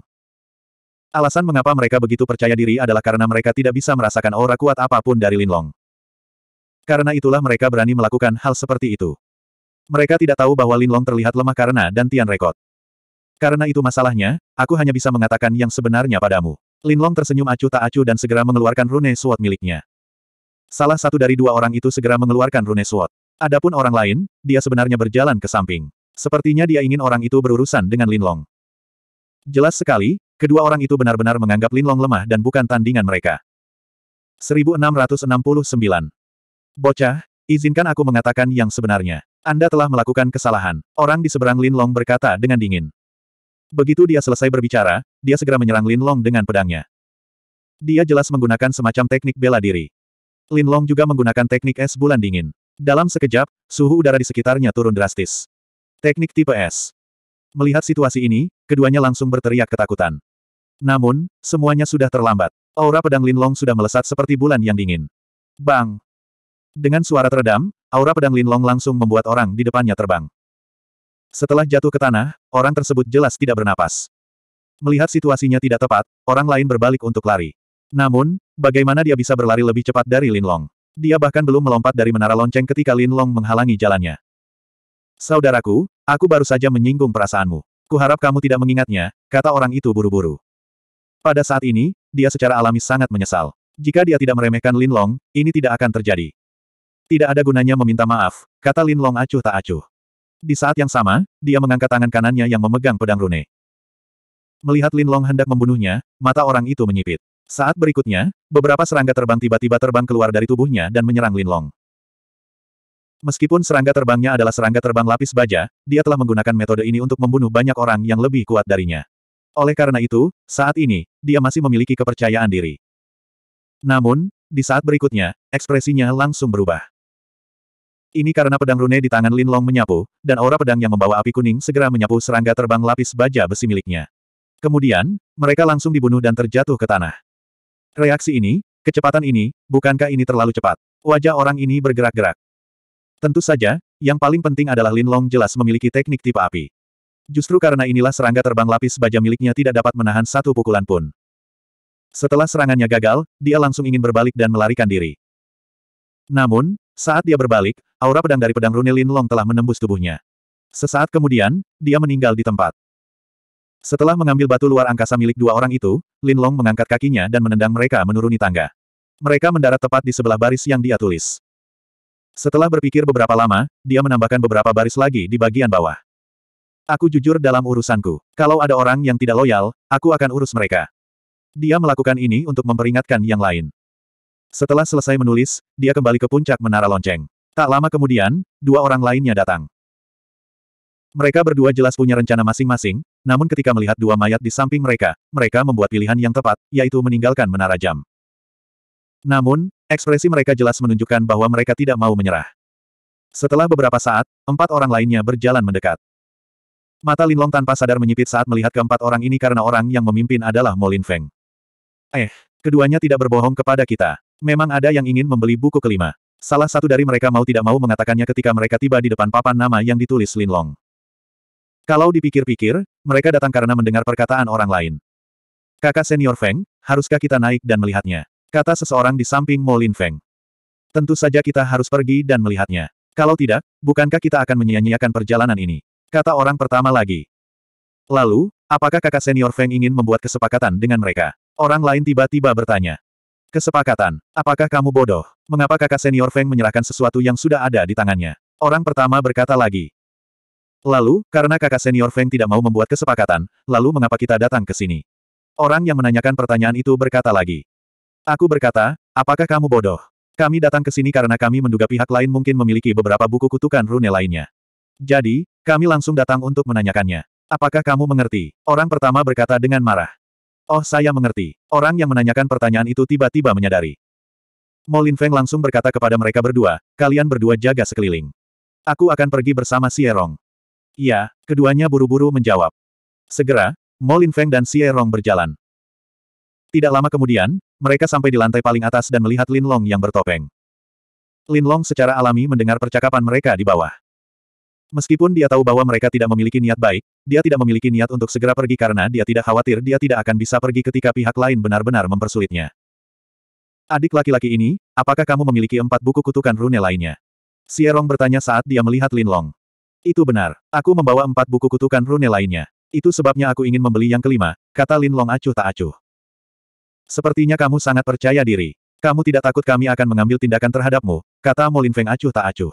Alasan mengapa mereka begitu percaya diri adalah karena mereka tidak bisa merasakan aura kuat apapun dari Linlong. Karena itulah mereka berani melakukan hal seperti itu. Mereka tidak tahu bahwa Linlong terlihat lemah karena dan Tian Rekod. Karena itu masalahnya, aku hanya bisa mengatakan yang sebenarnya padamu. Linlong tersenyum acuh tak acuh dan segera mengeluarkan rune suat miliknya. Salah satu dari dua orang itu segera mengeluarkan rune sword. Adapun orang lain, dia sebenarnya berjalan ke samping. Sepertinya dia ingin orang itu berurusan dengan Linlong. Jelas sekali, kedua orang itu benar-benar menganggap Linlong lemah dan bukan tandingan mereka. 1669. Bocah, izinkan aku mengatakan yang sebenarnya. Anda telah melakukan kesalahan. Orang di seberang Linlong berkata dengan dingin. Begitu dia selesai berbicara, dia segera menyerang Linlong dengan pedangnya. Dia jelas menggunakan semacam teknik bela diri. Lin Long juga menggunakan teknik es bulan dingin. Dalam sekejap, suhu udara di sekitarnya turun drastis. Teknik tipe es. Melihat situasi ini, keduanya langsung berteriak ketakutan. Namun, semuanya sudah terlambat. Aura pedang Lin Long sudah melesat seperti bulan yang dingin. Bang! Dengan suara teredam, aura pedang Lin Long langsung membuat orang di depannya terbang. Setelah jatuh ke tanah, orang tersebut jelas tidak bernapas. Melihat situasinya tidak tepat, orang lain berbalik untuk lari. Namun, Bagaimana dia bisa berlari lebih cepat dari Lin Long? Dia bahkan belum melompat dari menara lonceng ketika Lin Long menghalangi jalannya. Saudaraku, aku baru saja menyinggung perasaanmu. Kuharap kamu tidak mengingatnya, kata orang itu buru-buru. Pada saat ini, dia secara alami sangat menyesal. Jika dia tidak meremehkan Lin Long, ini tidak akan terjadi. Tidak ada gunanya meminta maaf, kata Lin Long acuh tak acuh. Di saat yang sama, dia mengangkat tangan kanannya yang memegang pedang rune. Melihat Lin Long hendak membunuhnya, mata orang itu menyipit. Saat berikutnya, beberapa serangga terbang tiba-tiba terbang keluar dari tubuhnya dan menyerang Lin Long. Meskipun serangga terbangnya adalah serangga terbang lapis baja, dia telah menggunakan metode ini untuk membunuh banyak orang yang lebih kuat darinya. Oleh karena itu, saat ini, dia masih memiliki kepercayaan diri. Namun, di saat berikutnya, ekspresinya langsung berubah. Ini karena pedang rune di tangan Lin Long menyapu, dan aura pedang yang membawa api kuning segera menyapu serangga terbang lapis baja besi miliknya. Kemudian, mereka langsung dibunuh dan terjatuh ke tanah. Reaksi ini, kecepatan ini, bukankah ini terlalu cepat? Wajah orang ini bergerak-gerak. Tentu saja, yang paling penting adalah Lin Long jelas memiliki teknik tipe api. Justru karena inilah serangga terbang lapis baja miliknya tidak dapat menahan satu pukulan pun. Setelah serangannya gagal, dia langsung ingin berbalik dan melarikan diri. Namun, saat dia berbalik, aura pedang dari pedang rune Lin Long telah menembus tubuhnya. Sesaat kemudian, dia meninggal di tempat. Setelah mengambil batu luar angkasa milik dua orang itu, Lin Long mengangkat kakinya dan menendang mereka menuruni tangga. Mereka mendarat tepat di sebelah baris yang dia tulis. Setelah berpikir beberapa lama, dia menambahkan beberapa baris lagi di bagian bawah. Aku jujur dalam urusanku. Kalau ada orang yang tidak loyal, aku akan urus mereka. Dia melakukan ini untuk memperingatkan yang lain. Setelah selesai menulis, dia kembali ke puncak menara lonceng. Tak lama kemudian, dua orang lainnya datang. Mereka berdua jelas punya rencana masing-masing, namun ketika melihat dua mayat di samping mereka, mereka membuat pilihan yang tepat, yaitu meninggalkan menara jam. Namun, ekspresi mereka jelas menunjukkan bahwa mereka tidak mau menyerah. Setelah beberapa saat, empat orang lainnya berjalan mendekat. Mata Linlong tanpa sadar menyipit saat melihat keempat orang ini karena orang yang memimpin adalah Molin Feng. Eh, keduanya tidak berbohong kepada kita. Memang ada yang ingin membeli buku kelima. Salah satu dari mereka mau tidak mau mengatakannya ketika mereka tiba di depan papan nama yang ditulis Linlong. Kalau dipikir-pikir, mereka datang karena mendengar perkataan orang lain. Kakak senior Feng, haruskah kita naik dan melihatnya? Kata seseorang di samping Molin Feng. Tentu saja kita harus pergi dan melihatnya. Kalau tidak, bukankah kita akan menyia-nyiakan perjalanan ini? Kata orang pertama lagi. Lalu, apakah kakak senior Feng ingin membuat kesepakatan dengan mereka? Orang lain tiba-tiba bertanya. Kesepakatan, apakah kamu bodoh? Mengapa kakak senior Feng menyerahkan sesuatu yang sudah ada di tangannya? Orang pertama berkata lagi. Lalu, karena kakak senior Feng tidak mau membuat kesepakatan, lalu mengapa kita datang ke sini? Orang yang menanyakan pertanyaan itu berkata lagi. Aku berkata, apakah kamu bodoh? Kami datang ke sini karena kami menduga pihak lain mungkin memiliki beberapa buku kutukan rune lainnya. Jadi, kami langsung datang untuk menanyakannya. Apakah kamu mengerti? Orang pertama berkata dengan marah. Oh saya mengerti. Orang yang menanyakan pertanyaan itu tiba-tiba menyadari. Molin Feng langsung berkata kepada mereka berdua, kalian berdua jaga sekeliling. Aku akan pergi bersama Sierong. Iya, keduanya buru-buru menjawab. Segera, Molin Feng dan Xie Rong berjalan. Tidak lama kemudian, mereka sampai di lantai paling atas dan melihat Lin Long yang bertopeng. Lin Long secara alami mendengar percakapan mereka di bawah. Meskipun dia tahu bahwa mereka tidak memiliki niat baik, dia tidak memiliki niat untuk segera pergi karena dia tidak khawatir dia tidak akan bisa pergi ketika pihak lain benar-benar mempersulitnya. Adik laki-laki ini, apakah kamu memiliki empat buku kutukan rune lainnya? Rong bertanya saat dia melihat Lin Long. Itu benar. Aku membawa empat buku kutukan rune lainnya. Itu sebabnya aku ingin membeli yang kelima, kata Lin Long acuh tak acuh. Sepertinya kamu sangat percaya diri. Kamu tidak takut kami akan mengambil tindakan terhadapmu, kata Molin Feng acuh tak acuh.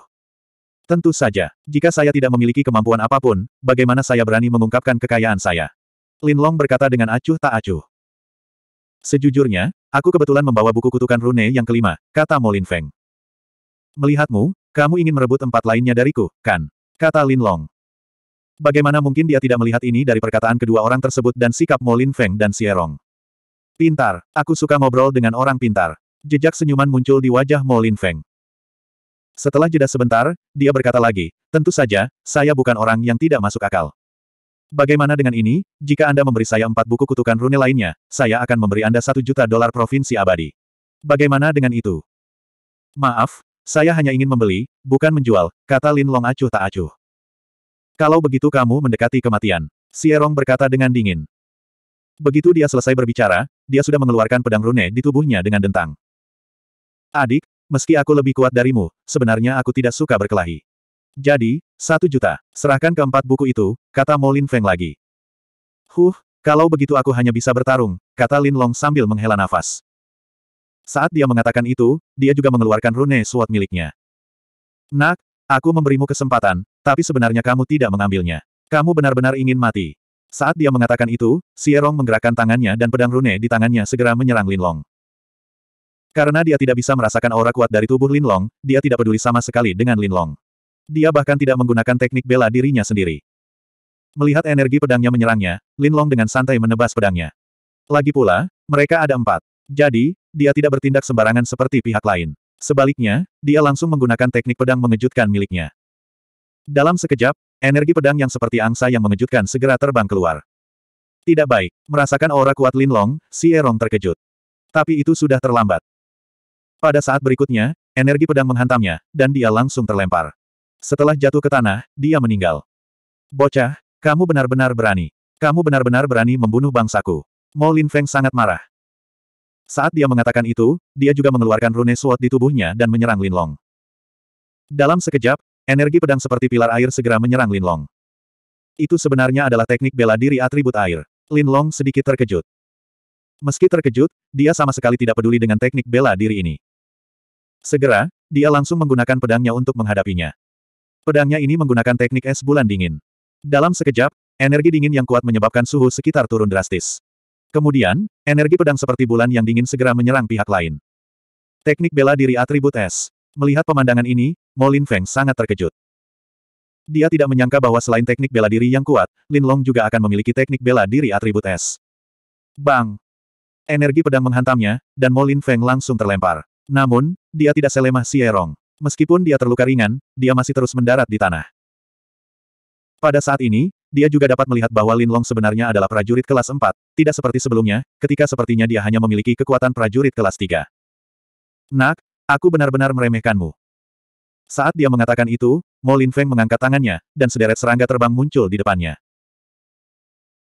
Tentu saja, jika saya tidak memiliki kemampuan apapun, bagaimana saya berani mengungkapkan kekayaan saya? Lin Long berkata dengan acuh tak acuh. Sejujurnya, aku kebetulan membawa buku kutukan rune yang kelima, kata Molin Feng. Melihatmu, kamu ingin merebut empat lainnya dariku, kan? kata Lin Long. Bagaimana mungkin dia tidak melihat ini dari perkataan kedua orang tersebut dan sikap Mo Lin Feng dan Sierong? Pintar, aku suka ngobrol dengan orang pintar. Jejak senyuman muncul di wajah Mo Lin Feng. Setelah jeda sebentar, dia berkata lagi, tentu saja, saya bukan orang yang tidak masuk akal. Bagaimana dengan ini, jika Anda memberi saya empat buku kutukan rune lainnya, saya akan memberi Anda satu juta dolar provinsi abadi. Bagaimana dengan itu? Maaf, saya hanya ingin membeli, bukan menjual, kata Lin Long acuh tak acuh. Kalau begitu kamu mendekati kematian. Si Erong berkata dengan dingin. Begitu dia selesai berbicara, dia sudah mengeluarkan pedang rune di tubuhnya dengan dentang. Adik, meski aku lebih kuat darimu, sebenarnya aku tidak suka berkelahi. Jadi, satu juta, serahkan keempat buku itu, kata Molin Feng lagi. Huh, kalau begitu aku hanya bisa bertarung, kata Lin Long sambil menghela nafas. Saat dia mengatakan itu, dia juga mengeluarkan rune suat miliknya. Nak, aku memberimu kesempatan, tapi sebenarnya kamu tidak mengambilnya. Kamu benar-benar ingin mati. Saat dia mengatakan itu, Sierong menggerakkan tangannya dan pedang rune di tangannya segera menyerang Linlong. Karena dia tidak bisa merasakan aura kuat dari tubuh Linlong, dia tidak peduli sama sekali dengan Linlong. Dia bahkan tidak menggunakan teknik bela dirinya sendiri. Melihat energi pedangnya menyerangnya, Linlong dengan santai menebas pedangnya. Lagi pula, mereka ada empat. Jadi, dia tidak bertindak sembarangan seperti pihak lain. Sebaliknya, dia langsung menggunakan teknik pedang mengejutkan miliknya. Dalam sekejap, energi pedang yang seperti angsa yang mengejutkan segera terbang keluar. Tidak baik, merasakan aura kuat Lin Long, si Erong terkejut. Tapi itu sudah terlambat. Pada saat berikutnya, energi pedang menghantamnya, dan dia langsung terlempar. Setelah jatuh ke tanah, dia meninggal. Bocah, kamu benar-benar berani. Kamu benar-benar berani membunuh bangsaku. Mo Lin Feng sangat marah. Saat dia mengatakan itu, dia juga mengeluarkan rune sword di tubuhnya dan menyerang Linlong. Dalam sekejap, energi pedang seperti pilar air segera menyerang Linlong. Itu sebenarnya adalah teknik bela diri atribut air. Linlong sedikit terkejut. Meski terkejut, dia sama sekali tidak peduli dengan teknik bela diri ini. Segera, dia langsung menggunakan pedangnya untuk menghadapinya. Pedangnya ini menggunakan teknik es bulan dingin. Dalam sekejap, energi dingin yang kuat menyebabkan suhu sekitar turun drastis. Kemudian, energi pedang seperti bulan yang dingin segera menyerang pihak lain. Teknik bela diri atribut es. Melihat pemandangan ini, Molin Feng sangat terkejut. Dia tidak menyangka bahwa selain teknik bela diri yang kuat, Lin Long juga akan memiliki teknik bela diri atribut es. Bang! Energi pedang menghantamnya, dan Molin Feng langsung terlempar. Namun, dia tidak selemah si Erong. Meskipun dia terluka ringan, dia masih terus mendarat di tanah. Pada saat ini, dia juga dapat melihat bahwa Lin Long sebenarnya adalah prajurit kelas 4, tidak seperti sebelumnya, ketika sepertinya dia hanya memiliki kekuatan prajurit kelas 3. Nak, aku benar-benar meremehkanmu. Saat dia mengatakan itu, Mo Lin Feng mengangkat tangannya, dan sederet serangga terbang muncul di depannya.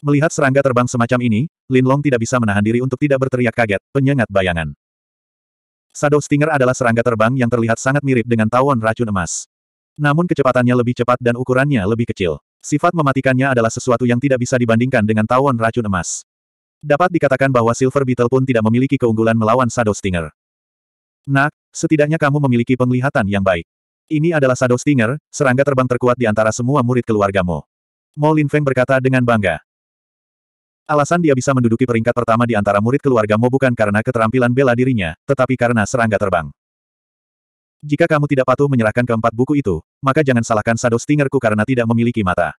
Melihat serangga terbang semacam ini, Lin Long tidak bisa menahan diri untuk tidak berteriak kaget, penyengat bayangan. Shadow Stinger adalah serangga terbang yang terlihat sangat mirip dengan tawon racun emas. Namun kecepatannya lebih cepat dan ukurannya lebih kecil. Sifat mematikannya adalah sesuatu yang tidak bisa dibandingkan dengan tawon racun emas. Dapat dikatakan bahwa Silver Beetle pun tidak memiliki keunggulan melawan Shadow Stinger. Nak, setidaknya kamu memiliki penglihatan yang baik. Ini adalah Shadow Stinger, serangga terbang terkuat di antara semua murid keluargamu. Mo Lin Feng berkata dengan bangga. Alasan dia bisa menduduki peringkat pertama di antara murid keluargamu bukan karena keterampilan bela dirinya, tetapi karena serangga terbang. Jika kamu tidak patuh menyerahkan keempat buku itu, maka jangan salahkan Shadow Stingerku karena tidak memiliki mata.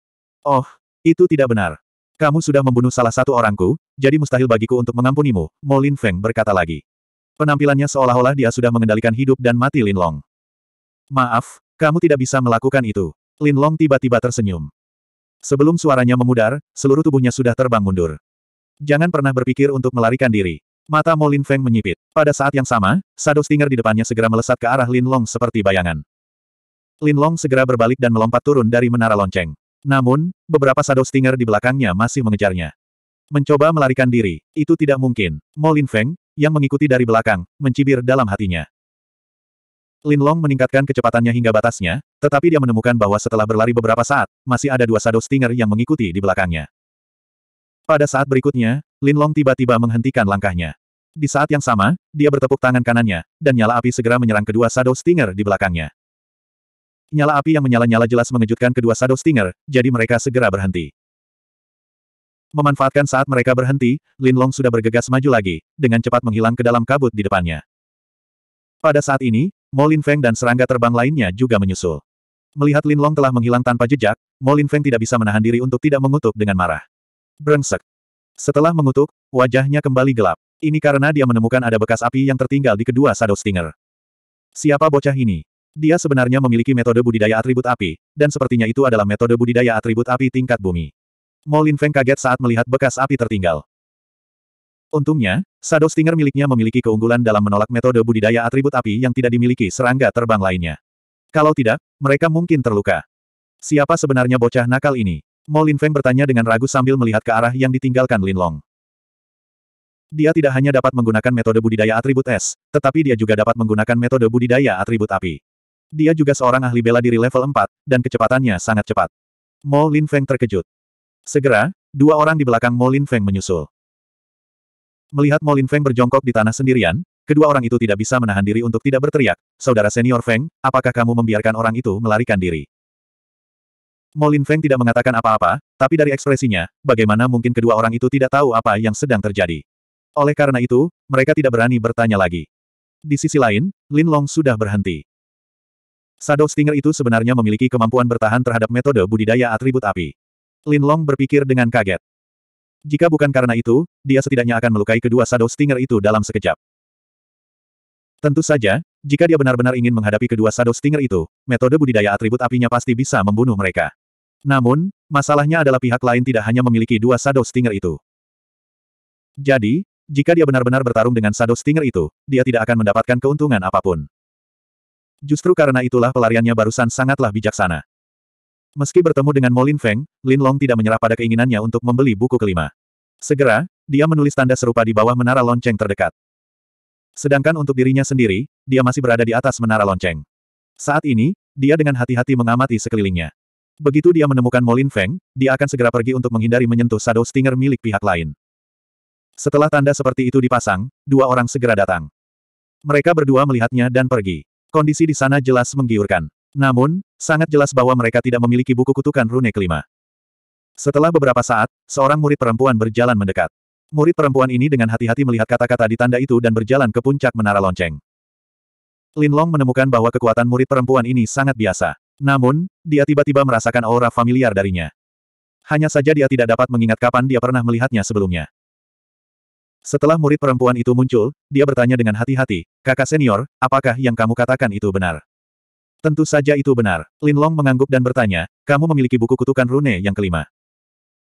Oh, itu tidak benar. Kamu sudah membunuh salah satu orangku, jadi mustahil bagiku untuk mengampunimu, Mo Lin Feng berkata lagi. Penampilannya seolah-olah dia sudah mengendalikan hidup dan mati Lin Long. Maaf, kamu tidak bisa melakukan itu. Lin Long tiba-tiba tersenyum. Sebelum suaranya memudar, seluruh tubuhnya sudah terbang mundur. Jangan pernah berpikir untuk melarikan diri. Mata Mo Lin Feng menyipit. Pada saat yang sama, Sado Stinger di depannya segera melesat ke arah Lin Long seperti bayangan. Lin Long segera berbalik dan melompat turun dari menara lonceng. Namun, beberapa Shadow Stinger di belakangnya masih mengejarnya. Mencoba melarikan diri, itu tidak mungkin. Mo Lin Feng, yang mengikuti dari belakang, mencibir dalam hatinya. Lin Long meningkatkan kecepatannya hingga batasnya, tetapi dia menemukan bahwa setelah berlari beberapa saat, masih ada dua Shadow Stinger yang mengikuti di belakangnya. Pada saat berikutnya, Lin Long tiba-tiba menghentikan langkahnya. Di saat yang sama, dia bertepuk tangan kanannya, dan nyala api segera menyerang kedua Shadow Stinger di belakangnya nyala api yang menyala-nyala jelas mengejutkan kedua Shadow Stinger, jadi mereka segera berhenti. Memanfaatkan saat mereka berhenti, Lin Long sudah bergegas maju lagi, dengan cepat menghilang ke dalam kabut di depannya. Pada saat ini, Mo Lin Feng dan serangga terbang lainnya juga menyusul. Melihat Lin Long telah menghilang tanpa jejak, Mo Lin Feng tidak bisa menahan diri untuk tidak mengutuk dengan marah. Brengsek. Setelah mengutuk, wajahnya kembali gelap. Ini karena dia menemukan ada bekas api yang tertinggal di kedua Shadow Stinger. Siapa bocah ini? Dia sebenarnya memiliki metode budidaya atribut api, dan sepertinya itu adalah metode budidaya atribut api tingkat bumi. Molin Feng kaget saat melihat bekas api tertinggal. Untungnya, Shadow Stinger miliknya memiliki keunggulan dalam menolak metode budidaya atribut api yang tidak dimiliki serangga terbang lainnya. Kalau tidak, mereka mungkin terluka. Siapa sebenarnya bocah nakal ini? Molin Feng bertanya dengan ragu sambil melihat ke arah yang ditinggalkan Linlong. Dia tidak hanya dapat menggunakan metode budidaya atribut es, tetapi dia juga dapat menggunakan metode budidaya atribut api. Dia juga seorang ahli bela diri level 4, dan kecepatannya sangat cepat. Mo Lin Feng terkejut. Segera, dua orang di belakang Mo Lin Feng menyusul. Melihat Mo Lin Feng berjongkok di tanah sendirian, kedua orang itu tidak bisa menahan diri untuk tidak berteriak, Saudara senior Feng, apakah kamu membiarkan orang itu melarikan diri? Mo Lin Feng tidak mengatakan apa-apa, tapi dari ekspresinya, bagaimana mungkin kedua orang itu tidak tahu apa yang sedang terjadi. Oleh karena itu, mereka tidak berani bertanya lagi. Di sisi lain, Lin Long sudah berhenti. Shadow Stinger itu sebenarnya memiliki kemampuan bertahan terhadap metode budidaya atribut api. Lin Long berpikir dengan kaget. Jika bukan karena itu, dia setidaknya akan melukai kedua Shadow Stinger itu dalam sekejap. Tentu saja, jika dia benar-benar ingin menghadapi kedua Shadow Stinger itu, metode budidaya atribut apinya pasti bisa membunuh mereka. Namun, masalahnya adalah pihak lain tidak hanya memiliki dua Shadow Stinger itu. Jadi, jika dia benar-benar bertarung dengan Shadow Stinger itu, dia tidak akan mendapatkan keuntungan apapun. Justru karena itulah pelariannya barusan sangatlah bijaksana. Meski bertemu dengan Molin Feng, Lin Long tidak menyerah pada keinginannya untuk membeli buku kelima. Segera, dia menulis tanda serupa di bawah menara lonceng terdekat. Sedangkan untuk dirinya sendiri, dia masih berada di atas menara lonceng. Saat ini, dia dengan hati-hati mengamati sekelilingnya. Begitu dia menemukan Molin Feng, dia akan segera pergi untuk menghindari menyentuh Shadow Stinger milik pihak lain. Setelah tanda seperti itu dipasang, dua orang segera datang. Mereka berdua melihatnya dan pergi. Kondisi di sana jelas menggiurkan. Namun, sangat jelas bahwa mereka tidak memiliki buku kutukan rune kelima. Setelah beberapa saat, seorang murid perempuan berjalan mendekat. Murid perempuan ini dengan hati-hati melihat kata-kata di tanda itu dan berjalan ke puncak menara lonceng. Lin Long menemukan bahwa kekuatan murid perempuan ini sangat biasa. Namun, dia tiba-tiba merasakan aura familiar darinya. Hanya saja dia tidak dapat mengingat kapan dia pernah melihatnya sebelumnya. Setelah murid perempuan itu muncul, dia bertanya dengan hati-hati, kakak senior, apakah yang kamu katakan itu benar? Tentu saja itu benar. Lin Long mengangguk dan bertanya, kamu memiliki buku kutukan rune yang kelima.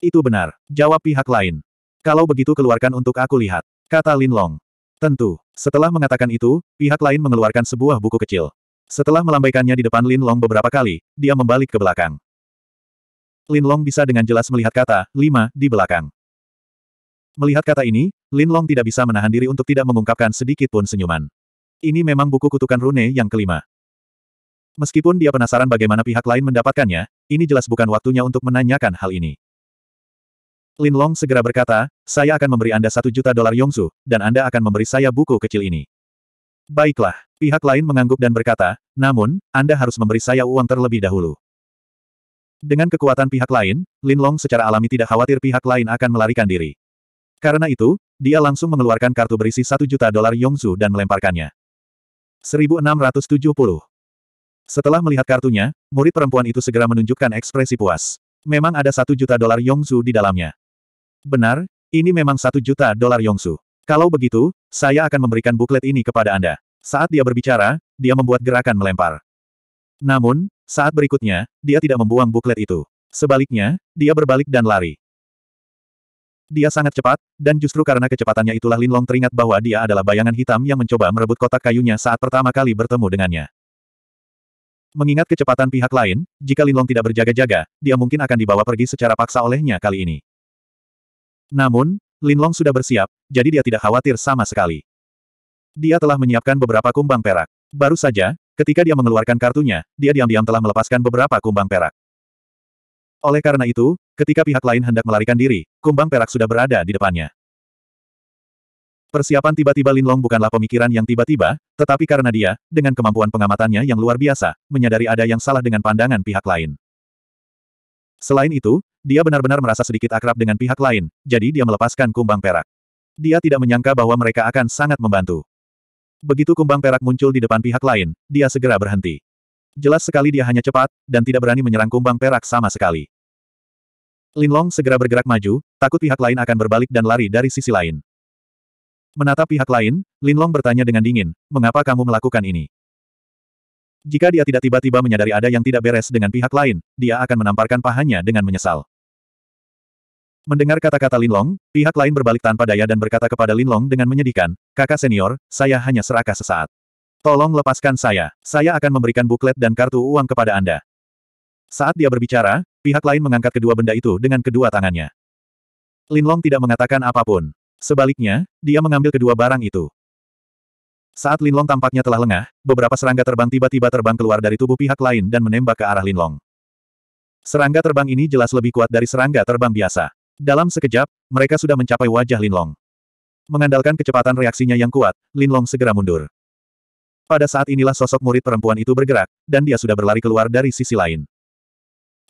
Itu benar, jawab pihak lain. Kalau begitu keluarkan untuk aku lihat, kata Lin Long. Tentu, setelah mengatakan itu, pihak lain mengeluarkan sebuah buku kecil. Setelah melambaikannya di depan Lin Long beberapa kali, dia membalik ke belakang. Lin Long bisa dengan jelas melihat kata, lima, di belakang. Melihat kata ini, Lin Long tidak bisa menahan diri untuk tidak mengungkapkan sedikit pun senyuman. Ini memang buku kutukan rune yang kelima. Meskipun dia penasaran bagaimana pihak lain mendapatkannya, ini jelas bukan waktunya untuk menanyakan hal ini. Lin Long segera berkata, saya akan memberi Anda satu juta dolar Yongsu, dan Anda akan memberi saya buku kecil ini. Baiklah, pihak lain mengangguk dan berkata, namun, Anda harus memberi saya uang terlebih dahulu. Dengan kekuatan pihak lain, Lin Long secara alami tidak khawatir pihak lain akan melarikan diri. Karena itu, dia langsung mengeluarkan kartu berisi satu juta dolar Yongzu dan melemparkannya. 1670. Setelah melihat kartunya, murid perempuan itu segera menunjukkan ekspresi puas. Memang ada satu juta dolar Yongzu di dalamnya. Benar, ini memang satu juta dolar Yongzu. Kalau begitu, saya akan memberikan buklet ini kepada Anda. Saat dia berbicara, dia membuat gerakan melempar. Namun, saat berikutnya, dia tidak membuang buklet itu. Sebaliknya, dia berbalik dan lari. Dia sangat cepat, dan justru karena kecepatannya itulah Linlong teringat bahwa dia adalah bayangan hitam yang mencoba merebut kotak kayunya saat pertama kali bertemu dengannya. Mengingat kecepatan pihak lain, jika Linlong tidak berjaga-jaga, dia mungkin akan dibawa pergi secara paksa olehnya kali ini. Namun, Linlong sudah bersiap, jadi dia tidak khawatir sama sekali. Dia telah menyiapkan beberapa kumbang perak. Baru saja, ketika dia mengeluarkan kartunya, dia diam-diam telah melepaskan beberapa kumbang perak. Oleh karena itu, ketika pihak lain hendak melarikan diri, kumbang perak sudah berada di depannya. Persiapan tiba-tiba Linlong bukanlah pemikiran yang tiba-tiba, tetapi karena dia, dengan kemampuan pengamatannya yang luar biasa, menyadari ada yang salah dengan pandangan pihak lain. Selain itu, dia benar-benar merasa sedikit akrab dengan pihak lain, jadi dia melepaskan kumbang perak. Dia tidak menyangka bahwa mereka akan sangat membantu. Begitu kumbang perak muncul di depan pihak lain, dia segera berhenti. Jelas sekali dia hanya cepat, dan tidak berani menyerang kumbang perak sama sekali. Linlong segera bergerak maju, takut pihak lain akan berbalik dan lari dari sisi lain. Menatap pihak lain, Linlong bertanya dengan dingin, mengapa kamu melakukan ini? Jika dia tidak tiba-tiba menyadari ada yang tidak beres dengan pihak lain, dia akan menamparkan pahanya dengan menyesal. Mendengar kata-kata Linlong, pihak lain berbalik tanpa daya dan berkata kepada Linlong dengan menyedihkan, kakak senior, saya hanya serakah sesaat. Tolong lepaskan saya. Saya akan memberikan buklet dan kartu uang kepada Anda. Saat dia berbicara, pihak lain mengangkat kedua benda itu dengan kedua tangannya. Linlong tidak mengatakan apapun. Sebaliknya, dia mengambil kedua barang itu. Saat Linlong tampaknya telah lengah, beberapa serangga terbang tiba-tiba terbang keluar dari tubuh pihak lain dan menembak ke arah Linlong. Serangga terbang ini jelas lebih kuat dari serangga terbang biasa. Dalam sekejap, mereka sudah mencapai wajah Linlong. Mengandalkan kecepatan reaksinya yang kuat, Linlong segera mundur. Pada saat inilah sosok murid perempuan itu bergerak, dan dia sudah berlari keluar dari sisi lain.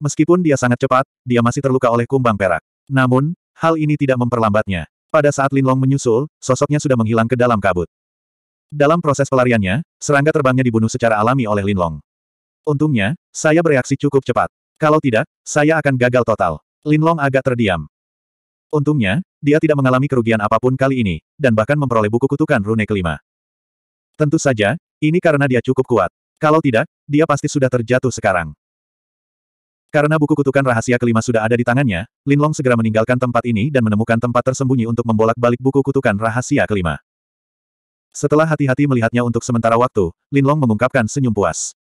Meskipun dia sangat cepat, dia masih terluka oleh kumbang perak. Namun, hal ini tidak memperlambatnya. Pada saat Lin Long menyusul, sosoknya sudah menghilang ke dalam kabut. Dalam proses pelariannya, serangga terbangnya dibunuh secara alami oleh Lin Long. Untungnya, saya bereaksi cukup cepat. Kalau tidak, saya akan gagal total. Lin Long agak terdiam. Untungnya, dia tidak mengalami kerugian apapun kali ini, dan bahkan memperoleh buku kutukan rune kelima. Tentu saja, ini karena dia cukup kuat. Kalau tidak, dia pasti sudah terjatuh sekarang. Karena buku kutukan rahasia kelima sudah ada di tangannya, Linlong segera meninggalkan tempat ini dan menemukan tempat tersembunyi untuk membolak-balik buku kutukan rahasia kelima. Setelah hati-hati melihatnya untuk sementara waktu, Linlong mengungkapkan senyum puas.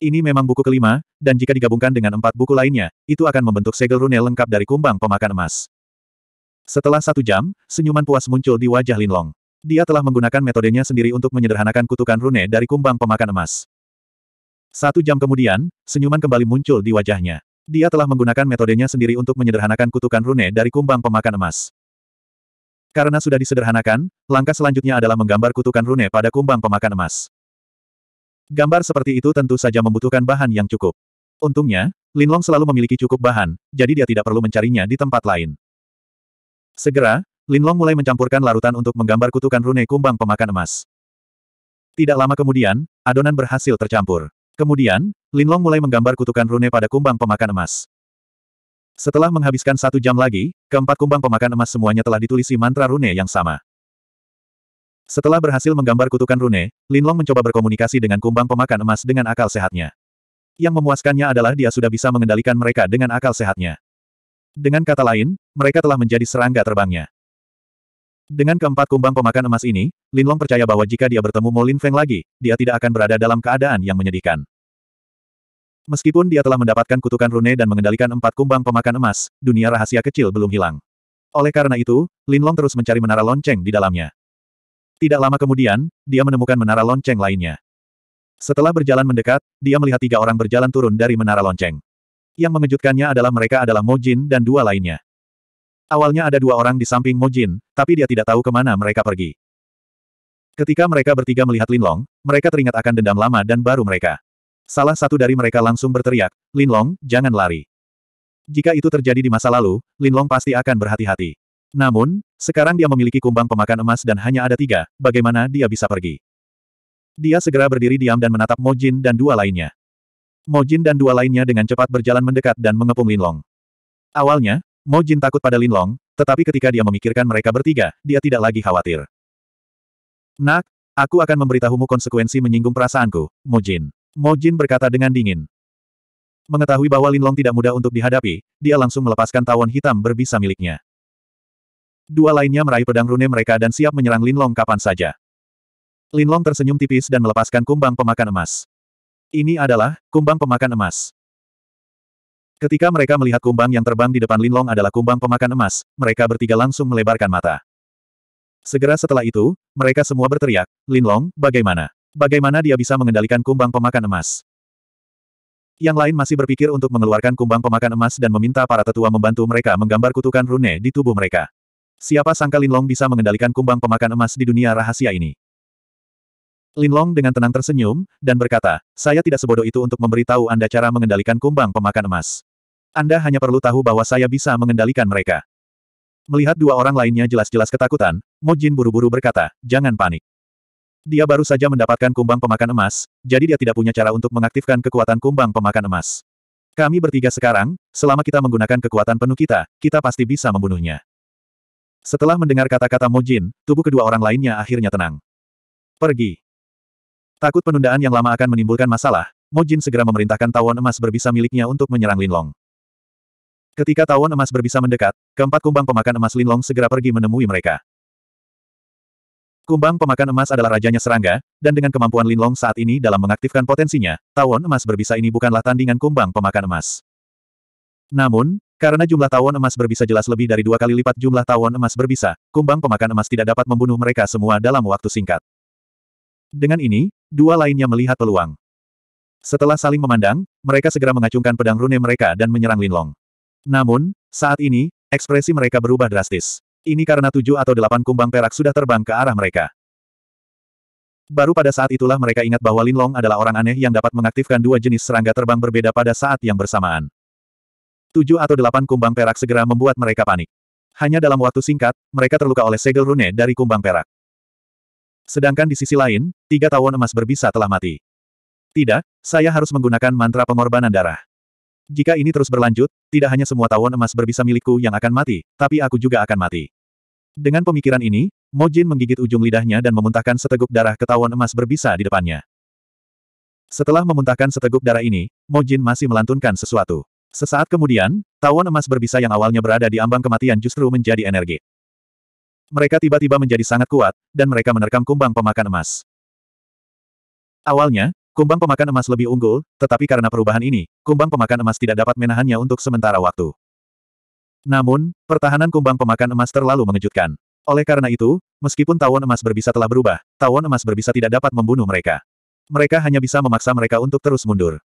Ini memang buku kelima, dan jika digabungkan dengan empat buku lainnya, itu akan membentuk segel rune lengkap dari kumbang pemakan emas. Setelah satu jam, senyuman puas muncul di wajah Linlong. Dia telah menggunakan metodenya sendiri untuk menyederhanakan kutukan rune dari kumbang pemakan emas. Satu jam kemudian, senyuman kembali muncul di wajahnya. Dia telah menggunakan metodenya sendiri untuk menyederhanakan kutukan rune dari kumbang pemakan emas. Karena sudah disederhanakan, langkah selanjutnya adalah menggambar kutukan rune pada kumbang pemakan emas. Gambar seperti itu tentu saja membutuhkan bahan yang cukup. Untungnya, Linlong selalu memiliki cukup bahan, jadi dia tidak perlu mencarinya di tempat lain. Segera, Linlong mulai mencampurkan larutan untuk menggambar kutukan rune kumbang pemakan emas. Tidak lama kemudian, adonan berhasil tercampur. Kemudian, Linlong mulai menggambar kutukan rune pada kumbang pemakan emas. Setelah menghabiskan satu jam lagi, keempat kumbang pemakan emas semuanya telah ditulisi mantra rune yang sama. Setelah berhasil menggambar kutukan rune, Linlong mencoba berkomunikasi dengan kumbang pemakan emas dengan akal sehatnya. Yang memuaskannya adalah dia sudah bisa mengendalikan mereka dengan akal sehatnya. Dengan kata lain, mereka telah menjadi serangga terbangnya. Dengan keempat kumbang pemakan emas ini, Linlong percaya bahwa jika dia bertemu Mo Lin Feng lagi, dia tidak akan berada dalam keadaan yang menyedihkan. Meskipun dia telah mendapatkan kutukan rune dan mengendalikan empat kumbang pemakan emas, dunia rahasia kecil belum hilang. Oleh karena itu, Linlong terus mencari menara lonceng di dalamnya. Tidak lama kemudian, dia menemukan menara lonceng lainnya. Setelah berjalan mendekat, dia melihat tiga orang berjalan turun dari menara lonceng. Yang mengejutkannya adalah mereka adalah Mo Jin dan dua lainnya. Awalnya ada dua orang di samping Mojin, tapi dia tidak tahu kemana mereka pergi. Ketika mereka bertiga melihat Linlong, mereka teringat akan dendam lama dan baru mereka. Salah satu dari mereka langsung berteriak, Linlong, jangan lari. Jika itu terjadi di masa lalu, Linlong pasti akan berhati-hati. Namun, sekarang dia memiliki kumbang pemakan emas dan hanya ada tiga, bagaimana dia bisa pergi? Dia segera berdiri diam dan menatap Mojin dan dua lainnya. Mojin dan dua lainnya dengan cepat berjalan mendekat dan mengepung Linlong. Awalnya, Mo Jin takut pada Lin Long, tetapi ketika dia memikirkan mereka bertiga, dia tidak lagi khawatir. Nak, aku akan memberitahumu konsekuensi menyinggung perasaanku, Mo Jin. Mo Jin berkata dengan dingin. Mengetahui bahwa Lin Long tidak mudah untuk dihadapi, dia langsung melepaskan tawon hitam berbisa miliknya. Dua lainnya meraih pedang rune mereka dan siap menyerang Lin Long kapan saja. Lin Long tersenyum tipis dan melepaskan kumbang pemakan emas. Ini adalah kumbang pemakan emas. Ketika mereka melihat kumbang yang terbang di depan Linlong adalah kumbang pemakan emas, mereka bertiga langsung melebarkan mata. Segera setelah itu, mereka semua berteriak, Linlong, bagaimana? Bagaimana dia bisa mengendalikan kumbang pemakan emas? Yang lain masih berpikir untuk mengeluarkan kumbang pemakan emas dan meminta para tetua membantu mereka menggambar kutukan rune di tubuh mereka. Siapa sangka Linlong bisa mengendalikan kumbang pemakan emas di dunia rahasia ini? Linlong dengan tenang tersenyum, dan berkata, saya tidak sebodoh itu untuk memberitahu Anda cara mengendalikan kumbang pemakan emas. Anda hanya perlu tahu bahwa saya bisa mengendalikan mereka. Melihat dua orang lainnya jelas-jelas ketakutan, Mojin buru-buru berkata, jangan panik. Dia baru saja mendapatkan kumbang pemakan emas, jadi dia tidak punya cara untuk mengaktifkan kekuatan kumbang pemakan emas. Kami bertiga sekarang, selama kita menggunakan kekuatan penuh kita, kita pasti bisa membunuhnya. Setelah mendengar kata-kata Mojin, tubuh kedua orang lainnya akhirnya tenang. Pergi. Takut penundaan yang lama akan menimbulkan masalah, Mojin segera memerintahkan tawon emas berbisa miliknya untuk menyerang Linlong. Ketika tawon emas berbisa mendekat, keempat kumbang pemakan emas Linlong segera pergi menemui mereka. Kumbang pemakan emas adalah rajanya serangga, dan dengan kemampuan Linlong saat ini dalam mengaktifkan potensinya, tawon emas berbisa ini bukanlah tandingan kumbang pemakan emas. Namun, karena jumlah tawon emas berbisa jelas lebih dari dua kali lipat jumlah tawon emas berbisa, kumbang pemakan emas tidak dapat membunuh mereka semua dalam waktu singkat. Dengan ini, dua lainnya melihat peluang. Setelah saling memandang, mereka segera mengacungkan pedang rune mereka dan menyerang Linlong. Namun, saat ini, ekspresi mereka berubah drastis. Ini karena tujuh atau delapan kumbang perak sudah terbang ke arah mereka. Baru pada saat itulah mereka ingat bahwa Lin Long adalah orang aneh yang dapat mengaktifkan dua jenis serangga terbang berbeda pada saat yang bersamaan. Tujuh atau delapan kumbang perak segera membuat mereka panik. Hanya dalam waktu singkat, mereka terluka oleh segel rune dari kumbang perak. Sedangkan di sisi lain, tiga tawon emas berbisa telah mati. Tidak, saya harus menggunakan mantra pengorbanan darah. Jika ini terus berlanjut, tidak hanya semua tawon emas berbisa milikku yang akan mati, tapi aku juga akan mati. Dengan pemikiran ini, Mojin menggigit ujung lidahnya dan memuntahkan seteguk darah ke tawon emas berbisa di depannya. Setelah memuntahkan seteguk darah ini, Mojin masih melantunkan sesuatu. Sesaat kemudian, tawon emas berbisa yang awalnya berada di ambang kematian justru menjadi energi. Mereka tiba-tiba menjadi sangat kuat, dan mereka menerkam kumbang pemakan emas. Awalnya, Kumbang pemakan emas lebih unggul, tetapi karena perubahan ini, kumbang pemakan emas tidak dapat menahannya untuk sementara waktu. Namun, pertahanan kumbang pemakan emas terlalu mengejutkan. Oleh karena itu, meskipun tawon emas berbisa telah berubah, tawon emas berbisa tidak dapat membunuh mereka. Mereka hanya bisa memaksa mereka untuk terus mundur.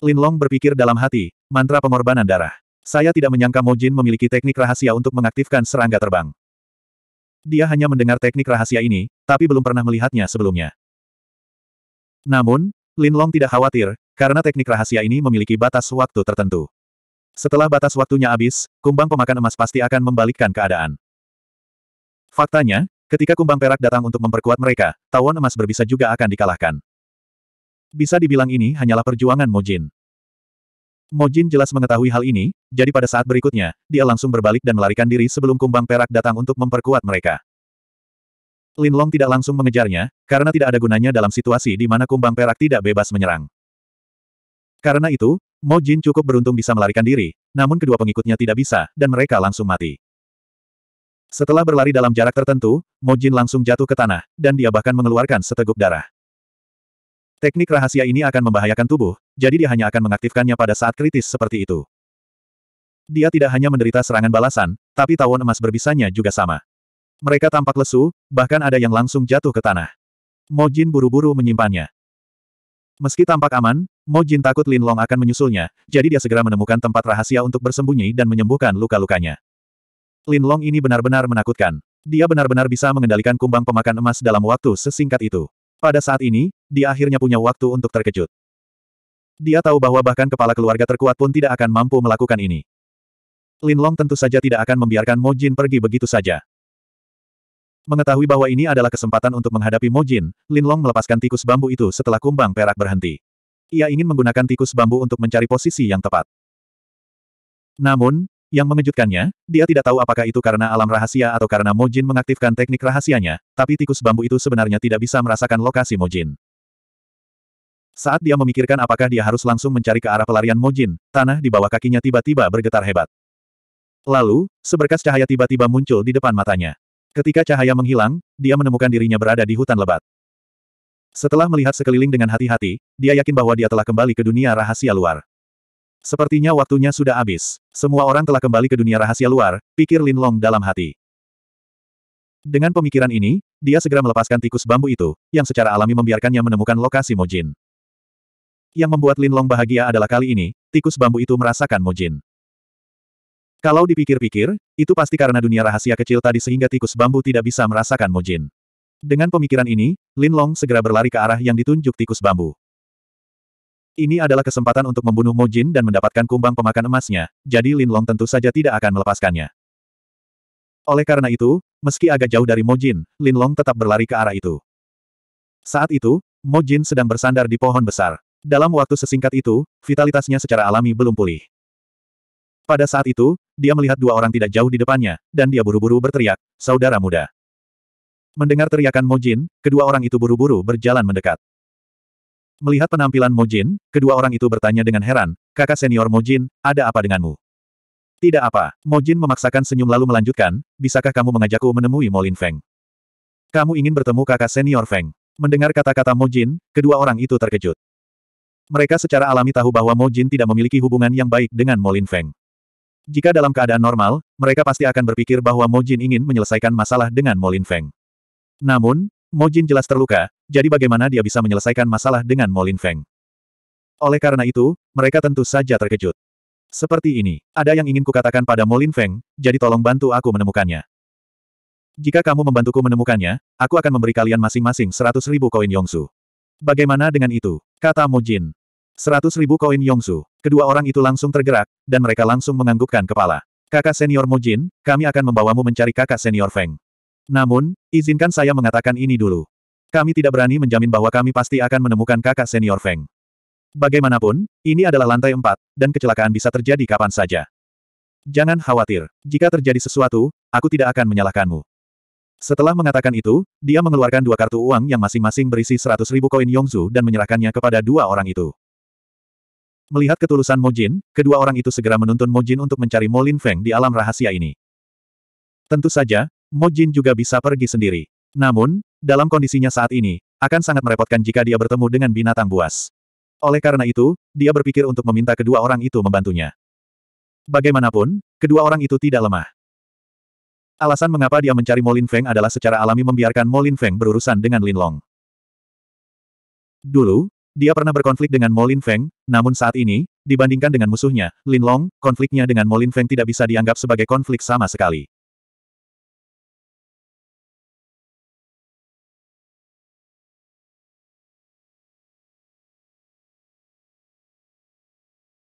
Linlong berpikir dalam hati, mantra pengorbanan darah. Saya tidak menyangka Mo Jin memiliki teknik rahasia untuk mengaktifkan serangga terbang. Dia hanya mendengar teknik rahasia ini, tapi belum pernah melihatnya sebelumnya. Namun, Lin Long tidak khawatir, karena teknik rahasia ini memiliki batas waktu tertentu. Setelah batas waktunya habis, kumbang pemakan emas pasti akan membalikkan keadaan. Faktanya, ketika kumbang perak datang untuk memperkuat mereka, tawon emas berbisa juga akan dikalahkan. Bisa dibilang ini hanyalah perjuangan Mojin. Mojin jelas mengetahui hal ini, jadi pada saat berikutnya, dia langsung berbalik dan melarikan diri sebelum kumbang perak datang untuk memperkuat mereka. Lin Long tidak langsung mengejarnya, karena tidak ada gunanya dalam situasi di mana kumbang perak tidak bebas menyerang. Karena itu, Mo Jin cukup beruntung bisa melarikan diri, namun kedua pengikutnya tidak bisa, dan mereka langsung mati. Setelah berlari dalam jarak tertentu, Mo Jin langsung jatuh ke tanah, dan dia bahkan mengeluarkan seteguk darah. Teknik rahasia ini akan membahayakan tubuh, jadi dia hanya akan mengaktifkannya pada saat kritis seperti itu. Dia tidak hanya menderita serangan balasan, tapi tawon emas berbisanya juga sama. Mereka tampak lesu, bahkan ada yang langsung jatuh ke tanah. Mojin buru-buru menyimpannya. Meski tampak aman, Mojin takut Lin Long akan menyusulnya, jadi dia segera menemukan tempat rahasia untuk bersembunyi dan menyembuhkan luka-lukanya. Lin Long ini benar-benar menakutkan. Dia benar-benar bisa mengendalikan kumbang pemakan emas dalam waktu sesingkat itu. Pada saat ini, dia akhirnya punya waktu untuk terkejut. Dia tahu bahwa bahkan kepala keluarga terkuat pun tidak akan mampu melakukan ini. Lin Long tentu saja tidak akan membiarkan Mojin pergi begitu saja. Mengetahui bahwa ini adalah kesempatan untuk menghadapi Mojin, Long melepaskan tikus bambu itu setelah kumbang perak berhenti. Ia ingin menggunakan tikus bambu untuk mencari posisi yang tepat. Namun, yang mengejutkannya, dia tidak tahu apakah itu karena alam rahasia atau karena Mojin mengaktifkan teknik rahasianya, tapi tikus bambu itu sebenarnya tidak bisa merasakan lokasi Mojin. Saat dia memikirkan apakah dia harus langsung mencari ke arah pelarian Mojin, tanah di bawah kakinya tiba-tiba bergetar hebat. Lalu, seberkas cahaya tiba-tiba muncul di depan matanya. Ketika cahaya menghilang, dia menemukan dirinya berada di hutan lebat. Setelah melihat sekeliling dengan hati-hati, dia yakin bahwa dia telah kembali ke dunia rahasia luar. Sepertinya waktunya sudah habis. Semua orang telah kembali ke dunia rahasia luar, pikir Lin Long dalam hati. Dengan pemikiran ini, dia segera melepaskan tikus bambu itu, yang secara alami membiarkannya menemukan lokasi Mojin. Yang membuat Lin Long bahagia adalah kali ini, tikus bambu itu merasakan Mojin. Kalau dipikir-pikir, itu pasti karena dunia rahasia kecil tadi sehingga tikus bambu tidak bisa merasakan Mojin. Dengan pemikiran ini, Lin Long segera berlari ke arah yang ditunjuk tikus bambu. Ini adalah kesempatan untuk membunuh Mojin dan mendapatkan kumbang pemakan emasnya, jadi Lin Long tentu saja tidak akan melepaskannya. Oleh karena itu, meski agak jauh dari Mojin, Lin Long tetap berlari ke arah itu. Saat itu, Mojin sedang bersandar di pohon besar. Dalam waktu sesingkat itu, vitalitasnya secara alami belum pulih. Pada saat itu, dia melihat dua orang tidak jauh di depannya, dan dia buru-buru berteriak, saudara muda. Mendengar teriakan Mojin, kedua orang itu buru-buru berjalan mendekat. Melihat penampilan Mojin, kedua orang itu bertanya dengan heran, kakak senior Mojin, ada apa denganmu? Tidak apa, Mojin memaksakan senyum lalu melanjutkan, bisakah kamu mengajakku menemui Molin Feng? Kamu ingin bertemu kakak senior Feng? Mendengar kata-kata Mojin, kedua orang itu terkejut. Mereka secara alami tahu bahwa Mojin tidak memiliki hubungan yang baik dengan Molin Feng. Jika dalam keadaan normal, mereka pasti akan berpikir bahwa Mo Jin ingin menyelesaikan masalah dengan Molin Feng. Namun, Mo Jin jelas terluka, jadi bagaimana dia bisa menyelesaikan masalah dengan Molin Feng? Oleh karena itu, mereka tentu saja terkejut. Seperti ini, ada yang ingin kukatakan pada Molin Feng, jadi tolong bantu aku menemukannya. Jika kamu membantuku menemukannya, aku akan memberi kalian masing-masing seratus ribu koin Yongsu. Bagaimana dengan itu? Kata Mojin. Seratus ribu koin Yongsu. Kedua orang itu langsung tergerak, dan mereka langsung menganggukkan kepala. Kakak senior Jin, kami akan membawamu mencari kakak senior Feng. Namun, izinkan saya mengatakan ini dulu. Kami tidak berani menjamin bahwa kami pasti akan menemukan kakak senior Feng. Bagaimanapun, ini adalah lantai empat, dan kecelakaan bisa terjadi kapan saja. Jangan khawatir, jika terjadi sesuatu, aku tidak akan menyalahkanmu. Setelah mengatakan itu, dia mengeluarkan dua kartu uang yang masing-masing berisi seratus ribu koin Yongzu dan menyerahkannya kepada dua orang itu. Melihat ketulusan Mojin, kedua orang itu segera menuntun Mojin untuk mencari Molin Feng di alam rahasia ini. Tentu saja, Mojin juga bisa pergi sendiri. Namun, dalam kondisinya saat ini, akan sangat merepotkan jika dia bertemu dengan binatang buas. Oleh karena itu, dia berpikir untuk meminta kedua orang itu membantunya. Bagaimanapun, kedua orang itu tidak lemah. Alasan mengapa dia mencari Molin Feng adalah secara alami membiarkan Molin Feng berurusan dengan Lin Long. Dulu, dia pernah berkonflik dengan Molin Feng, namun saat ini, dibandingkan dengan musuhnya, Lin Long, konfliknya dengan Molin Feng tidak bisa dianggap sebagai konflik sama sekali.